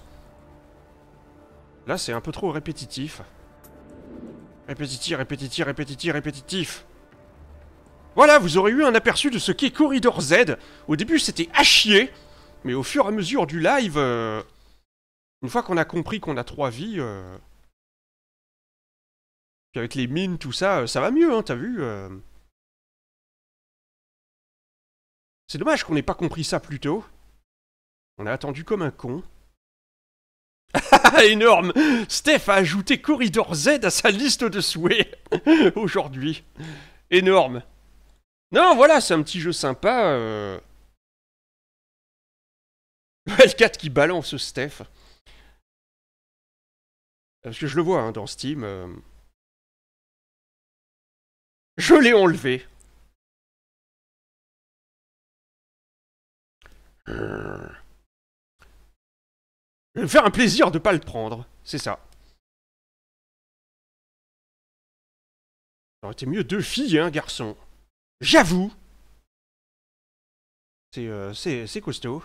Là, c'est un peu trop répétitif. Répétitif, répétitif, répétitif, répétitif. Voilà, vous aurez eu un aperçu de ce qu'est Corridor Z. Au début, c'était à chier, mais au fur et à mesure du live, euh, une fois qu'on a compris qu'on a trois vies, euh, avec les mines, tout ça, euh, ça va mieux, hein, t'as vu C'est dommage qu'on ait pas compris ça plus tôt. On a attendu comme un con. Énorme Steph a ajouté Corridor Z à sa liste de souhaits aujourd'hui. Énorme non, voilà, c'est un petit jeu sympa. Euh. Le L4 qui balance Steph. Parce que je le vois hein, dans Steam. Euh. Je l'ai enlevé. Je vais me faire un plaisir de pas le prendre, c'est ça. Ça aurait été mieux deux filles et un hein, garçon. J'avoue, c'est euh, costaud.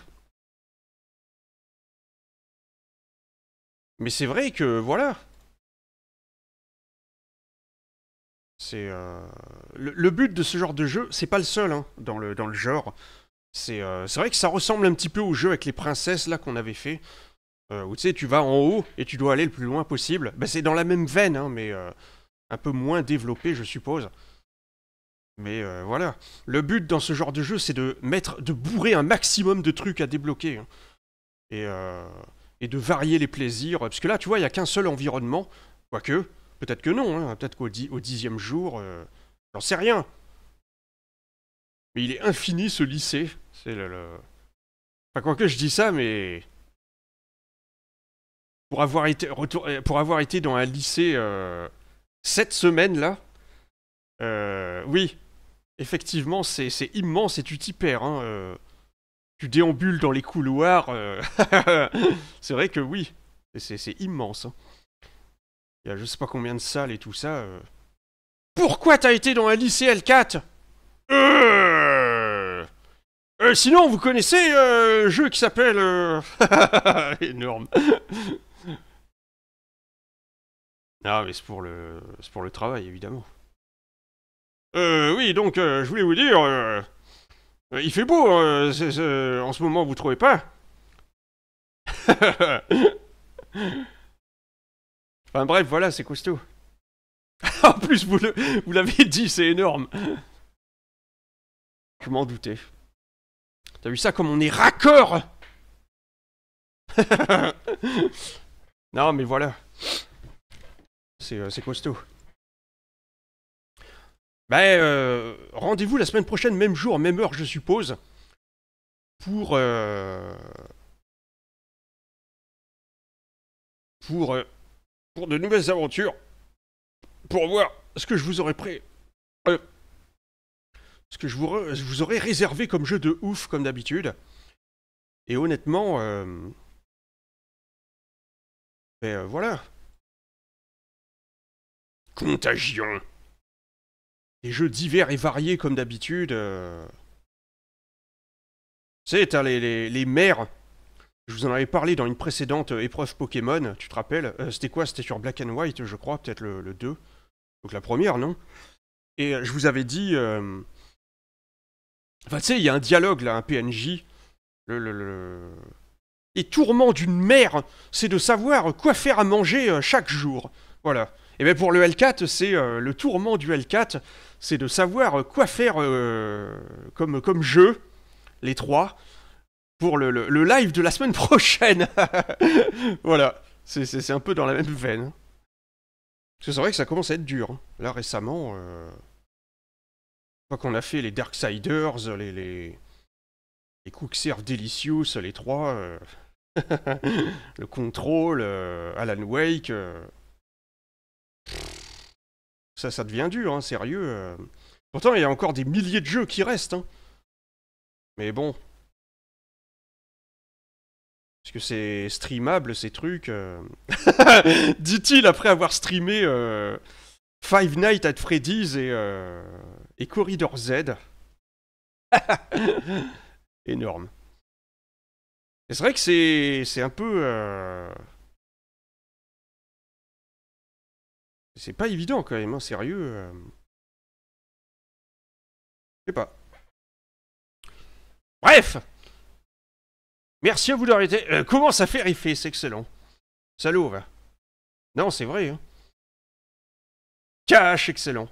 Mais c'est vrai que voilà. C'est euh, le, but de ce genre de jeu, c'est pas le seul hein, dans, le, dans le genre. Euh, c'est vrai que ça ressemble un petit peu au jeu avec les princesses là qu'on avait fait. Euh, où tu sais, tu vas en haut et tu dois aller le plus loin possible. Bah, c'est dans la même veine, hein, mais un peu moins développé, je suppose. Mais euh, voilà, le but dans ce genre de jeu, c'est de mettre, de bourrer un maximum de trucs à débloquer. Hein. Et, euh, et, de varier les plaisirs. Parce que là, tu vois, il n'y a qu'un seul environnement. Quoique, peut-être que non. Hein. Peut-être qu'au dixième jour, euh, j'en sais rien. Mais il est infini ce lycée. C'est le, le... Enfin, quoique je dis ça, mais pour avoir été, pour avoir été dans un lycée cette semaine là, oui, effectivement, c'est immense et tu t'y perds. Hein, euh. tu déambules dans les couloirs. Euh. c'est vrai que oui, c'est immense. Hein. Il y a je sais pas combien de salles et tout ça. Euh. Pourquoi t'as été dans un lycée L4 Sinon, vous connaissez un jeu qui s'appelle... Énorme. ah, mais c'est pour le travail, évidemment. Euh, oui, donc, euh, je voulais vous dire... Euh, euh, il fait beau, en ce moment, vous trouvez pas Enfin bref, voilà, c'est costaud. en plus, vous l'avez vous dit, c'est énorme Je m'en doutais. T'as vu ça comme on est raccord Non, mais voilà. C'est costaud. Ben, euh, rendez-vous la semaine prochaine, même jour, même heure, je suppose, pour. Euh, pour. Euh, pour de nouvelles aventures. Pour voir ce que je vous aurais prêt. ce que je vous, je vous aurais réservé comme jeu de ouf, comme d'habitude. Et honnêtement. ben voilà. Contagion. Des jeux divers et variés comme d'habitude. C'est euh. les, les, les Je vous en avais parlé dans une précédente euh, épreuve Pokémon, tu te rappelles euh, C'était quoi C'était sur Black and White, je crois, peut-être le, le, 2. Donc la première, non Et je vous avais dit... Enfin, tu sais, il y a un dialogue, là, un PNJ. Le, le, le... d'une mère, c'est de savoir quoi faire à manger chaque jour. Voilà. Et bien pour le L4, c'est le tourment du L4, c'est de savoir euh, quoi faire euh, comme, comme jeu, les trois, pour le, le, live de la semaine prochaine. voilà, c'est un peu dans la même veine. Parce que c'est vrai que ça commence à être dur. Hein. Là, récemment, quoi euh, qu'on a fait les Darksiders, les, les... les Delicious, les trois, le Control, Alan Wake... Ça, ça devient dur, hein, sérieux. Euh. Pourtant, il y a encore des milliers de jeux qui restent. Hein. Mais bon. Parce que c'est streamable, ces trucs. Euh. Dit-il après avoir streamé euh, Five Nights at Freddy's et, et Corridor Z. Énorme. C'est vrai que c'est un peu... C'est pas évident quand même, hein, sérieux. Euh. Je sais pas. Bref Merci à vous d'arrêter. été... Euh, comment ça fait riffer C'est excellent. Salaud, va. Non, c'est vrai. Cache. Hein. Cash, excellent.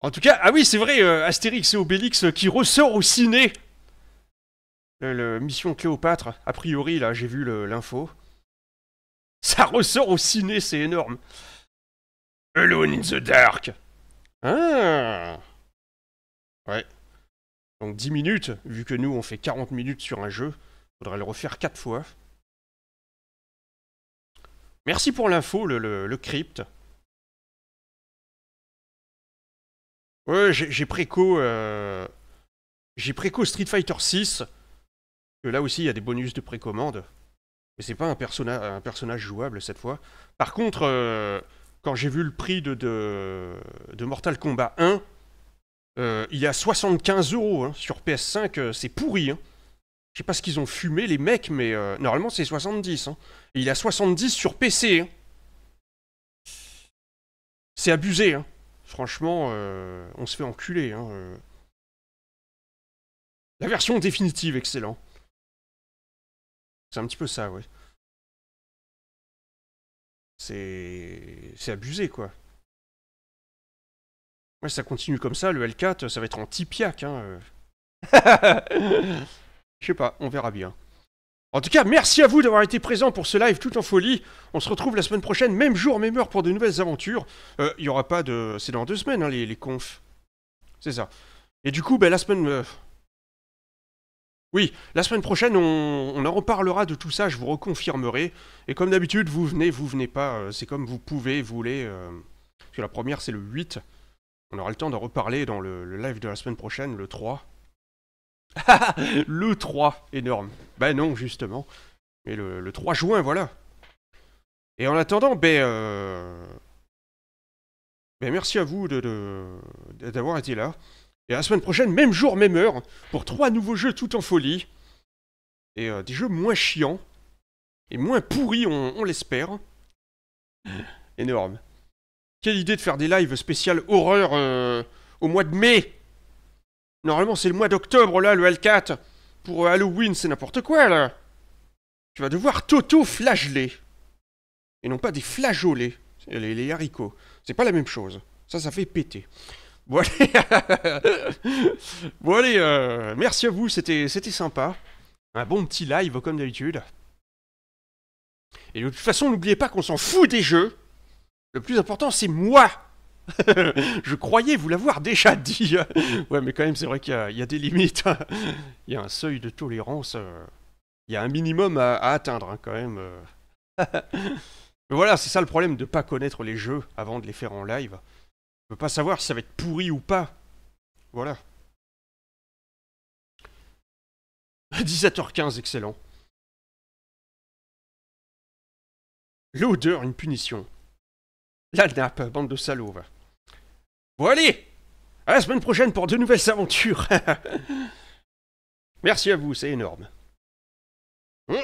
En tout cas, ah oui, c'est vrai, euh, Astérix et Obélix qui ressort au ciné. Mission Cléopâtre, a priori, là, j'ai vu l'info. Ça ressort au ciné, c'est énorme. Alone in the Dark. Ah Ouais. Donc 10 minutes, vu que nous on fait 40 minutes sur un jeu, faudrait le refaire 4 fois. Merci pour l'info, le, le, crypt. Ouais, j'ai préco... Euh, j'ai préco Street Fighter 6. Que là aussi, il y a des bonus de précommande. Mais c'est pas un, un personnage jouable cette fois. Par contre... Euh, quand j'ai vu le prix de, Mortal Kombat 1, euh, il y a 75 euros hein, sur PS5, euh, c'est pourri. Hein. Je sais pas ce qu'ils ont fumé les mecs, mais euh, normalement c'est 70. Hein. il y a 70 sur PC. Hein. C'est abusé. Franchement, on se fait enculer. La version définitive, excellent. C'est un petit peu ça, ouais. C'est C'est abusé, quoi. Ouais, ça continue comme ça, le L4, ça va être en tipiac, hein. Euh. Je sais pas, on verra bien. En tout cas, merci à vous d'avoir été présent pour ce live tout en folie. On se retrouve la semaine prochaine, même jour, même heure, pour de nouvelles aventures. Euh, il y aura pas de... C'est dans deux semaines, hein, les, les confs. C'est ça. Et du coup, ben, la semaine... Euh, oui, la semaine prochaine, on, en reparlera de tout ça, je vous reconfirmerai. Et comme d'habitude, vous venez, vous venez pas, euh, c'est comme vous pouvez, vous voulez. Euh, parce que la première, c'est le 8. On aura le temps d'en reparler dans le, live de la semaine prochaine, le 3. le 3, énorme. Ben non, justement. Mais le, le 3 juin, voilà. Et en attendant, ben... Euh, ben merci à vous d'avoir de, d'avoir été là. Et la semaine prochaine, même jour, même heure, pour trois nouveaux jeux tout en folie. Et euh, des jeux moins chiants. Et moins pourris, on, l'espère. Énorme. Quelle idée de faire des lives spéciales horreur euh, au mois de mai Normalement, c'est le mois d'octobre, là, le L4. Pour euh, Halloween, c'est n'importe quoi, là. Tu vas devoir tauto Flagelé! Et non pas des flageolets. les haricots. C'est pas la même chose. Ça, ça fait péter. Bon allez, euh, merci à vous, c'était sympa. Un bon petit live comme d'habitude. Et de toute façon, n'oubliez pas qu'on s'en fout des jeux. Le plus important, c'est moi. je croyais vous l'avoir déjà dit. ouais, mais quand même, c'est vrai qu'il y, a des limites. Hein. il y a un seuil de tolérance. Euh, il y a un minimum à, atteindre, hein, quand même. mais euh. voilà, c'est ça le problème de ne pas connaître les jeux avant de les faire en live ne peux pas savoir si ça va être pourri ou pas. Voilà. 17h15, excellent. L'odeur, une punition. La nappe, bande de salauds, Voilà. Bon, allez À la semaine prochaine pour de nouvelles aventures Merci à vous, c'est énorme. Oh.